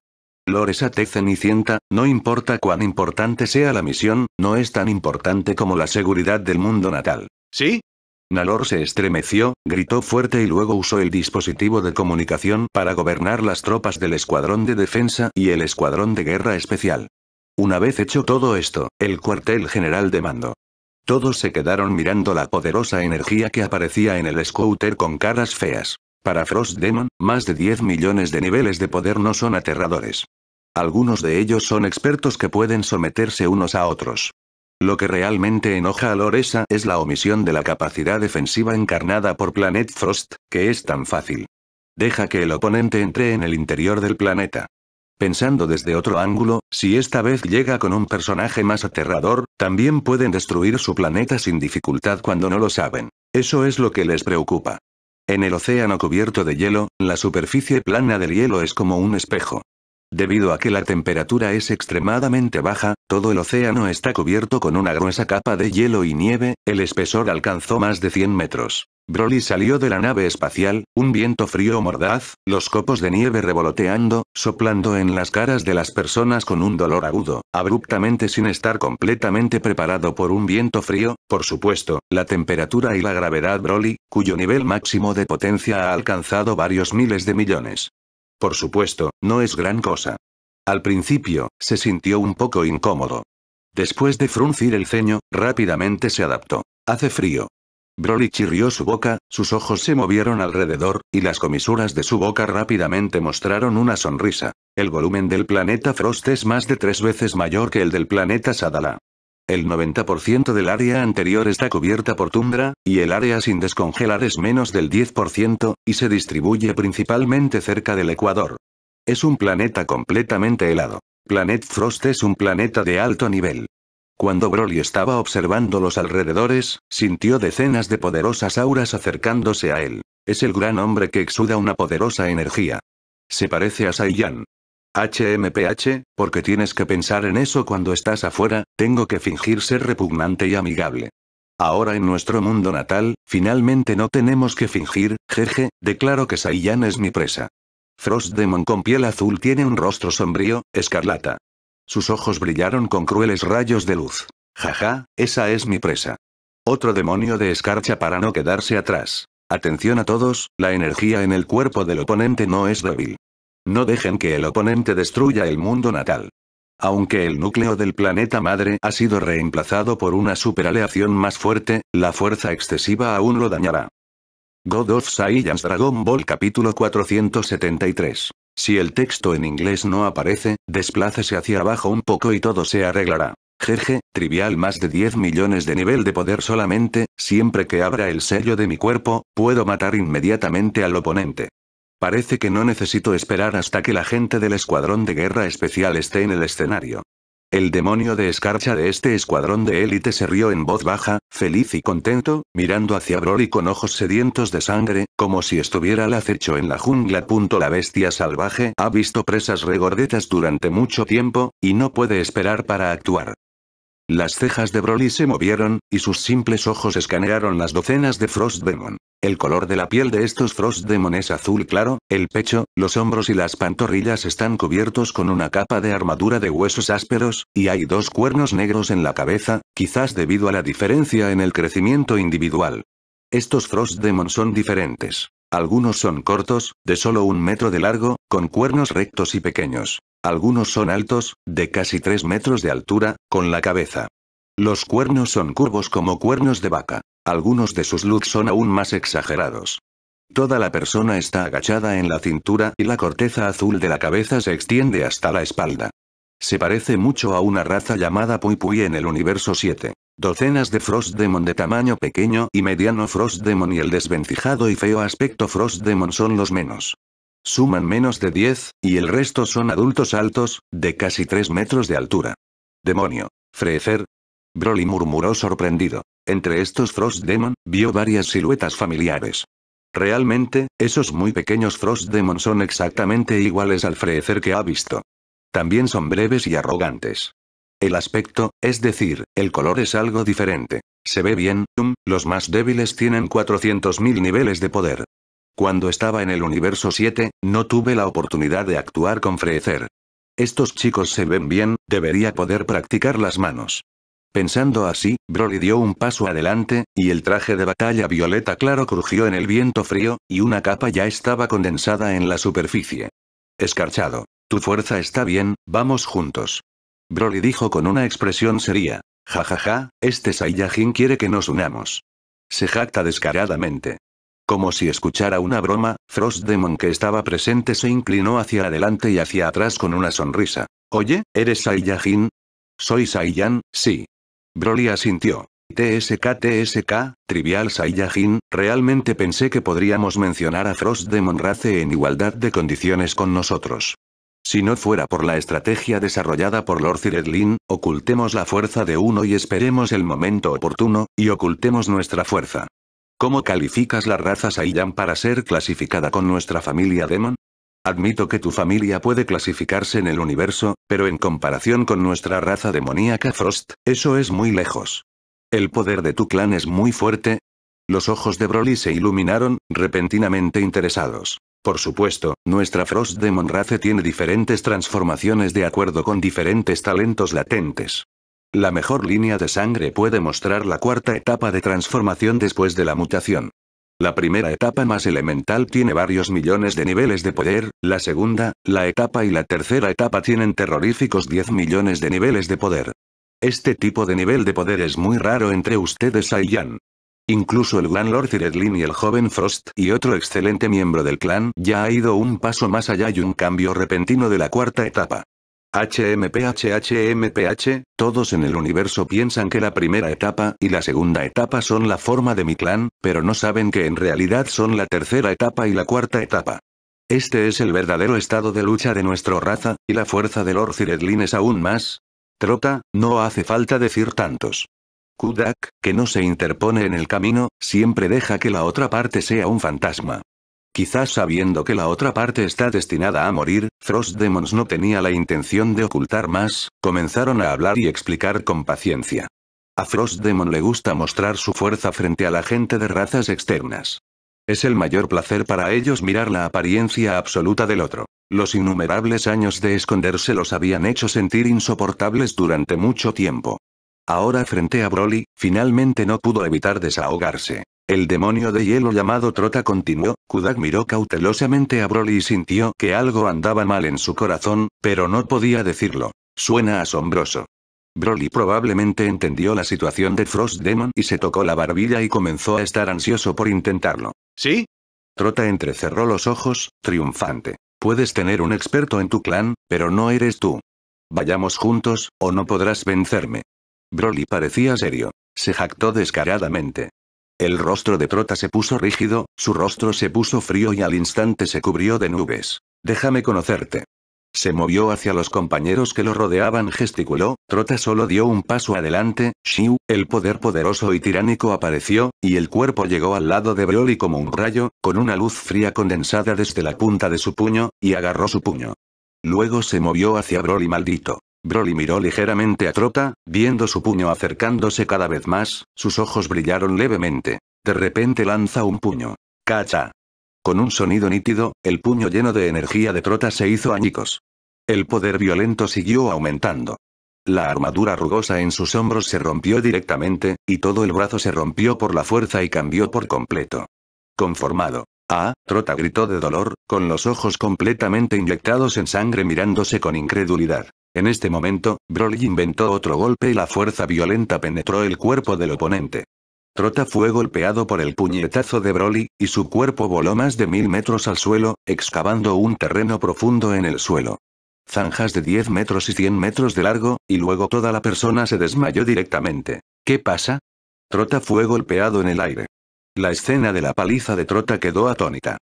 t Cenicienta, no importa cuán importante sea la misión, no es tan importante como la seguridad del mundo natal. ¿Sí? Nalor se estremeció, gritó fuerte y luego usó el dispositivo de comunicación para gobernar las tropas del Escuadrón de Defensa y el Escuadrón de Guerra Especial. Una vez hecho todo esto, el cuartel general de mando. Todos se quedaron mirando la poderosa energía que aparecía en el scooter con caras feas. Para Frost Demon, más de 10 millones de niveles de poder no son aterradores. Algunos de ellos son expertos que pueden someterse unos a otros. Lo que realmente enoja a Loresa es la omisión de la capacidad defensiva encarnada por Planet Frost, que es tan fácil. Deja que el oponente entre en el interior del planeta. Pensando desde otro ángulo, si esta vez llega con un personaje más aterrador, también pueden destruir su planeta sin dificultad cuando no lo saben. Eso es lo que les preocupa. En el océano cubierto de hielo, la superficie plana del hielo es como un espejo. Debido a que la temperatura es extremadamente baja, todo el océano está cubierto con una gruesa capa de hielo y nieve, el espesor alcanzó más de 100 metros. Broly salió de la nave espacial, un viento frío mordaz, los copos de nieve revoloteando, soplando en las caras de las personas con un dolor agudo, abruptamente sin estar completamente preparado por un viento frío, por supuesto, la temperatura y la gravedad Broly, cuyo nivel máximo de potencia ha alcanzado varios miles de millones. Por supuesto, no es gran cosa. Al principio, se sintió un poco incómodo. Después de fruncir el ceño, rápidamente se adaptó. Hace frío. Broly chirrió su boca, sus ojos se movieron alrededor, y las comisuras de su boca rápidamente mostraron una sonrisa. El volumen del planeta Frost es más de tres veces mayor que el del planeta Sadala. El 90% del área anterior está cubierta por tundra, y el área sin descongelar es menos del 10%, y se distribuye principalmente cerca del ecuador. Es un planeta completamente helado. Planet Frost es un planeta de alto nivel. Cuando Broly estaba observando los alrededores, sintió decenas de poderosas auras acercándose a él. Es el gran hombre que exuda una poderosa energía. Se parece a Saiyan. HMPH, porque tienes que pensar en eso cuando estás afuera, tengo que fingir ser repugnante y amigable. Ahora en nuestro mundo natal, finalmente no tenemos que fingir, jeje, declaro que Saiyan es mi presa. Frost Demon con piel azul tiene un rostro sombrío, escarlata. Sus ojos brillaron con crueles rayos de luz. Jaja, esa es mi presa. Otro demonio de escarcha para no quedarse atrás. Atención a todos, la energía en el cuerpo del oponente no es débil. No dejen que el oponente destruya el mundo natal. Aunque el núcleo del planeta madre ha sido reemplazado por una superaleación más fuerte, la fuerza excesiva aún lo dañará. God of Saiyans Dragon Ball capítulo 473. Si el texto en inglés no aparece, desplácese hacia abajo un poco y todo se arreglará. Jeje, trivial más de 10 millones de nivel de poder solamente, siempre que abra el sello de mi cuerpo, puedo matar inmediatamente al oponente. Parece que no necesito esperar hasta que la gente del escuadrón de guerra especial esté en el escenario. El demonio de escarcha de este escuadrón de élite se rió en voz baja, feliz y contento, mirando hacia Broly con ojos sedientos de sangre, como si estuviera al acecho en la jungla. La bestia salvaje ha visto presas regordetas durante mucho tiempo, y no puede esperar para actuar. Las cejas de Broly se movieron, y sus simples ojos escanearon las docenas de Frost Demon. El color de la piel de estos Frost Demon es azul claro, el pecho, los hombros y las pantorrillas están cubiertos con una capa de armadura de huesos ásperos, y hay dos cuernos negros en la cabeza, quizás debido a la diferencia en el crecimiento individual. Estos Frost Demon son diferentes. Algunos son cortos, de solo un metro de largo, con cuernos rectos y pequeños. Algunos son altos, de casi 3 metros de altura, con la cabeza. Los cuernos son curvos como cuernos de vaca. Algunos de sus looks son aún más exagerados. Toda la persona está agachada en la cintura y la corteza azul de la cabeza se extiende hasta la espalda. Se parece mucho a una raza llamada Pui Pui en el universo 7. Docenas de Frost Demon de tamaño pequeño y mediano Frost Demon y el desvencijado y feo aspecto Frost Demon son los menos. Suman menos de 10, y el resto son adultos altos, de casi 3 metros de altura. Demonio. Frecer. Broly murmuró sorprendido. Entre estos Frost Demon, vio varias siluetas familiares. Realmente, esos muy pequeños Frost Demon son exactamente iguales al Frecer que ha visto. También son breves y arrogantes. El aspecto, es decir, el color es algo diferente. Se ve bien, los más débiles tienen 400.000 niveles de poder. Cuando estaba en el universo 7, no tuve la oportunidad de actuar con Freezer. Estos chicos se ven bien, debería poder practicar las manos. Pensando así, Broly dio un paso adelante, y el traje de batalla violeta claro crujió en el viento frío, y una capa ya estaba condensada en la superficie. Escarchado. Tu fuerza está bien, vamos juntos. Broly dijo con una expresión seria. Jajaja, ja, ja, este Saiyajin quiere que nos unamos. Se jacta descaradamente. Como si escuchara una broma, Frost Demon que estaba presente se inclinó hacia adelante y hacia atrás con una sonrisa. Oye, ¿eres Saiyajin? Soy Saiyan, sí. Broly asintió. TSK TSK, Trivial Saiyajin, realmente pensé que podríamos mencionar a Frost Demon Race en igualdad de condiciones con nosotros. Si no fuera por la estrategia desarrollada por Lord Ciredlin, ocultemos la fuerza de uno y esperemos el momento oportuno, y ocultemos nuestra fuerza. ¿Cómo calificas la raza Saiyan para ser clasificada con nuestra familia Demon? Admito que tu familia puede clasificarse en el universo, pero en comparación con nuestra raza demoníaca Frost, eso es muy lejos. El poder de tu clan es muy fuerte. Los ojos de Broly se iluminaron, repentinamente interesados. Por supuesto, nuestra Frost de Race tiene diferentes transformaciones de acuerdo con diferentes talentos latentes. La mejor línea de sangre puede mostrar la cuarta etapa de transformación después de la mutación. La primera etapa más elemental tiene varios millones de niveles de poder, la segunda, la etapa y la tercera etapa tienen terroríficos 10 millones de niveles de poder. Este tipo de nivel de poder es muy raro entre ustedes Saiyan. Incluso el gran Lord Ciretlin y el joven Frost y otro excelente miembro del clan ya ha ido un paso más allá y un cambio repentino de la cuarta etapa. HMPHHMPH, todos en el universo piensan que la primera etapa y la segunda etapa son la forma de mi clan, pero no saben que en realidad son la tercera etapa y la cuarta etapa. Este es el verdadero estado de lucha de nuestra raza, y la fuerza de Lord Ciretlin es aún más. Trota, no hace falta decir tantos. Kudak, que no se interpone en el camino, siempre deja que la otra parte sea un fantasma. Quizás sabiendo que la otra parte está destinada a morir, Frost Demons no tenía la intención de ocultar más, comenzaron a hablar y explicar con paciencia. A Frost Demon le gusta mostrar su fuerza frente a la gente de razas externas. Es el mayor placer para ellos mirar la apariencia absoluta del otro. Los innumerables años de esconderse los habían hecho sentir insoportables durante mucho tiempo. Ahora frente a Broly, finalmente no pudo evitar desahogarse. El demonio de hielo llamado Trota continuó, Kudak miró cautelosamente a Broly y sintió que algo andaba mal en su corazón, pero no podía decirlo. Suena asombroso. Broly probablemente entendió la situación de Frost Demon y se tocó la barbilla y comenzó a estar ansioso por intentarlo. ¿Sí? Trota entrecerró los ojos, triunfante. Puedes tener un experto en tu clan, pero no eres tú. Vayamos juntos, o no podrás vencerme. Broly parecía serio. Se jactó descaradamente. El rostro de Trota se puso rígido, su rostro se puso frío y al instante se cubrió de nubes. Déjame conocerte. Se movió hacia los compañeros que lo rodeaban, gesticuló, Trota solo dio un paso adelante, Shiu, el poder poderoso y tiránico apareció, y el cuerpo llegó al lado de Broly como un rayo, con una luz fría condensada desde la punta de su puño, y agarró su puño. Luego se movió hacia Broly maldito. Broly miró ligeramente a Trota, viendo su puño acercándose cada vez más, sus ojos brillaron levemente. De repente lanza un puño. ¡Cacha! Con un sonido nítido, el puño lleno de energía de Trota se hizo añicos. El poder violento siguió aumentando. La armadura rugosa en sus hombros se rompió directamente, y todo el brazo se rompió por la fuerza y cambió por completo. Conformado. Ah, Trota gritó de dolor, con los ojos completamente inyectados en sangre mirándose con incredulidad. En este momento, Broly inventó otro golpe y la fuerza violenta penetró el cuerpo del oponente. Trota fue golpeado por el puñetazo de Broly, y su cuerpo voló más de mil metros al suelo, excavando un terreno profundo en el suelo. Zanjas de 10 metros y 100 metros de largo, y luego toda la persona se desmayó directamente. ¿Qué pasa? Trota fue golpeado en el aire. La escena de la paliza de Trota quedó atónita.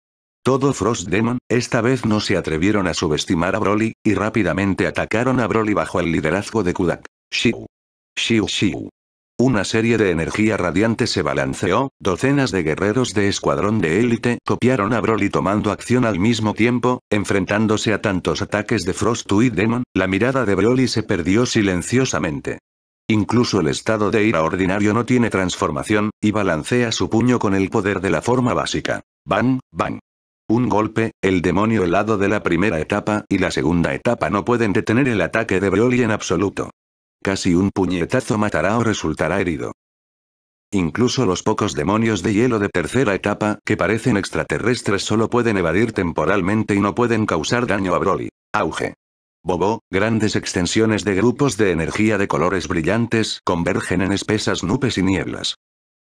Todo Frost Demon, esta vez no se atrevieron a subestimar a Broly, y rápidamente atacaron a Broly bajo el liderazgo de Kudak. Shiu. Shiu Shiu. Una serie de energía radiante se balanceó, docenas de guerreros de escuadrón de élite copiaron a Broly tomando acción al mismo tiempo, enfrentándose a tantos ataques de Frost y Demon, la mirada de Broly se perdió silenciosamente. Incluso el estado de ira ordinario no tiene transformación, y balancea su puño con el poder de la forma básica. Bang, bang. Un golpe, el demonio helado de la primera etapa y la segunda etapa no pueden detener el ataque de Broly en absoluto. Casi un puñetazo matará o resultará herido. Incluso los pocos demonios de hielo de tercera etapa que parecen extraterrestres solo pueden evadir temporalmente y no pueden causar daño a Broly. Auge. Bobo, grandes extensiones de grupos de energía de colores brillantes convergen en espesas nubes y nieblas.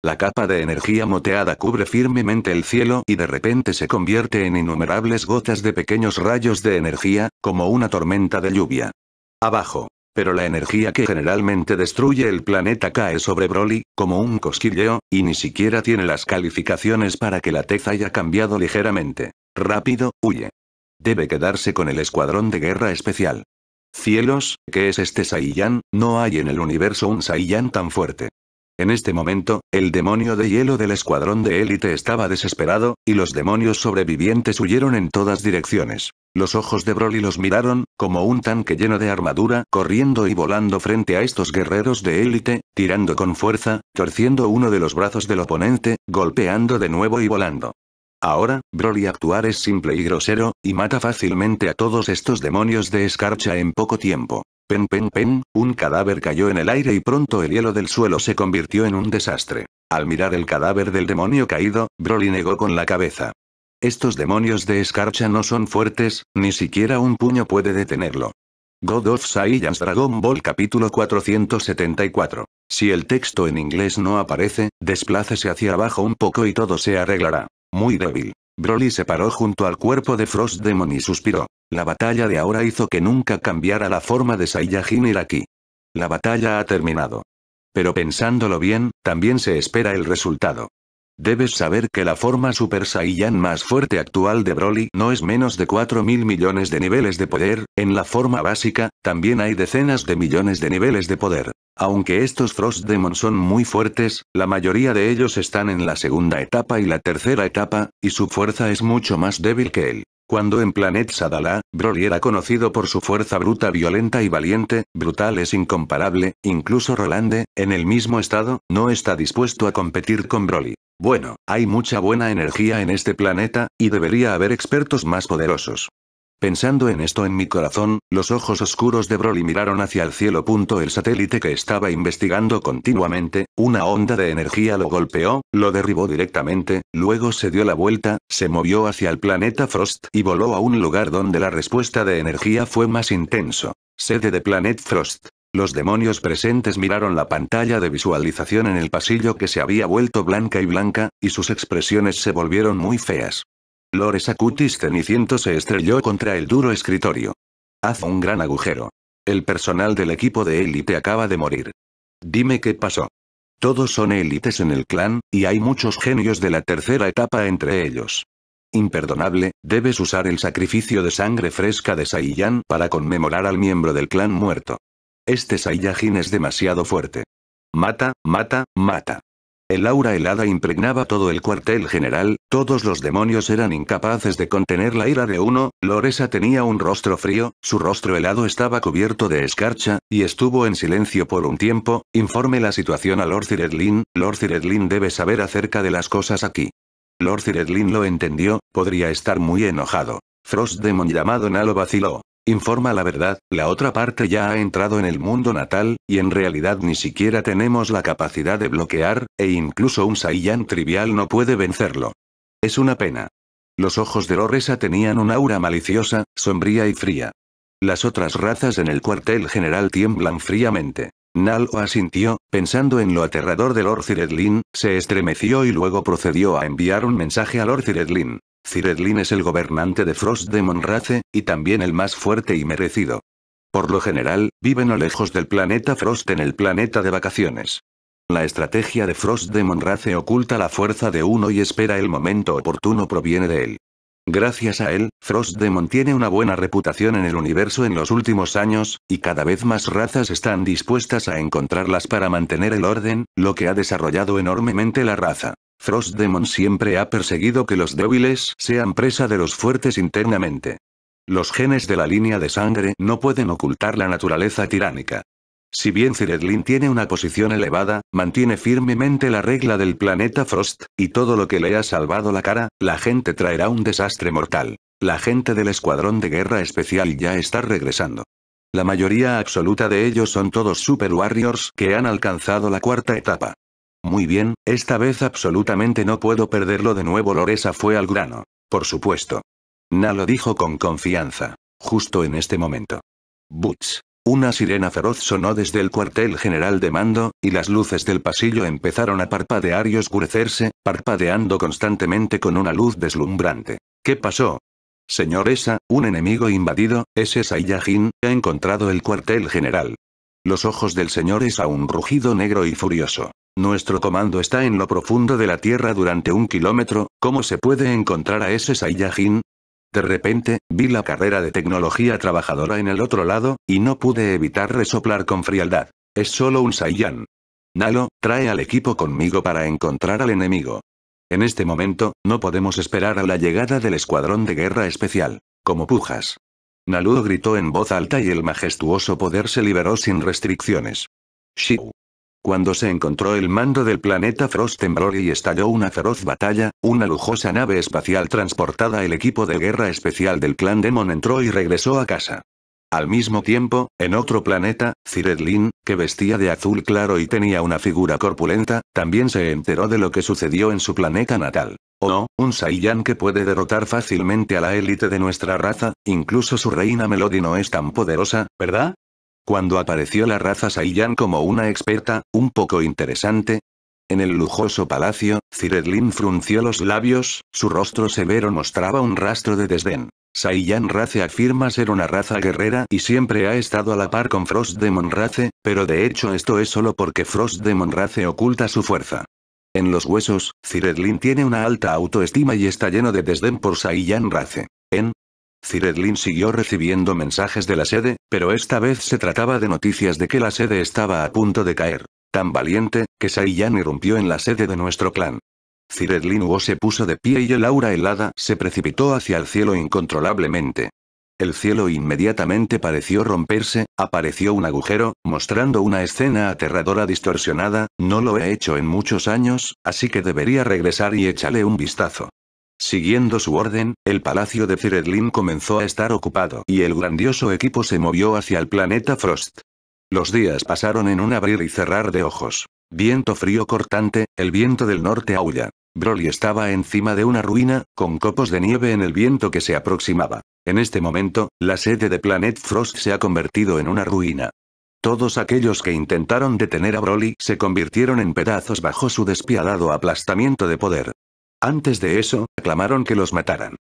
La capa de energía moteada cubre firmemente el cielo y de repente se convierte en innumerables gotas de pequeños rayos de energía, como una tormenta de lluvia. Abajo. Pero la energía que generalmente destruye el planeta cae sobre Broly, como un cosquilleo, y ni siquiera tiene las calificaciones para que la Tez haya cambiado ligeramente. Rápido, huye. Debe quedarse con el escuadrón de guerra especial. Cielos, ¿qué es este Saiyan? No hay en el universo un Saiyan tan fuerte. En este momento, el demonio de hielo del escuadrón de élite estaba desesperado, y los demonios sobrevivientes huyeron en todas direcciones. Los ojos de Broly los miraron, como un tanque lleno de armadura, corriendo y volando frente a estos guerreros de élite, tirando con fuerza, torciendo uno de los brazos del oponente, golpeando de nuevo y volando. Ahora, Broly actuar es simple y grosero, y mata fácilmente a todos estos demonios de escarcha en poco tiempo. Pen pen pen, un cadáver cayó en el aire y pronto el hielo del suelo se convirtió en un desastre. Al mirar el cadáver del demonio caído, Broly negó con la cabeza. Estos demonios de escarcha no son fuertes, ni siquiera un puño puede detenerlo. God of Saiyans Dragon Ball capítulo 474. Si el texto en inglés no aparece, desplácese hacia abajo un poco y todo se arreglará muy débil. Broly se paró junto al cuerpo de Frost Demon y suspiró. La batalla de ahora hizo que nunca cambiara la forma de Saiyajin aquí. La batalla ha terminado. Pero pensándolo bien, también se espera el resultado. Debes saber que la forma Super Saiyan más fuerte actual de Broly no es menos de 4000 millones de niveles de poder, en la forma básica, también hay decenas de millones de niveles de poder. Aunque estos Frost Demon son muy fuertes, la mayoría de ellos están en la segunda etapa y la tercera etapa, y su fuerza es mucho más débil que él. Cuando en Planet Sadala, Broly era conocido por su fuerza bruta violenta y valiente, brutal es incomparable, incluso Rolande, en el mismo estado, no está dispuesto a competir con Broly. Bueno, hay mucha buena energía en este planeta, y debería haber expertos más poderosos. Pensando en esto en mi corazón, los ojos oscuros de Broly miraron hacia el cielo. El satélite que estaba investigando continuamente, una onda de energía lo golpeó, lo derribó directamente, luego se dio la vuelta, se movió hacia el planeta Frost y voló a un lugar donde la respuesta de energía fue más intenso. Sede de Planet Frost. Los demonios presentes miraron la pantalla de visualización en el pasillo que se había vuelto blanca y blanca, y sus expresiones se volvieron muy feas. Lores Acutis Ceniciento se estrelló contra el duro escritorio. Haz un gran agujero. El personal del equipo de élite acaba de morir. Dime qué pasó. Todos son élites en el clan, y hay muchos genios de la tercera etapa entre ellos. Imperdonable, debes usar el sacrificio de sangre fresca de Saiyan para conmemorar al miembro del clan muerto. Este Saiyajin es demasiado fuerte. Mata, mata, mata. El aura helada impregnaba todo el cuartel general, todos los demonios eran incapaces de contener la ira de uno, Loresa tenía un rostro frío, su rostro helado estaba cubierto de escarcha, y estuvo en silencio por un tiempo, informe la situación a Lord Ciretlin, Lord Ciretlin debe saber acerca de las cosas aquí. Lord Ciretlin lo entendió, podría estar muy enojado. Frost Demon llamado Nalo vaciló. Informa la verdad, la otra parte ya ha entrado en el mundo natal, y en realidad ni siquiera tenemos la capacidad de bloquear, e incluso un Saiyan trivial no puede vencerlo. Es una pena. Los ojos de Loresa tenían un aura maliciosa, sombría y fría. Las otras razas en el cuartel general tiemblan fríamente o asintió, pensando en lo aterrador de Lord Ciredlin, se estremeció y luego procedió a enviar un mensaje a Lord Ciredlin. Ciretlin es el gobernante de Frost de Monrace, y también el más fuerte y merecido. Por lo general, viven no lejos del planeta Frost en el planeta de vacaciones. La estrategia de Frost de Monrace oculta la fuerza de uno y espera el momento oportuno proviene de él. Gracias a él, Frost Demon tiene una buena reputación en el universo en los últimos años, y cada vez más razas están dispuestas a encontrarlas para mantener el orden, lo que ha desarrollado enormemente la raza. Frost Demon siempre ha perseguido que los débiles sean presa de los fuertes internamente. Los genes de la línea de sangre no pueden ocultar la naturaleza tiránica. Si bien Ciretlin tiene una posición elevada, mantiene firmemente la regla del planeta Frost, y todo lo que le ha salvado la cara, la gente traerá un desastre mortal. La gente del Escuadrón de Guerra Especial ya está regresando. La mayoría absoluta de ellos son todos Super Warriors que han alcanzado la cuarta etapa. Muy bien, esta vez absolutamente no puedo perderlo de nuevo. Loresa fue al grano. Por supuesto. lo dijo con confianza. Justo en este momento. Butch, una sirena feroz sonó desde el cuartel general de mando, y las luces del pasillo empezaron a parpadear y oscurecerse, parpadeando constantemente con una luz deslumbrante. ¿Qué pasó? Esa, un enemigo invadido, ese Saiyajin, ha encontrado el cuartel general. Los ojos del señor es un rugido negro y furioso. Nuestro comando está en lo profundo de la tierra durante un kilómetro, ¿cómo se puede encontrar a ese Saiyajin? De repente, vi la carrera de tecnología trabajadora en el otro lado, y no pude evitar resoplar con frialdad. Es solo un Saiyan. Nalo, trae al equipo conmigo para encontrar al enemigo. En este momento, no podemos esperar a la llegada del escuadrón de guerra especial. Como pujas. Naludo gritó en voz alta y el majestuoso poder se liberó sin restricciones. Shiu. Cuando se encontró el mando del planeta Frost y estalló una feroz batalla, una lujosa nave espacial transportada el equipo de guerra especial del clan Demon entró y regresó a casa. Al mismo tiempo, en otro planeta, Ciredlin, que vestía de azul claro y tenía una figura corpulenta, también se enteró de lo que sucedió en su planeta natal. Oh, un Saiyan que puede derrotar fácilmente a la élite de nuestra raza, incluso su reina Melody no es tan poderosa, ¿verdad? Cuando apareció la raza Saiyan como una experta, un poco interesante. En el lujoso palacio, Ciretlin frunció los labios, su rostro severo mostraba un rastro de desdén. Saiyan Race afirma ser una raza guerrera y siempre ha estado a la par con Frost de Race, pero de hecho esto es solo porque Frost Demon Race oculta su fuerza. En los huesos, Ciretlin tiene una alta autoestima y está lleno de desdén por Saiyan Race. En Ciretlin siguió recibiendo mensajes de la sede, pero esta vez se trataba de noticias de que la sede estaba a punto de caer. Tan valiente, que Saiyan irrumpió en la sede de nuestro clan. Ciretlin Huo se puso de pie y el aura helada se precipitó hacia el cielo incontrolablemente. El cielo inmediatamente pareció romperse, apareció un agujero, mostrando una escena aterradora distorsionada, no lo he hecho en muchos años, así que debería regresar y echarle un vistazo. Siguiendo su orden, el palacio de Ceredlin comenzó a estar ocupado y el grandioso equipo se movió hacia el planeta Frost. Los días pasaron en un abrir y cerrar de ojos. Viento frío cortante, el viento del norte aulla. Broly estaba encima de una ruina, con copos de nieve en el viento que se aproximaba. En este momento, la sede de Planet Frost se ha convertido en una ruina. Todos aquellos que intentaron detener a Broly se convirtieron en pedazos bajo su despiadado aplastamiento de poder. Antes de eso, aclamaron que los mataran.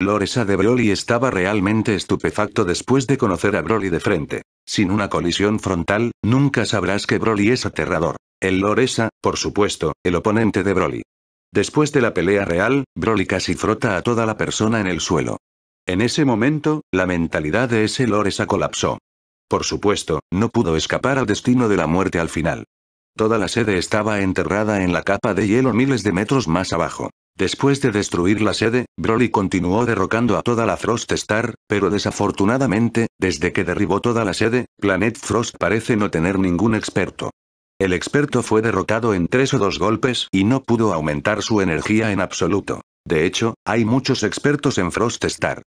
Loresa de Broly estaba realmente estupefacto después de conocer a Broly de frente. Sin una colisión frontal, nunca sabrás que Broly es aterrador. El Loresa, por supuesto, el oponente de Broly. Después de la pelea real, Broly casi frota a toda la persona en el suelo. En ese momento, la mentalidad de ese Loresa colapsó. Por supuesto, no pudo escapar al destino de la muerte al final. Toda la sede estaba enterrada en la capa de hielo miles de metros más abajo. Después de destruir la sede, Broly continuó derrocando a toda la Frost Star, pero desafortunadamente, desde que derribó toda la sede, Planet Frost parece no tener ningún experto. El experto fue derrotado en tres o dos golpes y no pudo aumentar su energía en absoluto. De hecho, hay muchos expertos en Frost Star.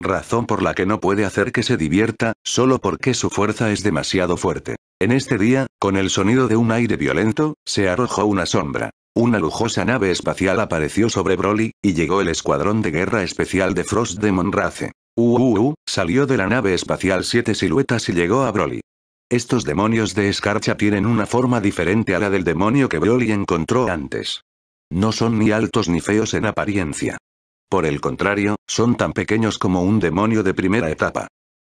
Razón por la que no puede hacer que se divierta, solo porque su fuerza es demasiado fuerte. En este día, con el sonido de un aire violento, se arrojó una sombra. Una lujosa nave espacial apareció sobre Broly, y llegó el escuadrón de guerra especial de Frost de Monrace. UUU, uh, uh, uh, salió de la nave espacial siete siluetas y llegó a Broly. Estos demonios de escarcha tienen una forma diferente a la del demonio que Broly encontró antes. No son ni altos ni feos en apariencia. Por el contrario, son tan pequeños como un demonio de primera etapa.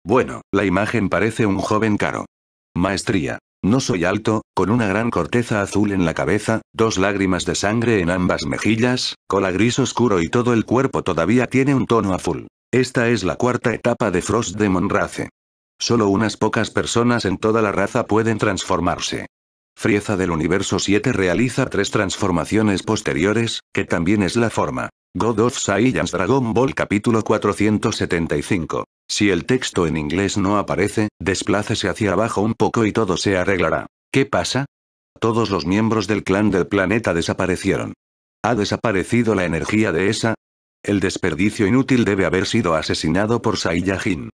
Bueno, la imagen parece un joven caro. Maestría. No soy alto, con una gran corteza azul en la cabeza, dos lágrimas de sangre en ambas mejillas, cola gris oscuro y todo el cuerpo todavía tiene un tono azul. Esta es la cuarta etapa de Frost de Race. Solo unas pocas personas en toda la raza pueden transformarse. Frieza del universo 7 realiza tres transformaciones posteriores, que también es la forma. God of Saiyans Dragon Ball capítulo 475. Si el texto en inglés no aparece, desplácese hacia abajo un poco y todo se arreglará. ¿Qué pasa? Todos los miembros del clan del planeta desaparecieron. ¿Ha desaparecido la energía de esa? El desperdicio inútil debe haber sido asesinado por Saiyajin.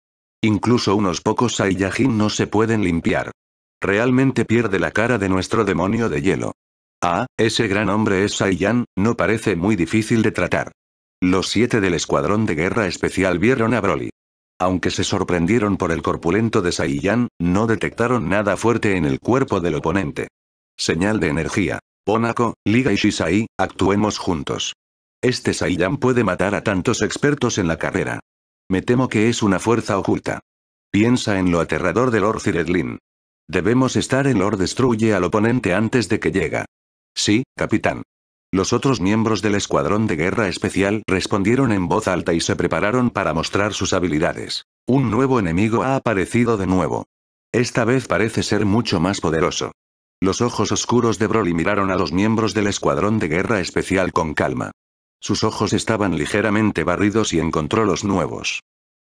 Incluso unos pocos Saiyajin no se pueden limpiar. Realmente pierde la cara de nuestro demonio de hielo. Ah, ese gran hombre es Saiyan, no parece muy difícil de tratar. Los siete del escuadrón de guerra especial vieron a Broly. Aunque se sorprendieron por el corpulento de Saiyan, no detectaron nada fuerte en el cuerpo del oponente. Señal de energía. Ponako, Liga y Shisai, actuemos juntos. Este Saiyan puede matar a tantos expertos en la carrera. Me temo que es una fuerza oculta. Piensa en lo aterrador de Lord Ciredlin. Debemos estar en Lord Destruye al oponente antes de que llegue. Sí, capitán. Los otros miembros del Escuadrón de Guerra Especial respondieron en voz alta y se prepararon para mostrar sus habilidades. Un nuevo enemigo ha aparecido de nuevo. Esta vez parece ser mucho más poderoso. Los ojos oscuros de Broly miraron a los miembros del Escuadrón de Guerra Especial con calma. Sus ojos estaban ligeramente barridos y encontró los nuevos.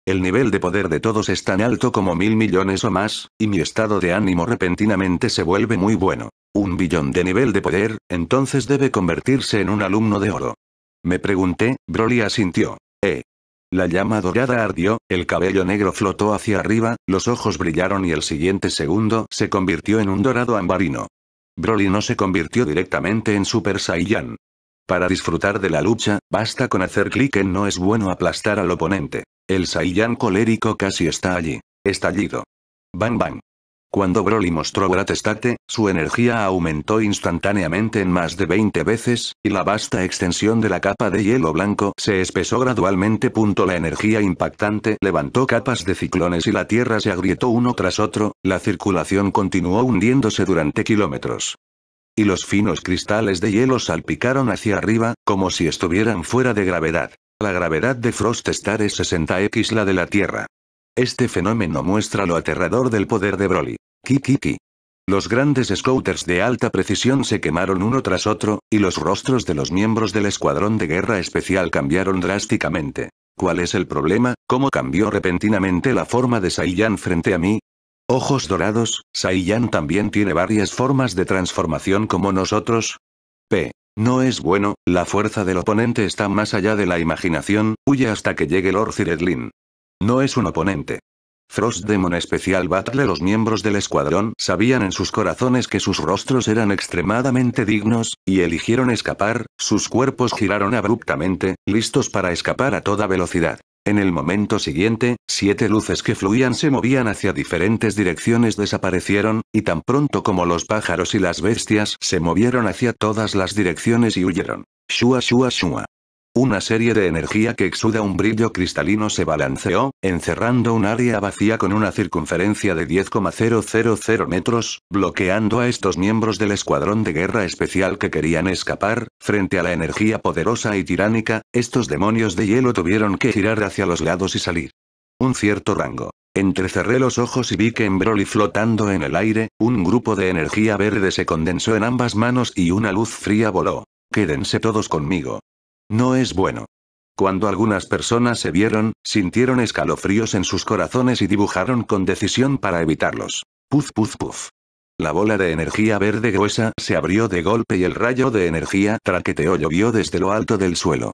El nivel de poder de todos es tan alto como mil millones o más, y mi estado de ánimo repentinamente se vuelve muy bueno un billón de nivel de poder, entonces debe convertirse en un alumno de oro. Me pregunté, Broly asintió. Eh. La llama dorada ardió, el cabello negro flotó hacia arriba, los ojos brillaron y el siguiente segundo se convirtió en un dorado ambarino. Broly no se convirtió directamente en Super Saiyan. Para disfrutar de la lucha, basta con hacer clic en no es bueno aplastar al oponente. El Saiyan colérico casi está allí. Estallido. Bang bang. Cuando Broly mostró gratestate, su energía aumentó instantáneamente en más de 20 veces, y la vasta extensión de la capa de hielo blanco se espesó gradualmente. La energía impactante levantó capas de ciclones y la tierra se agrietó uno tras otro, la circulación continuó hundiéndose durante kilómetros. Y los finos cristales de hielo salpicaron hacia arriba, como si estuvieran fuera de gravedad. La gravedad de Star es 60x la de la Tierra. Este fenómeno muestra lo aterrador del poder de Broly. Kikiki. Los grandes scouters de alta precisión se quemaron uno tras otro, y los rostros de los miembros del escuadrón de guerra especial cambiaron drásticamente. ¿Cuál es el problema? ¿Cómo cambió repentinamente la forma de Saiyan frente a mí? Ojos dorados, Saiyan también tiene varias formas de transformación como nosotros. P. No es bueno, la fuerza del oponente está más allá de la imaginación, huye hasta que llegue Lord Ciredlin. No es un oponente. Frost Demon Especial Battle Los miembros del escuadrón sabían en sus corazones que sus rostros eran extremadamente dignos, y eligieron escapar, sus cuerpos giraron abruptamente, listos para escapar a toda velocidad. En el momento siguiente, siete luces que fluían se movían hacia diferentes direcciones desaparecieron, y tan pronto como los pájaros y las bestias se movieron hacia todas las direcciones y huyeron. Shua shua shua. Una serie de energía que exuda un brillo cristalino se balanceó, encerrando un área vacía con una circunferencia de 10,000 metros, bloqueando a estos miembros del escuadrón de guerra especial que querían escapar, frente a la energía poderosa y tiránica, estos demonios de hielo tuvieron que girar hacia los lados y salir. Un cierto rango. Entrecerré los ojos y vi que en Broly flotando en el aire, un grupo de energía verde se condensó en ambas manos y una luz fría voló. Quédense todos conmigo. No es bueno. Cuando algunas personas se vieron, sintieron escalofríos en sus corazones y dibujaron con decisión para evitarlos. Puf, puf, puf. La bola de energía verde gruesa se abrió de golpe y el rayo de energía traqueteó llovió desde lo alto del suelo.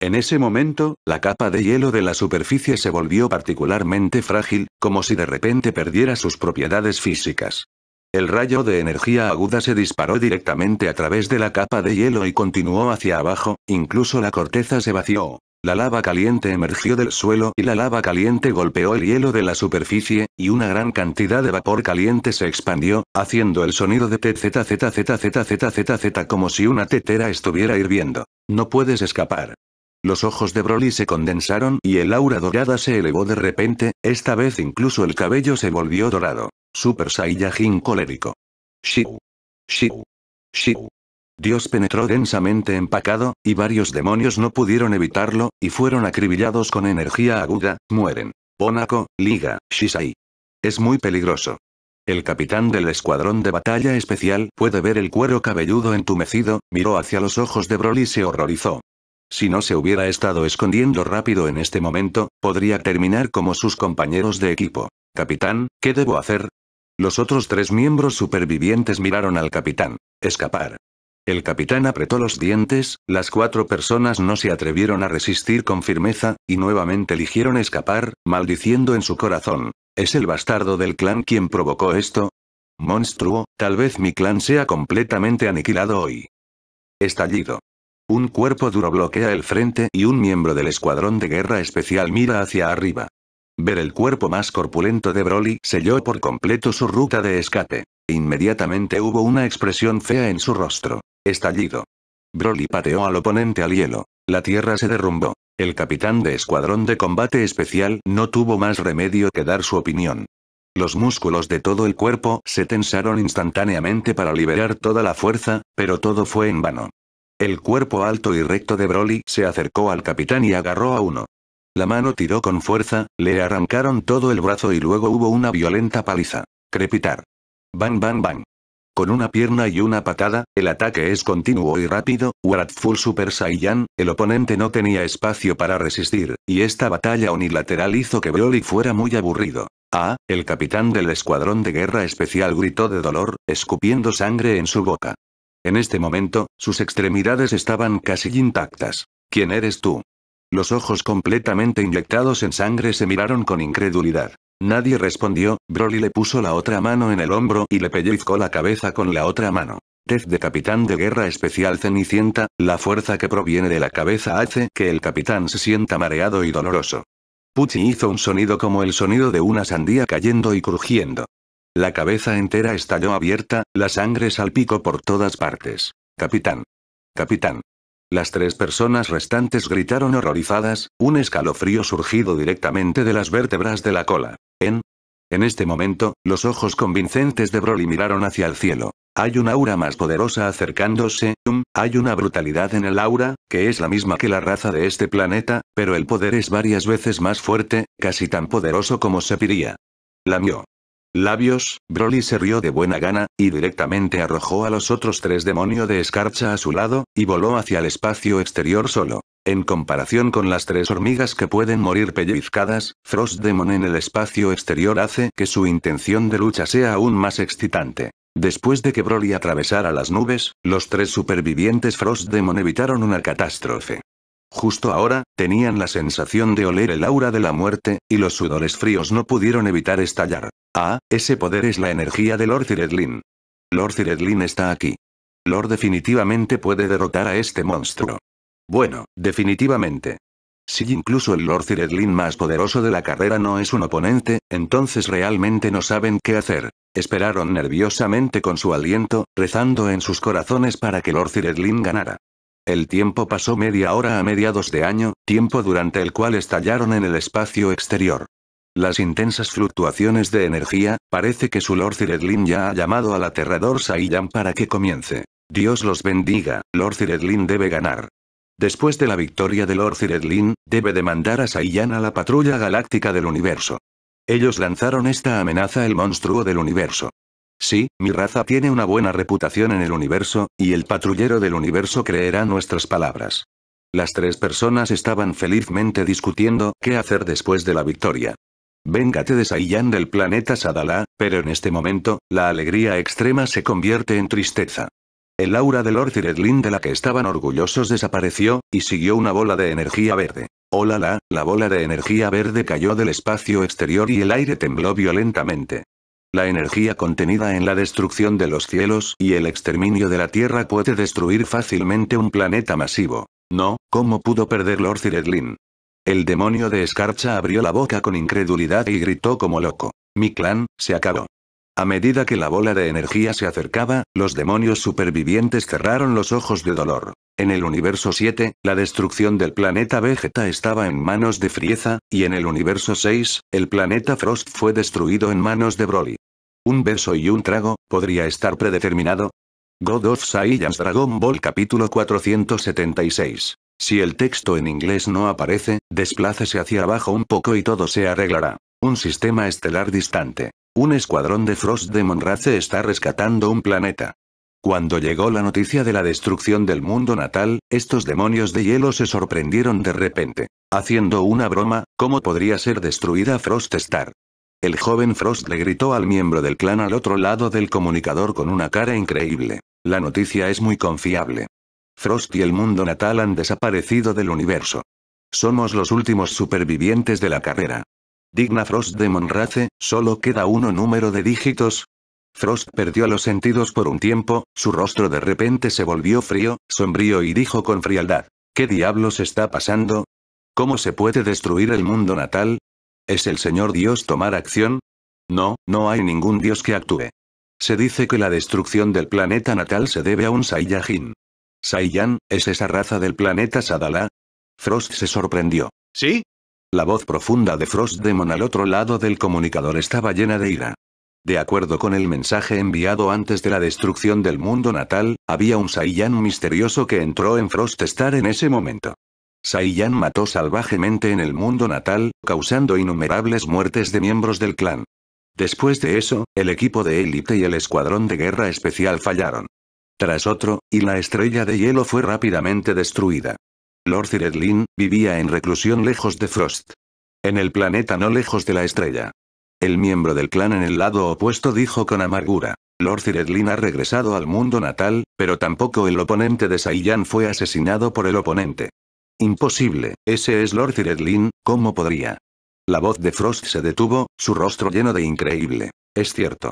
En ese momento, la capa de hielo de la superficie se volvió particularmente frágil, como si de repente perdiera sus propiedades físicas. El rayo de energía aguda se disparó directamente a través de la capa de hielo y continuó hacia abajo, incluso la corteza se vació. La lava caliente emergió del suelo y la lava caliente golpeó el hielo de la superficie, y una gran cantidad de vapor caliente se expandió, haciendo el sonido de TZZZZZZZ como si una tetera estuviera hirviendo. No puedes escapar. Los ojos de Broly se condensaron y el aura dorada se elevó de repente, esta vez incluso el cabello se volvió dorado. Super Saiyajin colérico. Shiu. Shiu. Shiu. Dios penetró densamente empacado, y varios demonios no pudieron evitarlo, y fueron acribillados con energía aguda, mueren. Pónaco, Liga, Shisai. Es muy peligroso. El capitán del escuadrón de batalla especial puede ver el cuero cabelludo entumecido, miró hacia los ojos de Broly y se horrorizó. Si no se hubiera estado escondiendo rápido en este momento, podría terminar como sus compañeros de equipo. Capitán, ¿qué debo hacer? Los otros tres miembros supervivientes miraron al capitán. Escapar. El capitán apretó los dientes, las cuatro personas no se atrevieron a resistir con firmeza, y nuevamente eligieron escapar, maldiciendo en su corazón. ¿Es el bastardo del clan quien provocó esto? Monstruo, tal vez mi clan sea completamente aniquilado hoy. Estallido. Un cuerpo duro bloquea el frente y un miembro del escuadrón de guerra especial mira hacia arriba. Ver el cuerpo más corpulento de Broly selló por completo su ruta de escape. Inmediatamente hubo una expresión fea en su rostro. Estallido. Broly pateó al oponente al hielo. La tierra se derrumbó. El capitán de escuadrón de combate especial no tuvo más remedio que dar su opinión. Los músculos de todo el cuerpo se tensaron instantáneamente para liberar toda la fuerza, pero todo fue en vano. El cuerpo alto y recto de Broly se acercó al capitán y agarró a uno. La mano tiró con fuerza, le arrancaron todo el brazo y luego hubo una violenta paliza. Crepitar. Bang bang bang. Con una pierna y una patada, el ataque es continuo y rápido, Waratful Super Saiyan, el oponente no tenía espacio para resistir, y esta batalla unilateral hizo que Broly fuera muy aburrido. Ah, el capitán del escuadrón de guerra especial gritó de dolor, escupiendo sangre en su boca. En este momento, sus extremidades estaban casi intactas. ¿Quién eres tú? Los ojos completamente inyectados en sangre se miraron con incredulidad. Nadie respondió, Broly le puso la otra mano en el hombro y le pellizcó la cabeza con la otra mano. Tez de Capitán de Guerra Especial Cenicienta, la fuerza que proviene de la cabeza hace que el capitán se sienta mareado y doloroso. Pucci hizo un sonido como el sonido de una sandía cayendo y crujiendo. La cabeza entera estalló abierta, la sangre salpicó por todas partes. Capitán. Capitán. Las tres personas restantes gritaron horrorizadas, un escalofrío surgido directamente de las vértebras de la cola. En. En este momento, los ojos convincentes de Broly miraron hacia el cielo. Hay un aura más poderosa acercándose, um, hay una brutalidad en el aura, que es la misma que la raza de este planeta, pero el poder es varias veces más fuerte, casi tan poderoso como se piría. Lamió labios, Broly se rió de buena gana, y directamente arrojó a los otros tres demonio de escarcha a su lado, y voló hacia el espacio exterior solo. En comparación con las tres hormigas que pueden morir pellizcadas, Frost Demon en el espacio exterior hace que su intención de lucha sea aún más excitante. Después de que Broly atravesara las nubes, los tres supervivientes Frost Demon evitaron una catástrofe. Justo ahora, tenían la sensación de oler el aura de la muerte, y los sudores fríos no pudieron evitar estallar. Ah, ese poder es la energía de Lord Ciredlin. Lord Ciredlin está aquí. Lord definitivamente puede derrotar a este monstruo. Bueno, definitivamente. Si incluso el Lord Ciredlin más poderoso de la carrera no es un oponente, entonces realmente no saben qué hacer. Esperaron nerviosamente con su aliento, rezando en sus corazones para que Lord Ciredlin ganara. El tiempo pasó media hora a mediados de año, tiempo durante el cual estallaron en el espacio exterior. Las intensas fluctuaciones de energía, parece que su Lord Ciredlin ya ha llamado al aterrador Saiyan para que comience. Dios los bendiga, Lord Ciredlin debe ganar. Después de la victoria de Lord Ciredlin, debe demandar a Saiyan a la patrulla galáctica del universo. Ellos lanzaron esta amenaza el monstruo del universo. Sí, mi raza tiene una buena reputación en el universo, y el patrullero del universo creerá nuestras palabras. Las tres personas estaban felizmente discutiendo qué hacer después de la victoria. Véngate de Saiyan del planeta Sadala, pero en este momento, la alegría extrema se convierte en tristeza. El aura de Lord Redlin de la que estaban orgullosos desapareció, y siguió una bola de energía verde. Oh la bola de energía verde cayó del espacio exterior y el aire tembló violentamente. La energía contenida en la destrucción de los cielos y el exterminio de la Tierra puede destruir fácilmente un planeta masivo. No, ¿cómo pudo perder Lord El demonio de escarcha abrió la boca con incredulidad y gritó como loco. Mi clan, se acabó. A medida que la bola de energía se acercaba, los demonios supervivientes cerraron los ojos de dolor. En el universo 7, la destrucción del planeta Vegeta estaba en manos de Frieza, y en el universo 6, el planeta Frost fue destruido en manos de Broly. Un beso y un trago, podría estar predeterminado. God of Saiyans Dragon Ball capítulo 476. Si el texto en inglés no aparece, desplácese hacia abajo un poco y todo se arreglará. Un sistema estelar distante. Un escuadrón de Frost de Race está rescatando un planeta. Cuando llegó la noticia de la destrucción del mundo natal, estos demonios de hielo se sorprendieron de repente. Haciendo una broma, ¿cómo podría ser destruida Frost Star? El joven Frost le gritó al miembro del clan al otro lado del comunicador con una cara increíble. La noticia es muy confiable. Frost y el mundo natal han desaparecido del universo. Somos los últimos supervivientes de la carrera. Digna Frost de Monrace, solo queda uno número de dígitos. Frost perdió los sentidos por un tiempo, su rostro de repente se volvió frío, sombrío y dijo con frialdad. ¿Qué diablos está pasando? ¿Cómo se puede destruir el mundo natal? ¿Es el Señor Dios tomar acción? No, no hay ningún Dios que actúe. Se dice que la destrucción del planeta natal se debe a un Saiyajin. Saiyan, ¿es esa raza del planeta Sadala? Frost se sorprendió. ¿Sí? La voz profunda de Frost Demon al otro lado del comunicador estaba llena de ira. De acuerdo con el mensaje enviado antes de la destrucción del mundo natal, había un Saiyan misterioso que entró en Frost Star en ese momento. Saiyan mató salvajemente en el mundo natal, causando innumerables muertes de miembros del clan. Después de eso, el equipo de élite y el escuadrón de guerra especial fallaron. Tras otro, y la estrella de hielo fue rápidamente destruida. Lord Ciredlin, vivía en reclusión lejos de Frost. En el planeta no lejos de la estrella. El miembro del clan en el lado opuesto dijo con amargura. Lord Ciredlin ha regresado al mundo natal, pero tampoco el oponente de Saiyan fue asesinado por el oponente. Imposible, ese es Lord Redlin, ¿cómo podría? La voz de Frost se detuvo, su rostro lleno de increíble. Es cierto.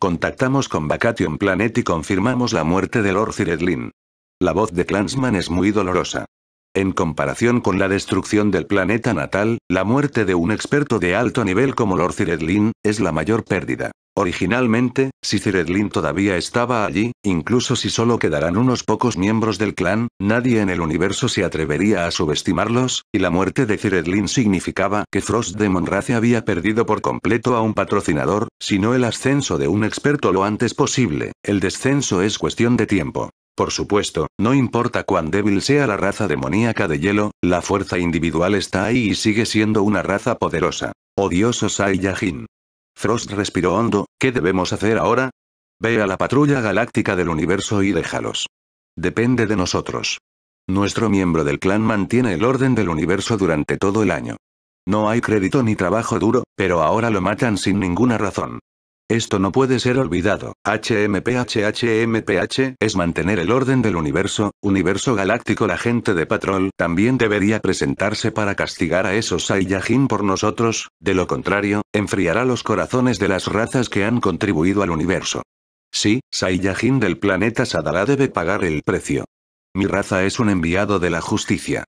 Contactamos con Vacation Planet y confirmamos la muerte de Lord Redlin. La voz de Clansman es muy dolorosa en comparación con la destrucción del planeta natal, la muerte de un experto de alto nivel como Lord Ciredlin, es la mayor pérdida. Originalmente, si Ciredlin todavía estaba allí, incluso si solo quedaran unos pocos miembros del clan, nadie en el universo se atrevería a subestimarlos, y la muerte de Ciredlin significaba que Frost de había perdido por completo a un patrocinador, sino el ascenso de un experto lo antes posible, el descenso es cuestión de tiempo. Por supuesto, no importa cuán débil sea la raza demoníaca de hielo, la fuerza individual está ahí y sigue siendo una raza poderosa. Odioso Saiyajin. Frost respiró hondo, ¿qué debemos hacer ahora? Ve a la patrulla galáctica del universo y déjalos. Depende de nosotros. Nuestro miembro del clan mantiene el orden del universo durante todo el año. No hay crédito ni trabajo duro, pero ahora lo matan sin ninguna razón. Esto no puede ser olvidado. HMPHHMPH es mantener el orden del universo, universo galáctico. La gente de Patrol también debería presentarse para castigar a esos Saiyajin por nosotros, de lo contrario, enfriará los corazones de las razas que han contribuido al universo. Sí, Saiyajin del planeta Sadala debe pagar el precio. Mi raza es un enviado de la justicia.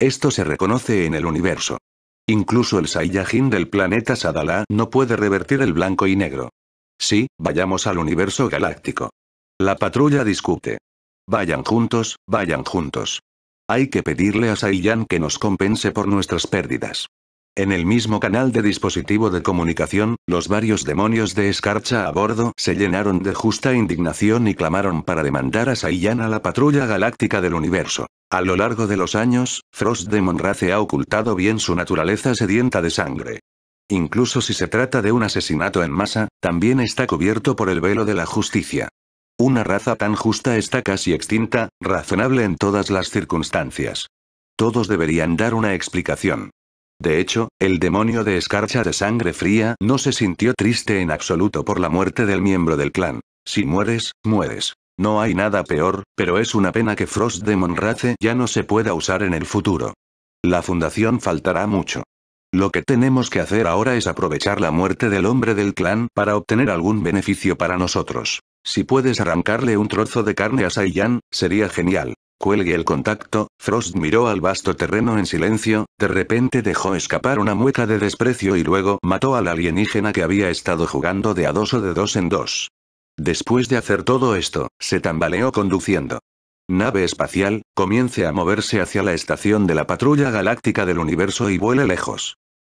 Esto se reconoce en el universo. Incluso el Saiyajin del planeta Sadala no puede revertir el blanco y negro. Sí, vayamos al universo galáctico. La patrulla discute. Vayan juntos, vayan juntos. Hay que pedirle a Saiyan que nos compense por nuestras pérdidas. En el mismo canal de dispositivo de comunicación, los varios demonios de escarcha a bordo se llenaron de justa indignación y clamaron para demandar a Saiyan a la patrulla galáctica del universo. A lo largo de los años, Frost Demon Race ha ocultado bien su naturaleza sedienta de sangre. Incluso si se trata de un asesinato en masa, también está cubierto por el velo de la justicia. Una raza tan justa está casi extinta, razonable en todas las circunstancias. Todos deberían dar una explicación. De hecho, el demonio de escarcha de sangre fría no se sintió triste en absoluto por la muerte del miembro del clan. Si mueres, mueres. No hay nada peor, pero es una pena que Frost de Race ya no se pueda usar en el futuro. La fundación faltará mucho. Lo que tenemos que hacer ahora es aprovechar la muerte del hombre del clan para obtener algún beneficio para nosotros. Si puedes arrancarle un trozo de carne a Saiyan, sería genial. Cuelgue el contacto, Frost miró al vasto terreno en silencio, de repente dejó escapar una mueca de desprecio y luego mató al alienígena que había estado jugando de a dos o de dos en dos. Después de hacer todo esto, se tambaleó conduciendo. Nave espacial, comience a moverse hacia la estación de la patrulla galáctica del universo y vuele lejos.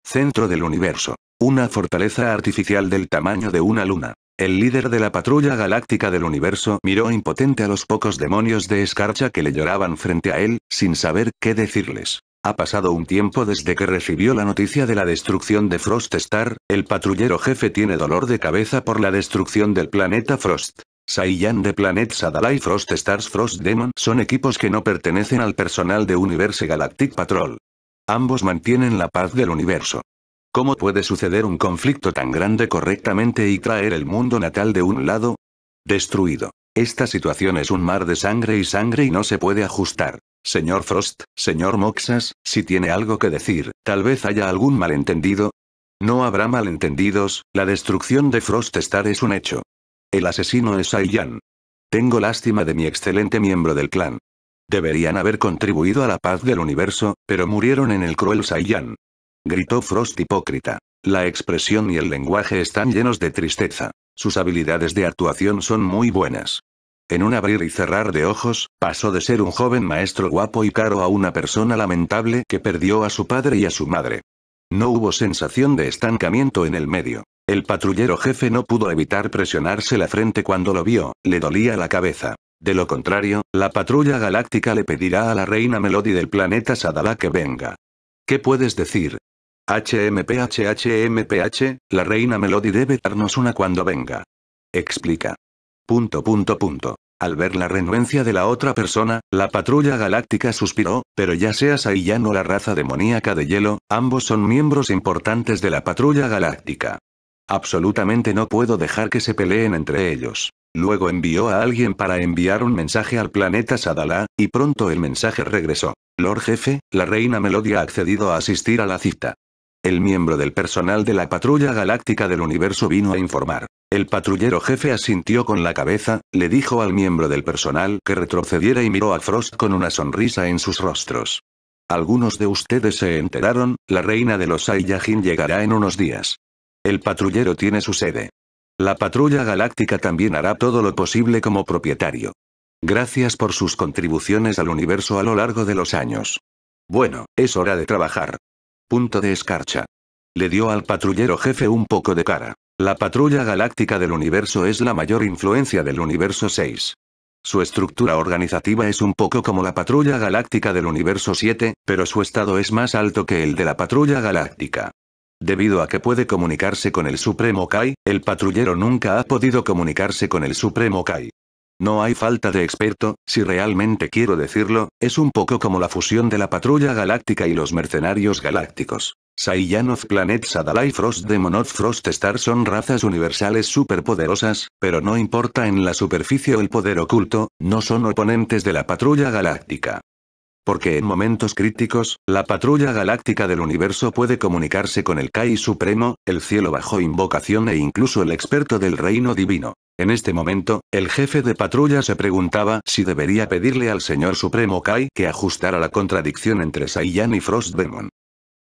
Centro del universo. Una fortaleza artificial del tamaño de una luna. El líder de la patrulla galáctica del universo miró impotente a los pocos demonios de escarcha que le lloraban frente a él, sin saber qué decirles. Ha pasado un tiempo desde que recibió la noticia de la destrucción de Frost Star. el patrullero jefe tiene dolor de cabeza por la destrucción del planeta Frost. Saiyan de Planet Sadalai Frost Stars Frost Demon son equipos que no pertenecen al personal de Universe Galactic Patrol. Ambos mantienen la paz del universo. ¿Cómo puede suceder un conflicto tan grande correctamente y traer el mundo natal de un lado destruido? Esta situación es un mar de sangre y sangre y no se puede ajustar. Señor Frost, señor Moxas, si tiene algo que decir, tal vez haya algún malentendido. No habrá malentendidos, la destrucción de Froststar es un hecho. El asesino es Aiyan. Tengo lástima de mi excelente miembro del clan. Deberían haber contribuido a la paz del universo, pero murieron en el cruel Saiyan. Gritó Frost hipócrita. La expresión y el lenguaje están llenos de tristeza. Sus habilidades de actuación son muy buenas. En un abrir y cerrar de ojos, pasó de ser un joven maestro guapo y caro a una persona lamentable que perdió a su padre y a su madre. No hubo sensación de estancamiento en el medio. El patrullero jefe no pudo evitar presionarse la frente cuando lo vio, le dolía la cabeza. De lo contrario, la patrulla galáctica le pedirá a la reina Melody del planeta Sadala que venga. ¿Qué puedes decir? H.M.P.H.H.M.P.H., la reina Melody debe darnos una cuando venga. Explica. Punto punto punto. Al ver la renuencia de la otra persona, la patrulla galáctica suspiró, pero ya sea Saiyan o la raza demoníaca de hielo, ambos son miembros importantes de la patrulla galáctica. Absolutamente no puedo dejar que se peleen entre ellos. Luego envió a alguien para enviar un mensaje al planeta Sadala, y pronto el mensaje regresó. Lord Jefe, la reina Melodia ha accedido a asistir a la cita. El miembro del personal de la patrulla galáctica del universo vino a informar. El patrullero jefe asintió con la cabeza, le dijo al miembro del personal que retrocediera y miró a Frost con una sonrisa en sus rostros. Algunos de ustedes se enteraron, la reina de los Saiyajin llegará en unos días. El patrullero tiene su sede. La Patrulla Galáctica también hará todo lo posible como propietario. Gracias por sus contribuciones al universo a lo largo de los años. Bueno, es hora de trabajar. Punto de escarcha. Le dio al patrullero jefe un poco de cara. La patrulla galáctica del universo es la mayor influencia del universo 6. Su estructura organizativa es un poco como la patrulla galáctica del universo 7, pero su estado es más alto que el de la patrulla galáctica. Debido a que puede comunicarse con el Supremo Kai, el patrullero nunca ha podido comunicarse con el Supremo Kai. No hay falta de experto, si realmente quiero decirlo, es un poco como la fusión de la patrulla galáctica y los mercenarios galácticos. Saiyan of Planet Sadalai Frost Demon Frost Star son razas universales superpoderosas, pero no importa en la superficie o el poder oculto, no son oponentes de la patrulla galáctica. Porque en momentos críticos, la patrulla galáctica del universo puede comunicarse con el Kai Supremo, el cielo bajo invocación e incluso el experto del reino divino. En este momento, el jefe de patrulla se preguntaba si debería pedirle al señor Supremo Kai que ajustara la contradicción entre Saiyan y Frost Demon.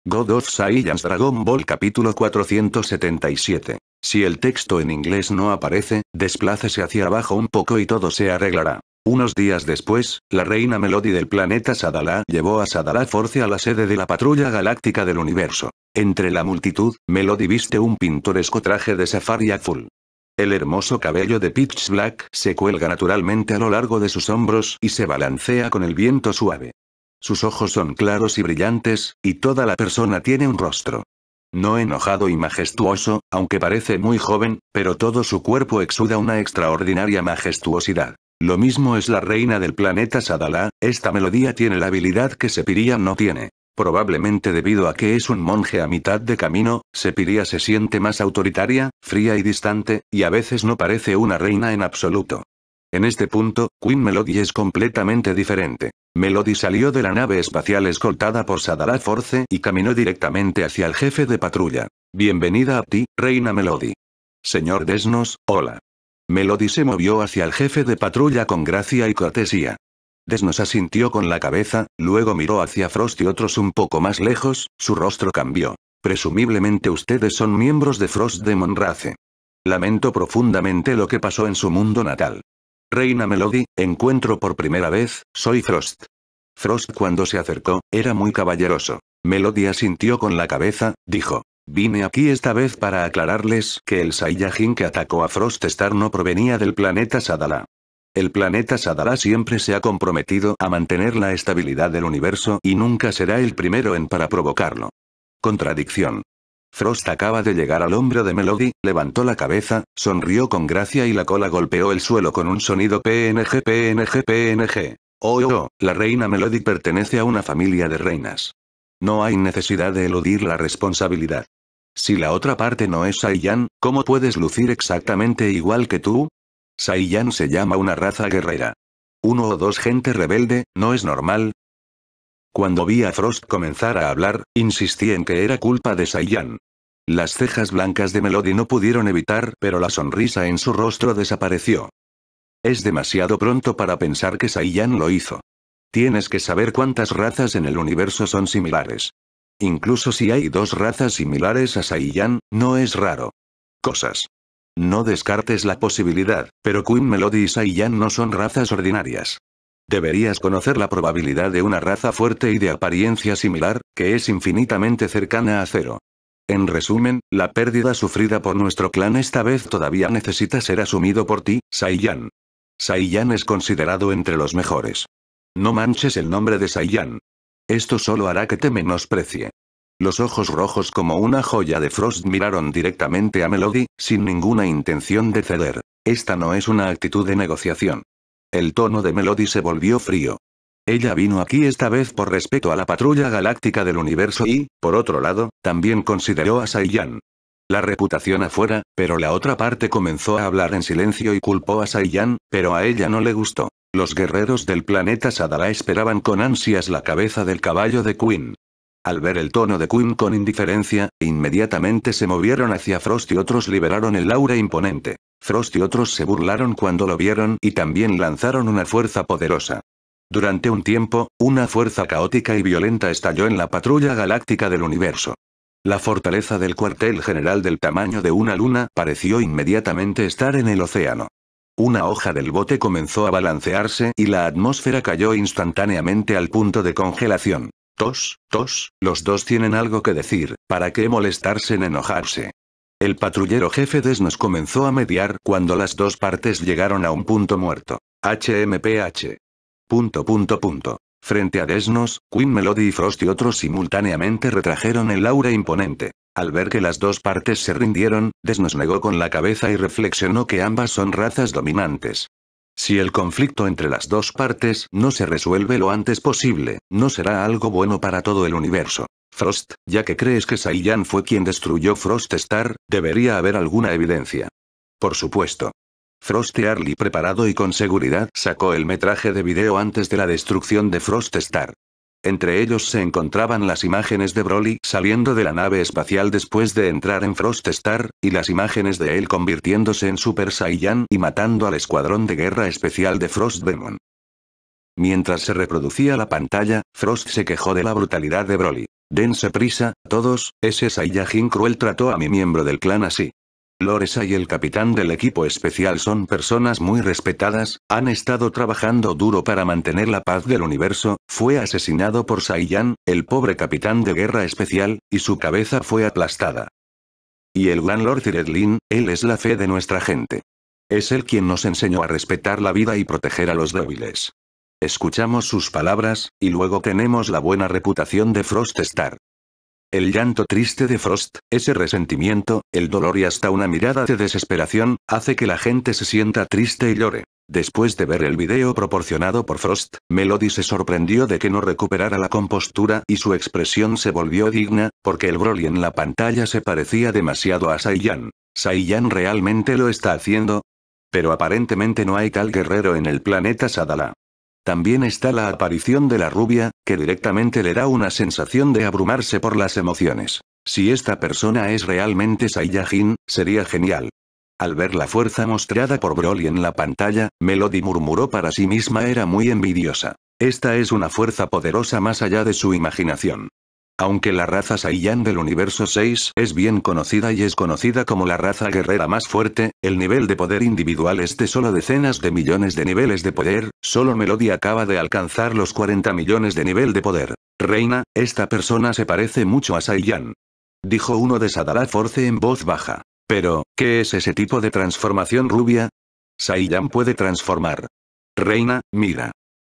God of Saiyan's Dragon Ball capítulo 477. Si el texto en inglés no aparece, desplácese hacia abajo un poco y todo se arreglará. Unos días después, la reina Melody del planeta Sadala llevó a Sadala Force a la sede de la patrulla galáctica del universo. Entre la multitud, Melody viste un pintoresco traje de safari azul. El hermoso cabello de Pitch Black se cuelga naturalmente a lo largo de sus hombros y se balancea con el viento suave. Sus ojos son claros y brillantes, y toda la persona tiene un rostro. No enojado y majestuoso, aunque parece muy joven, pero todo su cuerpo exuda una extraordinaria majestuosidad. Lo mismo es la reina del planeta Sadala, esta melodía tiene la habilidad que Sepiria no tiene. Probablemente debido a que es un monje a mitad de camino, Sepiria se siente más autoritaria, fría y distante, y a veces no parece una reina en absoluto. En este punto, Queen Melody es completamente diferente. Melody salió de la nave espacial escoltada por Sadala Force y caminó directamente hacia el jefe de patrulla. Bienvenida a ti, Reina Melody. Señor Desnos, hola. Melody se movió hacia el jefe de patrulla con gracia y cortesía. Desnos asintió con la cabeza, luego miró hacia Frost y otros un poco más lejos, su rostro cambió. Presumiblemente ustedes son miembros de Frost de Monrace. Lamento profundamente lo que pasó en su mundo natal. Reina Melody, encuentro por primera vez, soy Frost. Frost cuando se acercó, era muy caballeroso. Melody asintió con la cabeza, dijo, Vine aquí esta vez para aclararles que el Saiyajin que atacó a Frost Star no provenía del planeta Sadala. El planeta Sadala siempre se ha comprometido a mantener la estabilidad del universo y nunca será el primero en para provocarlo. Contradicción. Frost acaba de llegar al hombro de Melody, levantó la cabeza, sonrió con gracia y la cola golpeó el suelo con un sonido PNG PNG PNG. Oh, oh, oh, la reina Melody pertenece a una familia de reinas. No hay necesidad de eludir la responsabilidad. Si la otra parte no es Saiyan, ¿cómo puedes lucir exactamente igual que tú? Saiyan se llama una raza guerrera. Uno o dos gente rebelde, ¿no es normal? Cuando vi a Frost comenzar a hablar, insistí en que era culpa de Saiyan. Las cejas blancas de Melody no pudieron evitar, pero la sonrisa en su rostro desapareció. Es demasiado pronto para pensar que Saiyan lo hizo. Tienes que saber cuántas razas en el universo son similares. Incluso si hay dos razas similares a Saiyan, no es raro. Cosas. No descartes la posibilidad, pero Queen Melody y Saiyan no son razas ordinarias. Deberías conocer la probabilidad de una raza fuerte y de apariencia similar, que es infinitamente cercana a cero. En resumen, la pérdida sufrida por nuestro clan esta vez todavía necesita ser asumido por ti, Saiyan. Saiyan es considerado entre los mejores. No manches el nombre de Saiyan. Esto solo hará que te menosprecie. Los ojos rojos como una joya de Frost miraron directamente a Melody, sin ninguna intención de ceder. Esta no es una actitud de negociación. El tono de Melody se volvió frío. Ella vino aquí esta vez por respeto a la patrulla galáctica del universo y, por otro lado, también consideró a Saiyan. La reputación afuera, pero la otra parte comenzó a hablar en silencio y culpó a Saiyan, pero a ella no le gustó. Los guerreros del planeta Sadara esperaban con ansias la cabeza del caballo de Quinn. Al ver el tono de Quinn con indiferencia, inmediatamente se movieron hacia Frost y otros liberaron el aura imponente. Frost y otros se burlaron cuando lo vieron y también lanzaron una fuerza poderosa. Durante un tiempo, una fuerza caótica y violenta estalló en la patrulla galáctica del universo. La fortaleza del cuartel general del tamaño de una luna pareció inmediatamente estar en el océano. Una hoja del bote comenzó a balancearse y la atmósfera cayó instantáneamente al punto de congelación. Tos, tos, los dos tienen algo que decir, ¿para qué molestarse en enojarse? El patrullero jefe Desnos comenzó a mediar cuando las dos partes llegaron a un punto muerto. HMPH. Punto punto punto. Frente a Desnos, Queen Melody y Frost y otros simultáneamente retrajeron el aura imponente. Al ver que las dos partes se rindieron, Desnos negó con la cabeza y reflexionó que ambas son razas dominantes. Si el conflicto entre las dos partes no se resuelve lo antes posible, no será algo bueno para todo el universo. Frost, ya que crees que Saiyan fue quien destruyó Frost Star, debería haber alguna evidencia. Por supuesto. Frost Early preparado y con seguridad sacó el metraje de video antes de la destrucción de Frost Star. Entre ellos se encontraban las imágenes de Broly saliendo de la nave espacial después de entrar en Frost Star, y las imágenes de él convirtiéndose en Super Saiyan y matando al escuadrón de guerra especial de Frost Demon. Mientras se reproducía la pantalla, Frost se quejó de la brutalidad de Broly. Dense prisa, todos, ese Saiyajin cruel trató a mi miembro del clan así. Loresa y el capitán del equipo especial son personas muy respetadas, han estado trabajando duro para mantener la paz del universo, fue asesinado por Saiyan, el pobre capitán de guerra especial, y su cabeza fue aplastada. Y el gran Lord él es la fe de nuestra gente. Es él quien nos enseñó a respetar la vida y proteger a los débiles. Escuchamos sus palabras, y luego tenemos la buena reputación de Frost Star el llanto triste de Frost, ese resentimiento, el dolor y hasta una mirada de desesperación, hace que la gente se sienta triste y llore. Después de ver el video proporcionado por Frost, Melody se sorprendió de que no recuperara la compostura y su expresión se volvió digna, porque el Broly en la pantalla se parecía demasiado a Saiyan. ¿Saiyan realmente lo está haciendo? Pero aparentemente no hay tal guerrero en el planeta Sadala. También está la aparición de la rubia, que directamente le da una sensación de abrumarse por las emociones. Si esta persona es realmente Saiyajin, sería genial. Al ver la fuerza mostrada por Broly en la pantalla, Melody murmuró para sí misma era muy envidiosa. Esta es una fuerza poderosa más allá de su imaginación. Aunque la raza Saiyan del universo 6 es bien conocida y es conocida como la raza guerrera más fuerte, el nivel de poder individual es de solo decenas de millones de niveles de poder, solo Melody acaba de alcanzar los 40 millones de nivel de poder. Reina, esta persona se parece mucho a Saiyan. Dijo uno de Sadara Force en voz baja. Pero, ¿qué es ese tipo de transformación rubia? Saiyan puede transformar. Reina, mira.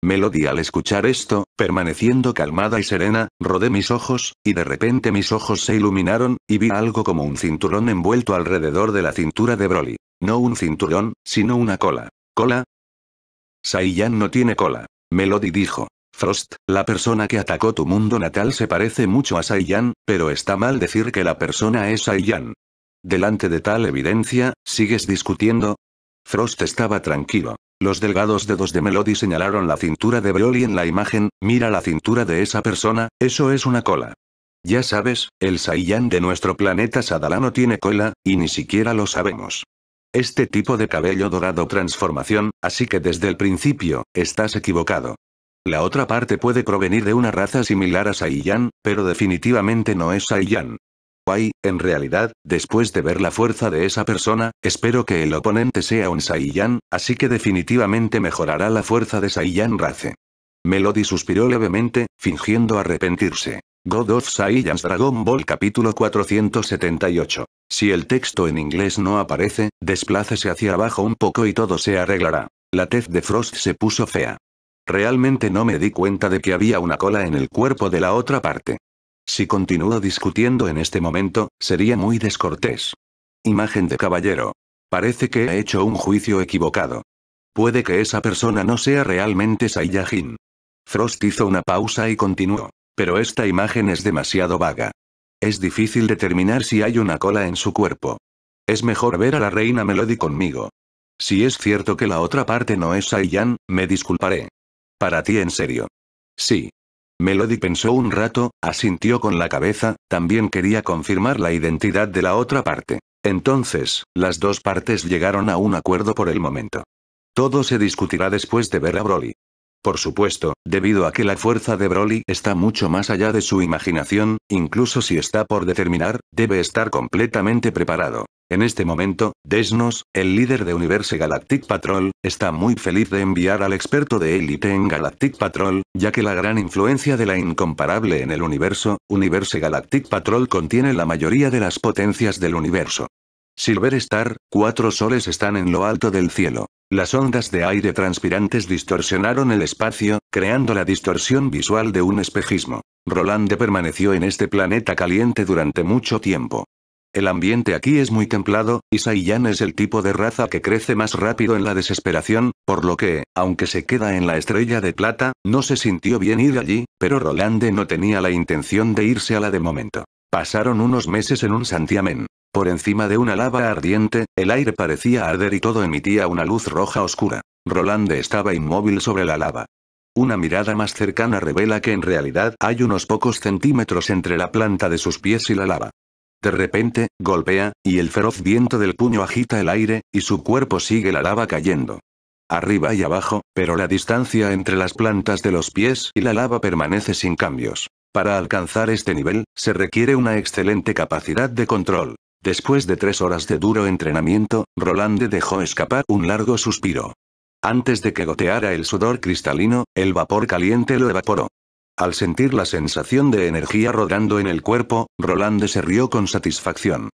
Melody al escuchar esto, permaneciendo calmada y serena, rodé mis ojos, y de repente mis ojos se iluminaron, y vi algo como un cinturón envuelto alrededor de la cintura de Broly. No un cinturón, sino una cola. ¿Cola? Saiyan no tiene cola. Melody dijo. Frost, la persona que atacó tu mundo natal se parece mucho a Saiyan, pero está mal decir que la persona es Saiyan. Delante de tal evidencia, ¿sigues discutiendo? Frost estaba tranquilo. Los delgados dedos de Melody señalaron la cintura de Broly en la imagen, mira la cintura de esa persona, eso es una cola. Ya sabes, el Saiyan de nuestro planeta Sadala no tiene cola, y ni siquiera lo sabemos. Este tipo de cabello dorado transformación, así que desde el principio, estás equivocado. La otra parte puede provenir de una raza similar a Saiyan, pero definitivamente no es Saiyan en realidad, después de ver la fuerza de esa persona, espero que el oponente sea un Saiyan, así que definitivamente mejorará la fuerza de Saiyan Race. Melody suspiró levemente, fingiendo arrepentirse. God of Saiyans Dragon Ball capítulo 478. Si el texto en inglés no aparece, desplácese hacia abajo un poco y todo se arreglará. La tez de Frost se puso fea. Realmente no me di cuenta de que había una cola en el cuerpo de la otra parte. Si continúo discutiendo en este momento, sería muy descortés. Imagen de caballero. Parece que he hecho un juicio equivocado. Puede que esa persona no sea realmente Saiyajin. Frost hizo una pausa y continuó. Pero esta imagen es demasiado vaga. Es difícil determinar si hay una cola en su cuerpo. Es mejor ver a la reina Melody conmigo. Si es cierto que la otra parte no es Saiyan, me disculparé. Para ti en serio. Sí, Melody pensó un rato, asintió con la cabeza, también quería confirmar la identidad de la otra parte. Entonces, las dos partes llegaron a un acuerdo por el momento. Todo se discutirá después de ver a Broly. Por supuesto, debido a que la fuerza de Broly está mucho más allá de su imaginación, incluso si está por determinar, debe estar completamente preparado. En este momento, Desnos, el líder de Universe Galactic Patrol, está muy feliz de enviar al experto de élite en Galactic Patrol, ya que la gran influencia de la incomparable en el universo, Universe Galactic Patrol contiene la mayoría de las potencias del universo. Silver Star, cuatro soles están en lo alto del cielo. Las ondas de aire transpirantes distorsionaron el espacio, creando la distorsión visual de un espejismo. Rolande permaneció en este planeta caliente durante mucho tiempo. El ambiente aquí es muy templado, y Saiyan es el tipo de raza que crece más rápido en la desesperación, por lo que, aunque se queda en la estrella de plata, no se sintió bien ir allí, pero Rolande no tenía la intención de irse a la de momento. Pasaron unos meses en un santiamén. Por encima de una lava ardiente, el aire parecía arder y todo emitía una luz roja oscura. Rolande estaba inmóvil sobre la lava. Una mirada más cercana revela que en realidad hay unos pocos centímetros entre la planta de sus pies y la lava. De repente, golpea, y el feroz viento del puño agita el aire, y su cuerpo sigue la lava cayendo. Arriba y abajo, pero la distancia entre las plantas de los pies y la lava permanece sin cambios. Para alcanzar este nivel, se requiere una excelente capacidad de control. Después de tres horas de duro entrenamiento, Rolande dejó escapar un largo suspiro. Antes de que goteara el sudor cristalino, el vapor caliente lo evaporó. Al sentir la sensación de energía rodando en el cuerpo, Roland se rió con satisfacción.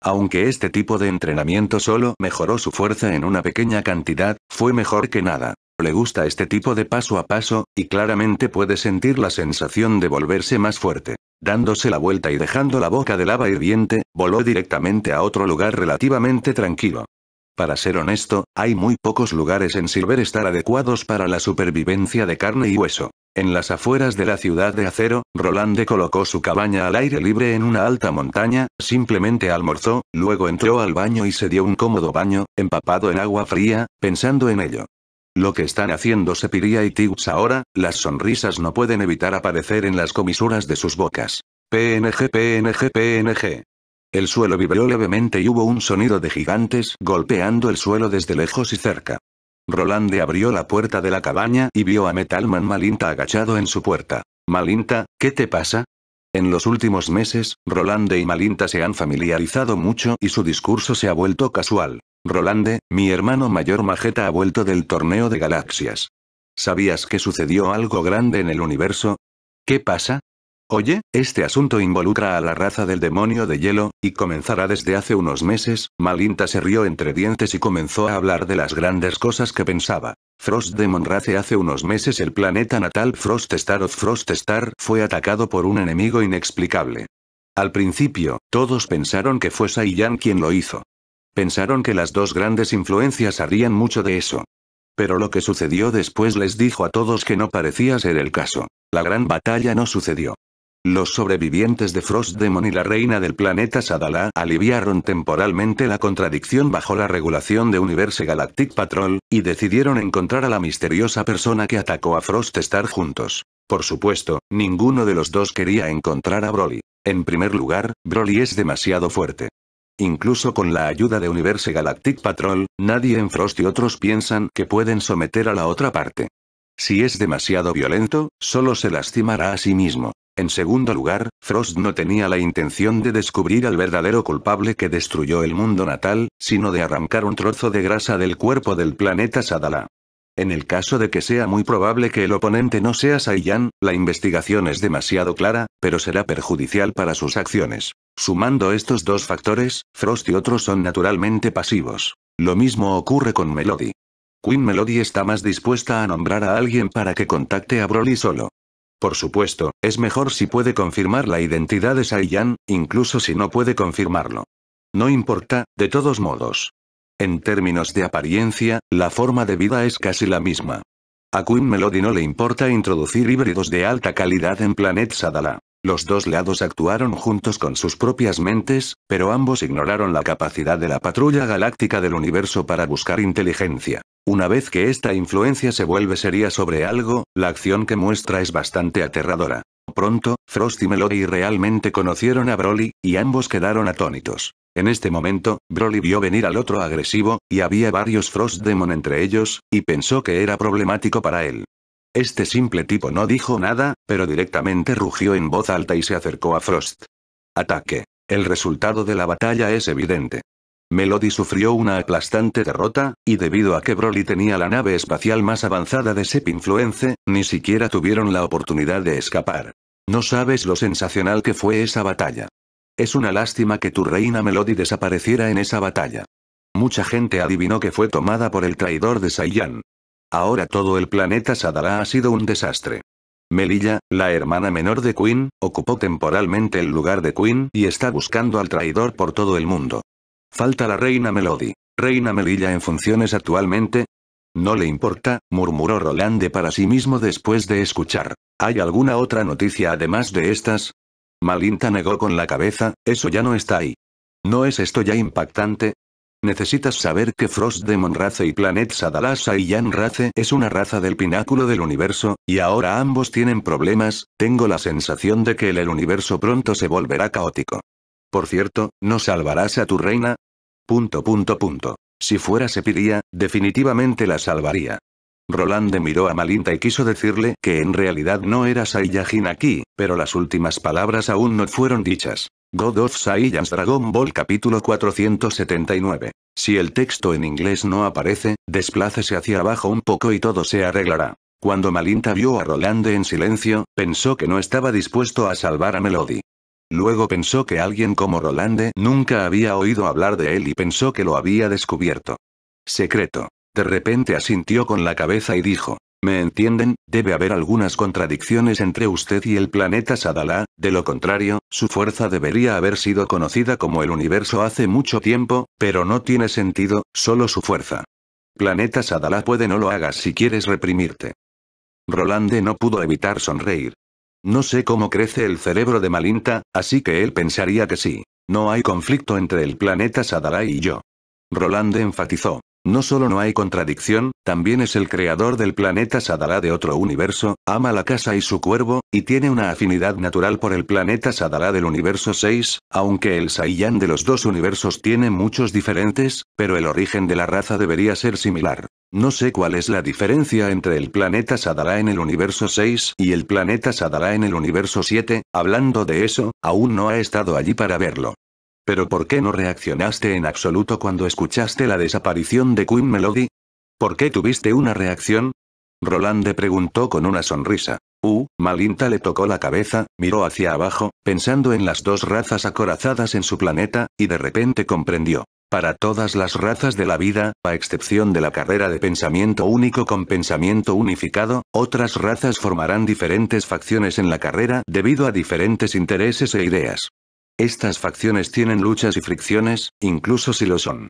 Aunque este tipo de entrenamiento solo mejoró su fuerza en una pequeña cantidad, fue mejor que nada. Le gusta este tipo de paso a paso, y claramente puede sentir la sensación de volverse más fuerte. Dándose la vuelta y dejando la boca de lava hirviente, voló directamente a otro lugar relativamente tranquilo. Para ser honesto, hay muy pocos lugares en Silver estar adecuados para la supervivencia de carne y hueso. En las afueras de la ciudad de Acero, Rolande colocó su cabaña al aire libre en una alta montaña, simplemente almorzó, luego entró al baño y se dio un cómodo baño, empapado en agua fría, pensando en ello. Lo que están haciendo Sepiria y Tibbs ahora, las sonrisas no pueden evitar aparecer en las comisuras de sus bocas. PNG PNG PNG. El suelo vibró levemente y hubo un sonido de gigantes golpeando el suelo desde lejos y cerca. Rolande abrió la puerta de la cabaña y vio a Metalman Malinta agachado en su puerta. Malinta, ¿qué te pasa? En los últimos meses, Rolande y Malinta se han familiarizado mucho y su discurso se ha vuelto casual. Rolande, mi hermano mayor Majeta ha vuelto del torneo de galaxias. ¿Sabías que sucedió algo grande en el universo? ¿Qué pasa? Oye, este asunto involucra a la raza del demonio de hielo, y comenzará desde hace unos meses. Malinta se rió entre dientes y comenzó a hablar de las grandes cosas que pensaba. Frost Demon Race hace unos meses el planeta natal Frost Star of Star fue atacado por un enemigo inexplicable. Al principio, todos pensaron que fue Saiyan quien lo hizo. Pensaron que las dos grandes influencias harían mucho de eso. Pero lo que sucedió después les dijo a todos que no parecía ser el caso. La gran batalla no sucedió. Los sobrevivientes de Frost Demon y la reina del planeta Sadala aliviaron temporalmente la contradicción bajo la regulación de Universe Galactic Patrol, y decidieron encontrar a la misteriosa persona que atacó a Frost estar juntos. Por supuesto, ninguno de los dos quería encontrar a Broly. En primer lugar, Broly es demasiado fuerte. Incluso con la ayuda de Universe Galactic Patrol, nadie en Frost y otros piensan que pueden someter a la otra parte. Si es demasiado violento, solo se lastimará a sí mismo. En segundo lugar, Frost no tenía la intención de descubrir al verdadero culpable que destruyó el mundo natal, sino de arrancar un trozo de grasa del cuerpo del planeta Sadala. En el caso de que sea muy probable que el oponente no sea Saiyan, la investigación es demasiado clara, pero será perjudicial para sus acciones. Sumando estos dos factores, Frost y otros son naturalmente pasivos. Lo mismo ocurre con Melody. Queen Melody está más dispuesta a nombrar a alguien para que contacte a Broly solo. Por supuesto, es mejor si puede confirmar la identidad de Saiyan, incluso si no puede confirmarlo. No importa, de todos modos. En términos de apariencia, la forma de vida es casi la misma. A Queen Melody no le importa introducir híbridos de alta calidad en Planet Sadala. Los dos lados actuaron juntos con sus propias mentes, pero ambos ignoraron la capacidad de la patrulla galáctica del universo para buscar inteligencia. Una vez que esta influencia se vuelve seria sobre algo, la acción que muestra es bastante aterradora. Pronto, Frost y Melody realmente conocieron a Broly, y ambos quedaron atónitos. En este momento, Broly vio venir al otro agresivo, y había varios Frost Demon entre ellos, y pensó que era problemático para él. Este simple tipo no dijo nada, pero directamente rugió en voz alta y se acercó a Frost. Ataque. El resultado de la batalla es evidente. Melody sufrió una aplastante derrota, y debido a que Broly tenía la nave espacial más avanzada de Sep Influence, ni siquiera tuvieron la oportunidad de escapar. No sabes lo sensacional que fue esa batalla. Es una lástima que tu reina Melody desapareciera en esa batalla. Mucha gente adivinó que fue tomada por el traidor de Saiyan. Ahora todo el planeta Sadara ha sido un desastre. Melilla, la hermana menor de Queen, ocupó temporalmente el lugar de Queen y está buscando al traidor por todo el mundo. Falta la reina Melody. Reina Melilla en funciones actualmente, no le importa, murmuró Rolande para sí mismo después de escuchar. ¿Hay alguna otra noticia además de estas? Malinta negó con la cabeza, eso ya no está ahí. ¿No es esto ya impactante? Necesitas saber que Frost Demon Race y Planet Sadalasa y Jan Race es una raza del pináculo del universo, y ahora ambos tienen problemas, tengo la sensación de que el universo pronto se volverá caótico. Por cierto, ¿no salvarás a tu reina? Punto punto punto. Si fuera Sepiria, definitivamente la salvaría. Rolande miró a Malinta y quiso decirle que en realidad no era Saiyajin aquí, pero las últimas palabras aún no fueron dichas. God of Saiyans Dragon Ball capítulo 479. Si el texto en inglés no aparece, desplácese hacia abajo un poco y todo se arreglará. Cuando Malinta vio a Rolande en silencio, pensó que no estaba dispuesto a salvar a Melody. Luego pensó que alguien como Rolande nunca había oído hablar de él y pensó que lo había descubierto. Secreto. De repente asintió con la cabeza y dijo, ¿me entienden? Debe haber algunas contradicciones entre usted y el planeta Sadala, de lo contrario, su fuerza debería haber sido conocida como el universo hace mucho tiempo, pero no tiene sentido, solo su fuerza. Planeta Sadala puede no lo hagas si quieres reprimirte. Rolande no pudo evitar sonreír. No sé cómo crece el cerebro de Malinta, así que él pensaría que sí. No hay conflicto entre el planeta Sadarai y yo. Roland enfatizó. No solo no hay contradicción, también es el creador del planeta Sadara de otro universo, ama la casa y su cuervo, y tiene una afinidad natural por el planeta Sadara del universo 6, aunque el Saiyan de los dos universos tiene muchos diferentes, pero el origen de la raza debería ser similar. No sé cuál es la diferencia entre el planeta Sadara en el universo 6 y el planeta Sadara en el universo 7, hablando de eso, aún no ha estado allí para verlo. Pero ¿por qué no reaccionaste en absoluto cuando escuchaste la desaparición de Queen Melody? ¿Por qué tuviste una reacción? Roland preguntó con una sonrisa. Uh, Malinta le tocó la cabeza, miró hacia abajo, pensando en las dos razas acorazadas en su planeta, y de repente comprendió. Para todas las razas de la vida, a excepción de la carrera de pensamiento único con pensamiento unificado, otras razas formarán diferentes facciones en la carrera debido a diferentes intereses e ideas. Estas facciones tienen luchas y fricciones, incluso si lo son.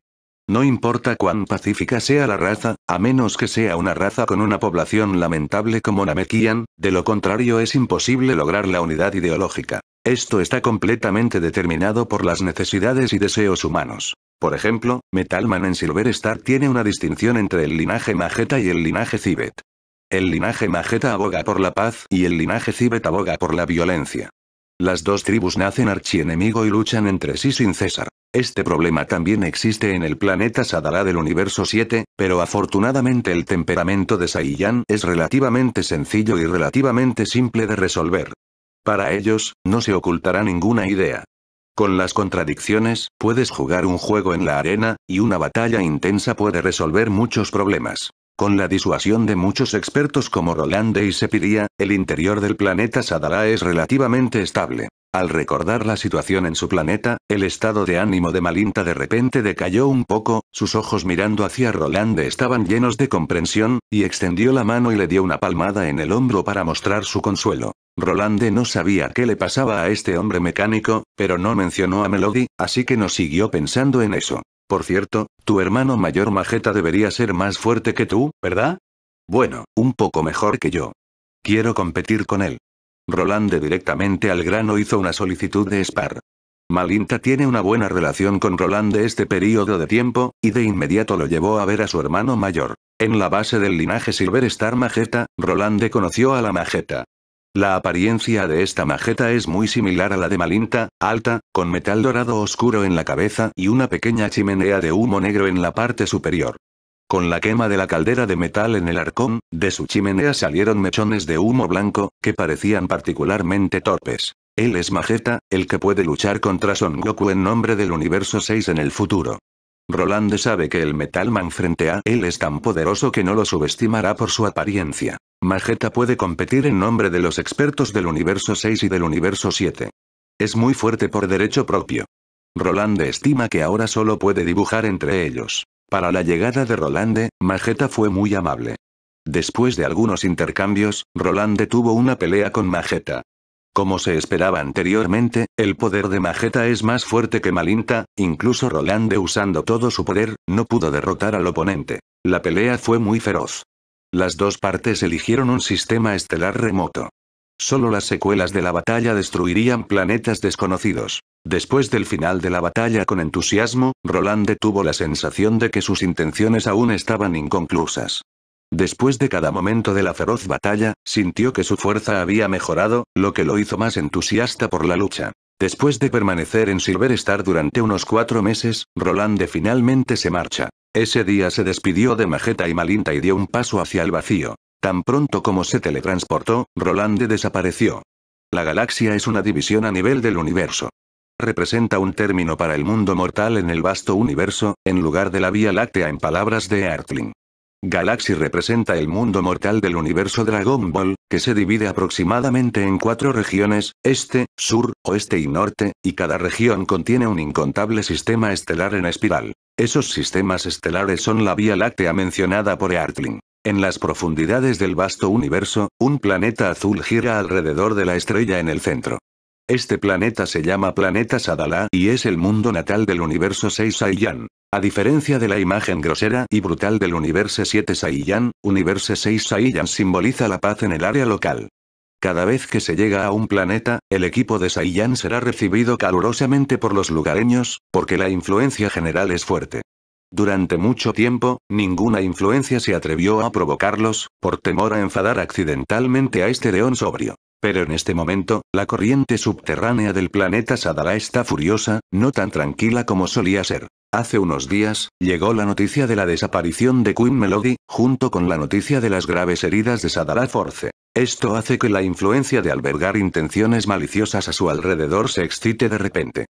No importa cuán pacífica sea la raza, a menos que sea una raza con una población lamentable como Namekian, de lo contrario es imposible lograr la unidad ideológica. Esto está completamente determinado por las necesidades y deseos humanos. Por ejemplo, Metalman en Silver Star tiene una distinción entre el linaje Mageta y el linaje Cibet. El linaje Mageta aboga por la paz y el linaje Cibet aboga por la violencia. Las dos tribus nacen archienemigo y luchan entre sí sin cesar. Este problema también existe en el planeta Sadara del universo 7, pero afortunadamente el temperamento de Saiyan es relativamente sencillo y relativamente simple de resolver. Para ellos, no se ocultará ninguna idea. Con las contradicciones, puedes jugar un juego en la arena, y una batalla intensa puede resolver muchos problemas. Con la disuasión de muchos expertos como Rolande y Sepiria, el interior del planeta Sadala es relativamente estable. Al recordar la situación en su planeta, el estado de ánimo de Malinta de repente decayó un poco, sus ojos mirando hacia Rolande estaban llenos de comprensión, y extendió la mano y le dio una palmada en el hombro para mostrar su consuelo. Rolande no sabía qué le pasaba a este hombre mecánico, pero no mencionó a Melody, así que no siguió pensando en eso. Por cierto, tu hermano mayor Majeta debería ser más fuerte que tú, ¿verdad? Bueno, un poco mejor que yo. Quiero competir con él. Rolande directamente al grano hizo una solicitud de Spar. Malinta tiene una buena relación con Roland este periodo de tiempo, y de inmediato lo llevó a ver a su hermano mayor. En la base del linaje Silver Star Majeta, Rolande conoció a la Majeta. La apariencia de esta Majeta es muy similar a la de Malinta, alta, con metal dorado oscuro en la cabeza y una pequeña chimenea de humo negro en la parte superior. Con la quema de la caldera de metal en el arcón, de su chimenea salieron mechones de humo blanco, que parecían particularmente torpes. Él es Majeta, el que puede luchar contra Son Goku en nombre del universo 6 en el futuro. Roland sabe que el Metal Man frente a él es tan poderoso que no lo subestimará por su apariencia. Majeta puede competir en nombre de los expertos del universo 6 y del universo 7. Es muy fuerte por derecho propio. Roland estima que ahora solo puede dibujar entre ellos. Para la llegada de Rolande, Majeta fue muy amable. Después de algunos intercambios, Rolande tuvo una pelea con Majeta. Como se esperaba anteriormente, el poder de Majeta es más fuerte que Malinta, incluso Rolande usando todo su poder, no pudo derrotar al oponente. La pelea fue muy feroz. Las dos partes eligieron un sistema estelar remoto. Solo las secuelas de la batalla destruirían planetas desconocidos. Después del final de la batalla con entusiasmo, Rolande tuvo la sensación de que sus intenciones aún estaban inconclusas. Después de cada momento de la feroz batalla, sintió que su fuerza había mejorado, lo que lo hizo más entusiasta por la lucha. Después de permanecer en Silver Star durante unos cuatro meses, Rolande finalmente se marcha. Ese día se despidió de Majeta y Malinta y dio un paso hacia el vacío. Tan pronto como se teletransportó, Rolande desapareció. La galaxia es una división a nivel del universo representa un término para el mundo mortal en el vasto universo, en lugar de la Vía Láctea en palabras de Artling. Galaxy representa el mundo mortal del universo Dragon Ball, que se divide aproximadamente en cuatro regiones, este, sur, oeste y norte, y cada región contiene un incontable sistema estelar en espiral. Esos sistemas estelares son la Vía Láctea mencionada por Eartling. En las profundidades del vasto universo, un planeta azul gira alrededor de la estrella en el centro. Este planeta se llama Planeta Sadala y es el mundo natal del universo 6 Saiyan. A diferencia de la imagen grosera y brutal del universo 7 Saiyan, universo 6 Saiyan simboliza la paz en el área local. Cada vez que se llega a un planeta, el equipo de Saiyan será recibido calurosamente por los lugareños, porque la influencia general es fuerte. Durante mucho tiempo, ninguna influencia se atrevió a provocarlos, por temor a enfadar accidentalmente a este león sobrio. Pero en este momento, la corriente subterránea del planeta Sadara está furiosa, no tan tranquila como solía ser. Hace unos días, llegó la noticia de la desaparición de Queen Melody, junto con la noticia de las graves heridas de Sadara Force. Esto hace que la influencia de albergar intenciones maliciosas a su alrededor se excite de repente.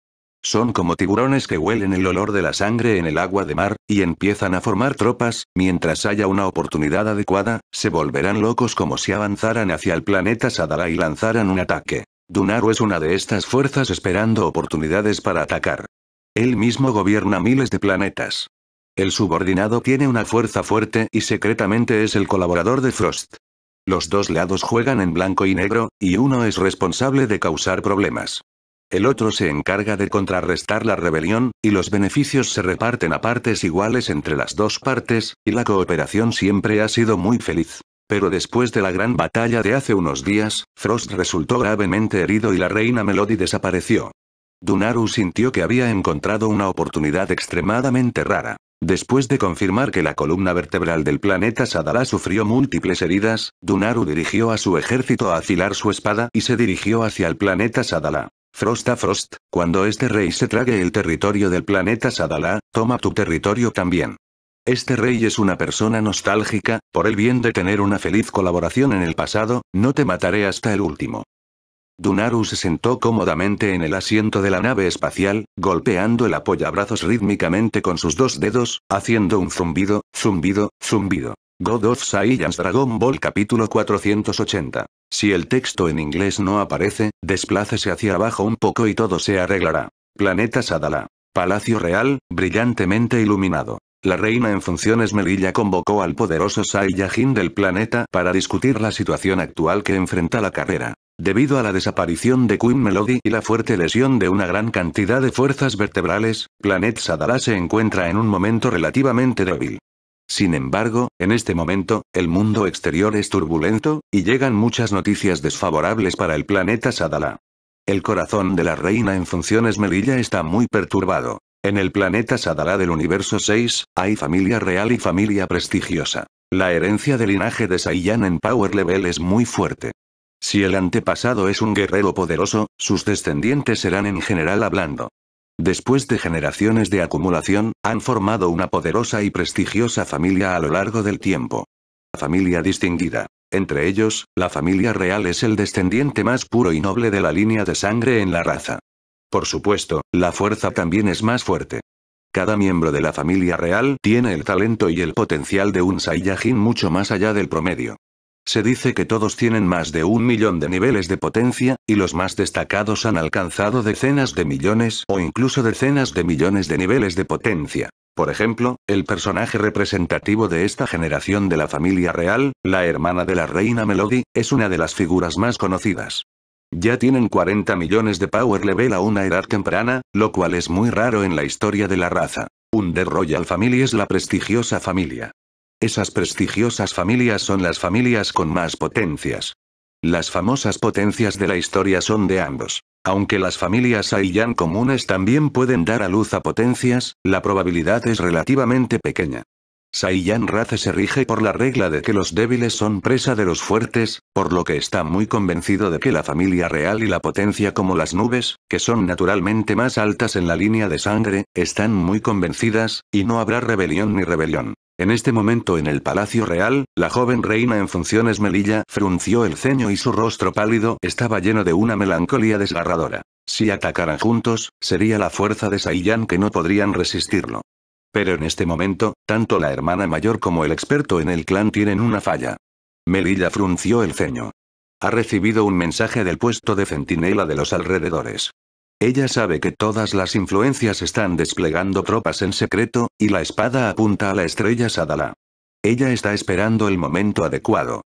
Son como tiburones que huelen el olor de la sangre en el agua de mar, y empiezan a formar tropas, mientras haya una oportunidad adecuada, se volverán locos como si avanzaran hacia el planeta Sadara y lanzaran un ataque. Dunaru es una de estas fuerzas esperando oportunidades para atacar. Él mismo gobierna miles de planetas. El subordinado tiene una fuerza fuerte y secretamente es el colaborador de Frost. Los dos lados juegan en blanco y negro, y uno es responsable de causar problemas. El otro se encarga de contrarrestar la rebelión, y los beneficios se reparten a partes iguales entre las dos partes, y la cooperación siempre ha sido muy feliz. Pero después de la gran batalla de hace unos días, Frost resultó gravemente herido y la reina Melody desapareció. Dunaru sintió que había encontrado una oportunidad extremadamente rara. Después de confirmar que la columna vertebral del planeta Sadala sufrió múltiples heridas, Dunaru dirigió a su ejército a afilar su espada y se dirigió hacia el planeta Sadala. Frost a Frost, cuando este rey se trague el territorio del planeta Sadala, toma tu territorio también. Este rey es una persona nostálgica, por el bien de tener una feliz colaboración en el pasado, no te mataré hasta el último. Dunaru se sentó cómodamente en el asiento de la nave espacial, golpeando el apoyabrazos rítmicamente con sus dos dedos, haciendo un zumbido, zumbido, zumbido. God of Saiyans Dragon Ball capítulo 480 si el texto en inglés no aparece, desplácese hacia abajo un poco y todo se arreglará. Planeta Sadala. Palacio Real, brillantemente iluminado. La reina en funciones Melilla convocó al poderoso Saiyajin del planeta para discutir la situación actual que enfrenta la carrera. Debido a la desaparición de Queen Melody y la fuerte lesión de una gran cantidad de fuerzas vertebrales, Planet Sadala se encuentra en un momento relativamente débil. Sin embargo, en este momento, el mundo exterior es turbulento, y llegan muchas noticias desfavorables para el planeta Sadala. El corazón de la reina en funciones Melilla está muy perturbado. En el planeta Sadala del universo 6, hay familia real y familia prestigiosa. La herencia del linaje de Saiyan en Power Level es muy fuerte. Si el antepasado es un guerrero poderoso, sus descendientes serán en general hablando. Después de generaciones de acumulación, han formado una poderosa y prestigiosa familia a lo largo del tiempo. Familia distinguida. Entre ellos, la familia real es el descendiente más puro y noble de la línea de sangre en la raza. Por supuesto, la fuerza también es más fuerte. Cada miembro de la familia real tiene el talento y el potencial de un Saiyajin mucho más allá del promedio. Se dice que todos tienen más de un millón de niveles de potencia, y los más destacados han alcanzado decenas de millones o incluso decenas de millones de niveles de potencia. Por ejemplo, el personaje representativo de esta generación de la familia real, la hermana de la reina Melody, es una de las figuras más conocidas. Ya tienen 40 millones de Power Level a una edad temprana, lo cual es muy raro en la historia de la raza. Under Royal Family es la prestigiosa familia esas prestigiosas familias son las familias con más potencias. Las famosas potencias de la historia son de ambos. Aunque las familias Saiyan comunes también pueden dar a luz a potencias, la probabilidad es relativamente pequeña. Saiyan Raza se rige por la regla de que los débiles son presa de los fuertes, por lo que está muy convencido de que la familia real y la potencia como las nubes, que son naturalmente más altas en la línea de sangre, están muy convencidas, y no habrá rebelión ni rebelión. En este momento en el Palacio Real, la joven reina en funciones Melilla frunció el ceño y su rostro pálido estaba lleno de una melancolía desgarradora. Si atacaran juntos, sería la fuerza de Saiyan que no podrían resistirlo. Pero en este momento, tanto la hermana mayor como el experto en el clan tienen una falla. Melilla frunció el ceño. Ha recibido un mensaje del puesto de centinela de los alrededores. Ella sabe que todas las influencias están desplegando tropas en secreto, y la espada apunta a la estrella Sadala. Ella está esperando el momento adecuado.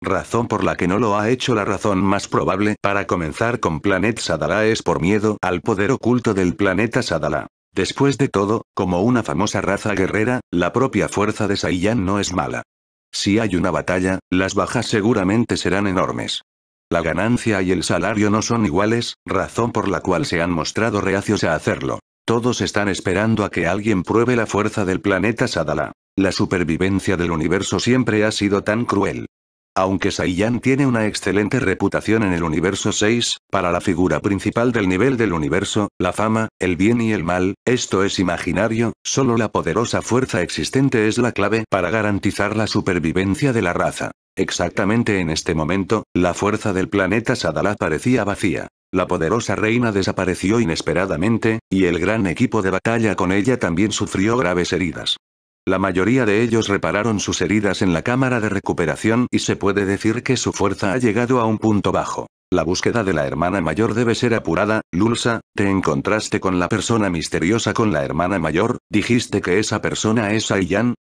Razón por la que no lo ha hecho la razón más probable para comenzar con Planet Sadala es por miedo al poder oculto del planeta Sadala. Después de todo, como una famosa raza guerrera, la propia fuerza de Saiyan no es mala. Si hay una batalla, las bajas seguramente serán enormes. La ganancia y el salario no son iguales, razón por la cual se han mostrado reacios a hacerlo. Todos están esperando a que alguien pruebe la fuerza del planeta Sadala. La supervivencia del universo siempre ha sido tan cruel. Aunque Saiyan tiene una excelente reputación en el universo 6, para la figura principal del nivel del universo, la fama, el bien y el mal, esto es imaginario, solo la poderosa fuerza existente es la clave para garantizar la supervivencia de la raza. Exactamente en este momento, la fuerza del planeta Sadala parecía vacía. La poderosa reina desapareció inesperadamente, y el gran equipo de batalla con ella también sufrió graves heridas. La mayoría de ellos repararon sus heridas en la cámara de recuperación y se puede decir que su fuerza ha llegado a un punto bajo. La búsqueda de la hermana mayor debe ser apurada, Lulsa, te encontraste con la persona misteriosa con la hermana mayor, dijiste que esa persona es Aiyan,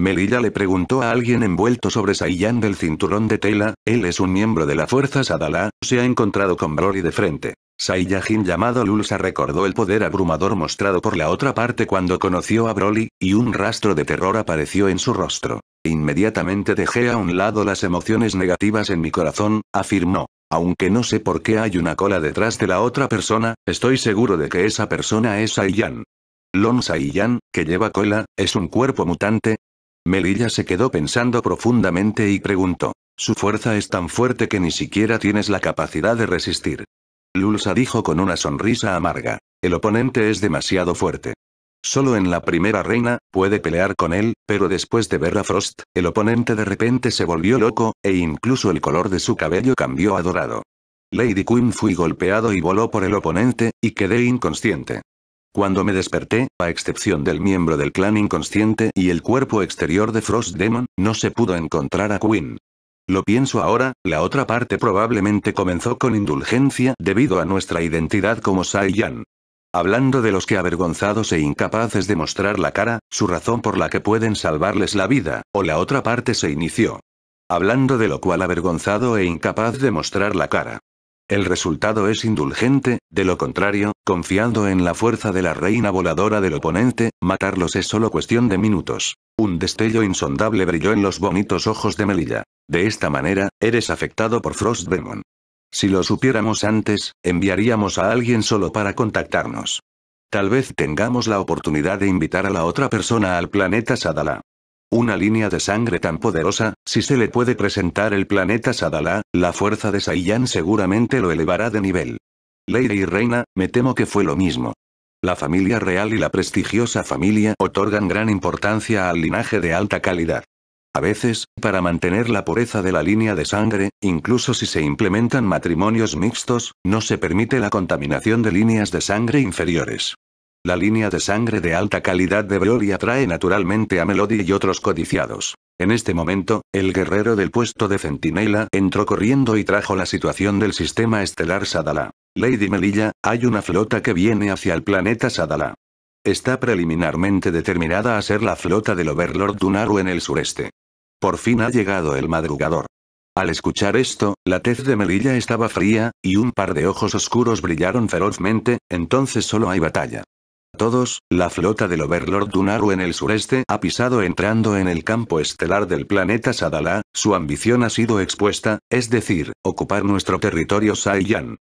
Melilla le preguntó a alguien envuelto sobre Saiyan del cinturón de tela, él es un miembro de la fuerza Sadala, se ha encontrado con Broly de frente. Saiyajin llamado Lulsa recordó el poder abrumador mostrado por la otra parte cuando conoció a Broly, y un rastro de terror apareció en su rostro. Inmediatamente dejé a un lado las emociones negativas en mi corazón, afirmó. Aunque no sé por qué hay una cola detrás de la otra persona, estoy seguro de que esa persona es Saiyan. Lon Saiyan, que lleva cola, es un cuerpo mutante, Melilla se quedó pensando profundamente y preguntó. Su fuerza es tan fuerte que ni siquiera tienes la capacidad de resistir. Lulsa dijo con una sonrisa amarga. El oponente es demasiado fuerte. Solo en la primera reina, puede pelear con él, pero después de ver a Frost, el oponente de repente se volvió loco, e incluso el color de su cabello cambió a dorado. Lady Queen fui golpeado y voló por el oponente, y quedé inconsciente. Cuando me desperté, a excepción del miembro del clan inconsciente y el cuerpo exterior de Frost Demon, no se pudo encontrar a Quinn. Lo pienso ahora, la otra parte probablemente comenzó con indulgencia debido a nuestra identidad como Saiyan. Hablando de los que avergonzados e incapaces de mostrar la cara, su razón por la que pueden salvarles la vida, o la otra parte se inició. Hablando de lo cual avergonzado e incapaz de mostrar la cara. El resultado es indulgente, de lo contrario, confiando en la fuerza de la reina voladora del oponente, matarlos es solo cuestión de minutos. Un destello insondable brilló en los bonitos ojos de Melilla. De esta manera, eres afectado por Frost Demon. Si lo supiéramos antes, enviaríamos a alguien solo para contactarnos. Tal vez tengamos la oportunidad de invitar a la otra persona al planeta Sadala. Una línea de sangre tan poderosa, si se le puede presentar el planeta Sadala, la fuerza de Saiyan seguramente lo elevará de nivel. Ley y Reina, me temo que fue lo mismo. La familia real y la prestigiosa familia otorgan gran importancia al linaje de alta calidad. A veces, para mantener la pureza de la línea de sangre, incluso si se implementan matrimonios mixtos, no se permite la contaminación de líneas de sangre inferiores. La línea de sangre de alta calidad de Broly atrae naturalmente a Melody y otros codiciados. En este momento, el guerrero del puesto de centinela entró corriendo y trajo la situación del sistema estelar Sadala. Lady Melilla, hay una flota que viene hacia el planeta Sadala. Está preliminarmente determinada a ser la flota del Overlord Dunaru en el sureste. Por fin ha llegado el madrugador. Al escuchar esto, la tez de Melilla estaba fría, y un par de ojos oscuros brillaron ferozmente, entonces solo hay batalla. Todos, la flota del Overlord Dunaru en el sureste ha pisado entrando en el campo estelar del planeta Sadala, su ambición ha sido expuesta, es decir, ocupar nuestro territorio Saiyan.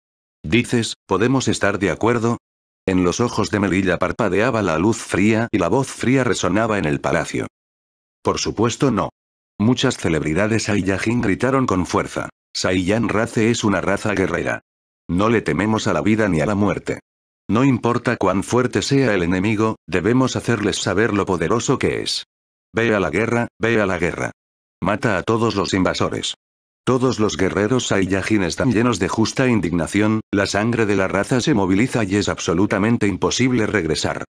Dices, ¿podemos estar de acuerdo? En los ojos de Melilla parpadeaba la luz fría y la voz fría resonaba en el palacio. Por supuesto no. Muchas celebridades Saiyajin gritaron con fuerza. Saiyan Race es una raza guerrera. No le tememos a la vida ni a la muerte. No importa cuán fuerte sea el enemigo, debemos hacerles saber lo poderoso que es. Ve a la guerra, ve a la guerra. Mata a todos los invasores. Todos los guerreros Saiyajin están llenos de justa indignación, la sangre de la raza se moviliza y es absolutamente imposible regresar.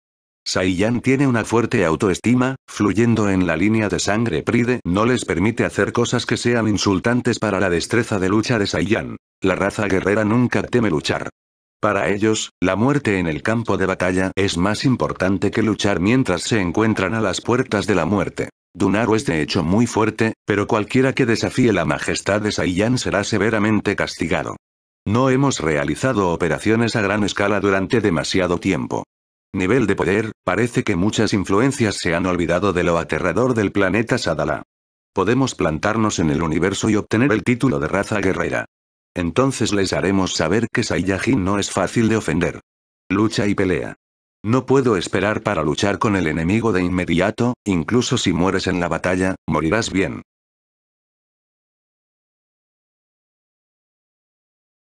Saiyan tiene una fuerte autoestima, fluyendo en la línea de sangre pride no les permite hacer cosas que sean insultantes para la destreza de lucha de Saiyan. La raza guerrera nunca teme luchar. Para ellos, la muerte en el campo de batalla es más importante que luchar mientras se encuentran a las puertas de la muerte. Dunaro es de hecho muy fuerte, pero cualquiera que desafíe la majestad de Saiyan será severamente castigado. No hemos realizado operaciones a gran escala durante demasiado tiempo. Nivel de poder, parece que muchas influencias se han olvidado de lo aterrador del planeta Sadala. Podemos plantarnos en el universo y obtener el título de raza guerrera. Entonces les haremos saber que Saiyajin no es fácil de ofender. Lucha y pelea. No puedo esperar para luchar con el enemigo de inmediato, incluso si mueres en la batalla, morirás bien.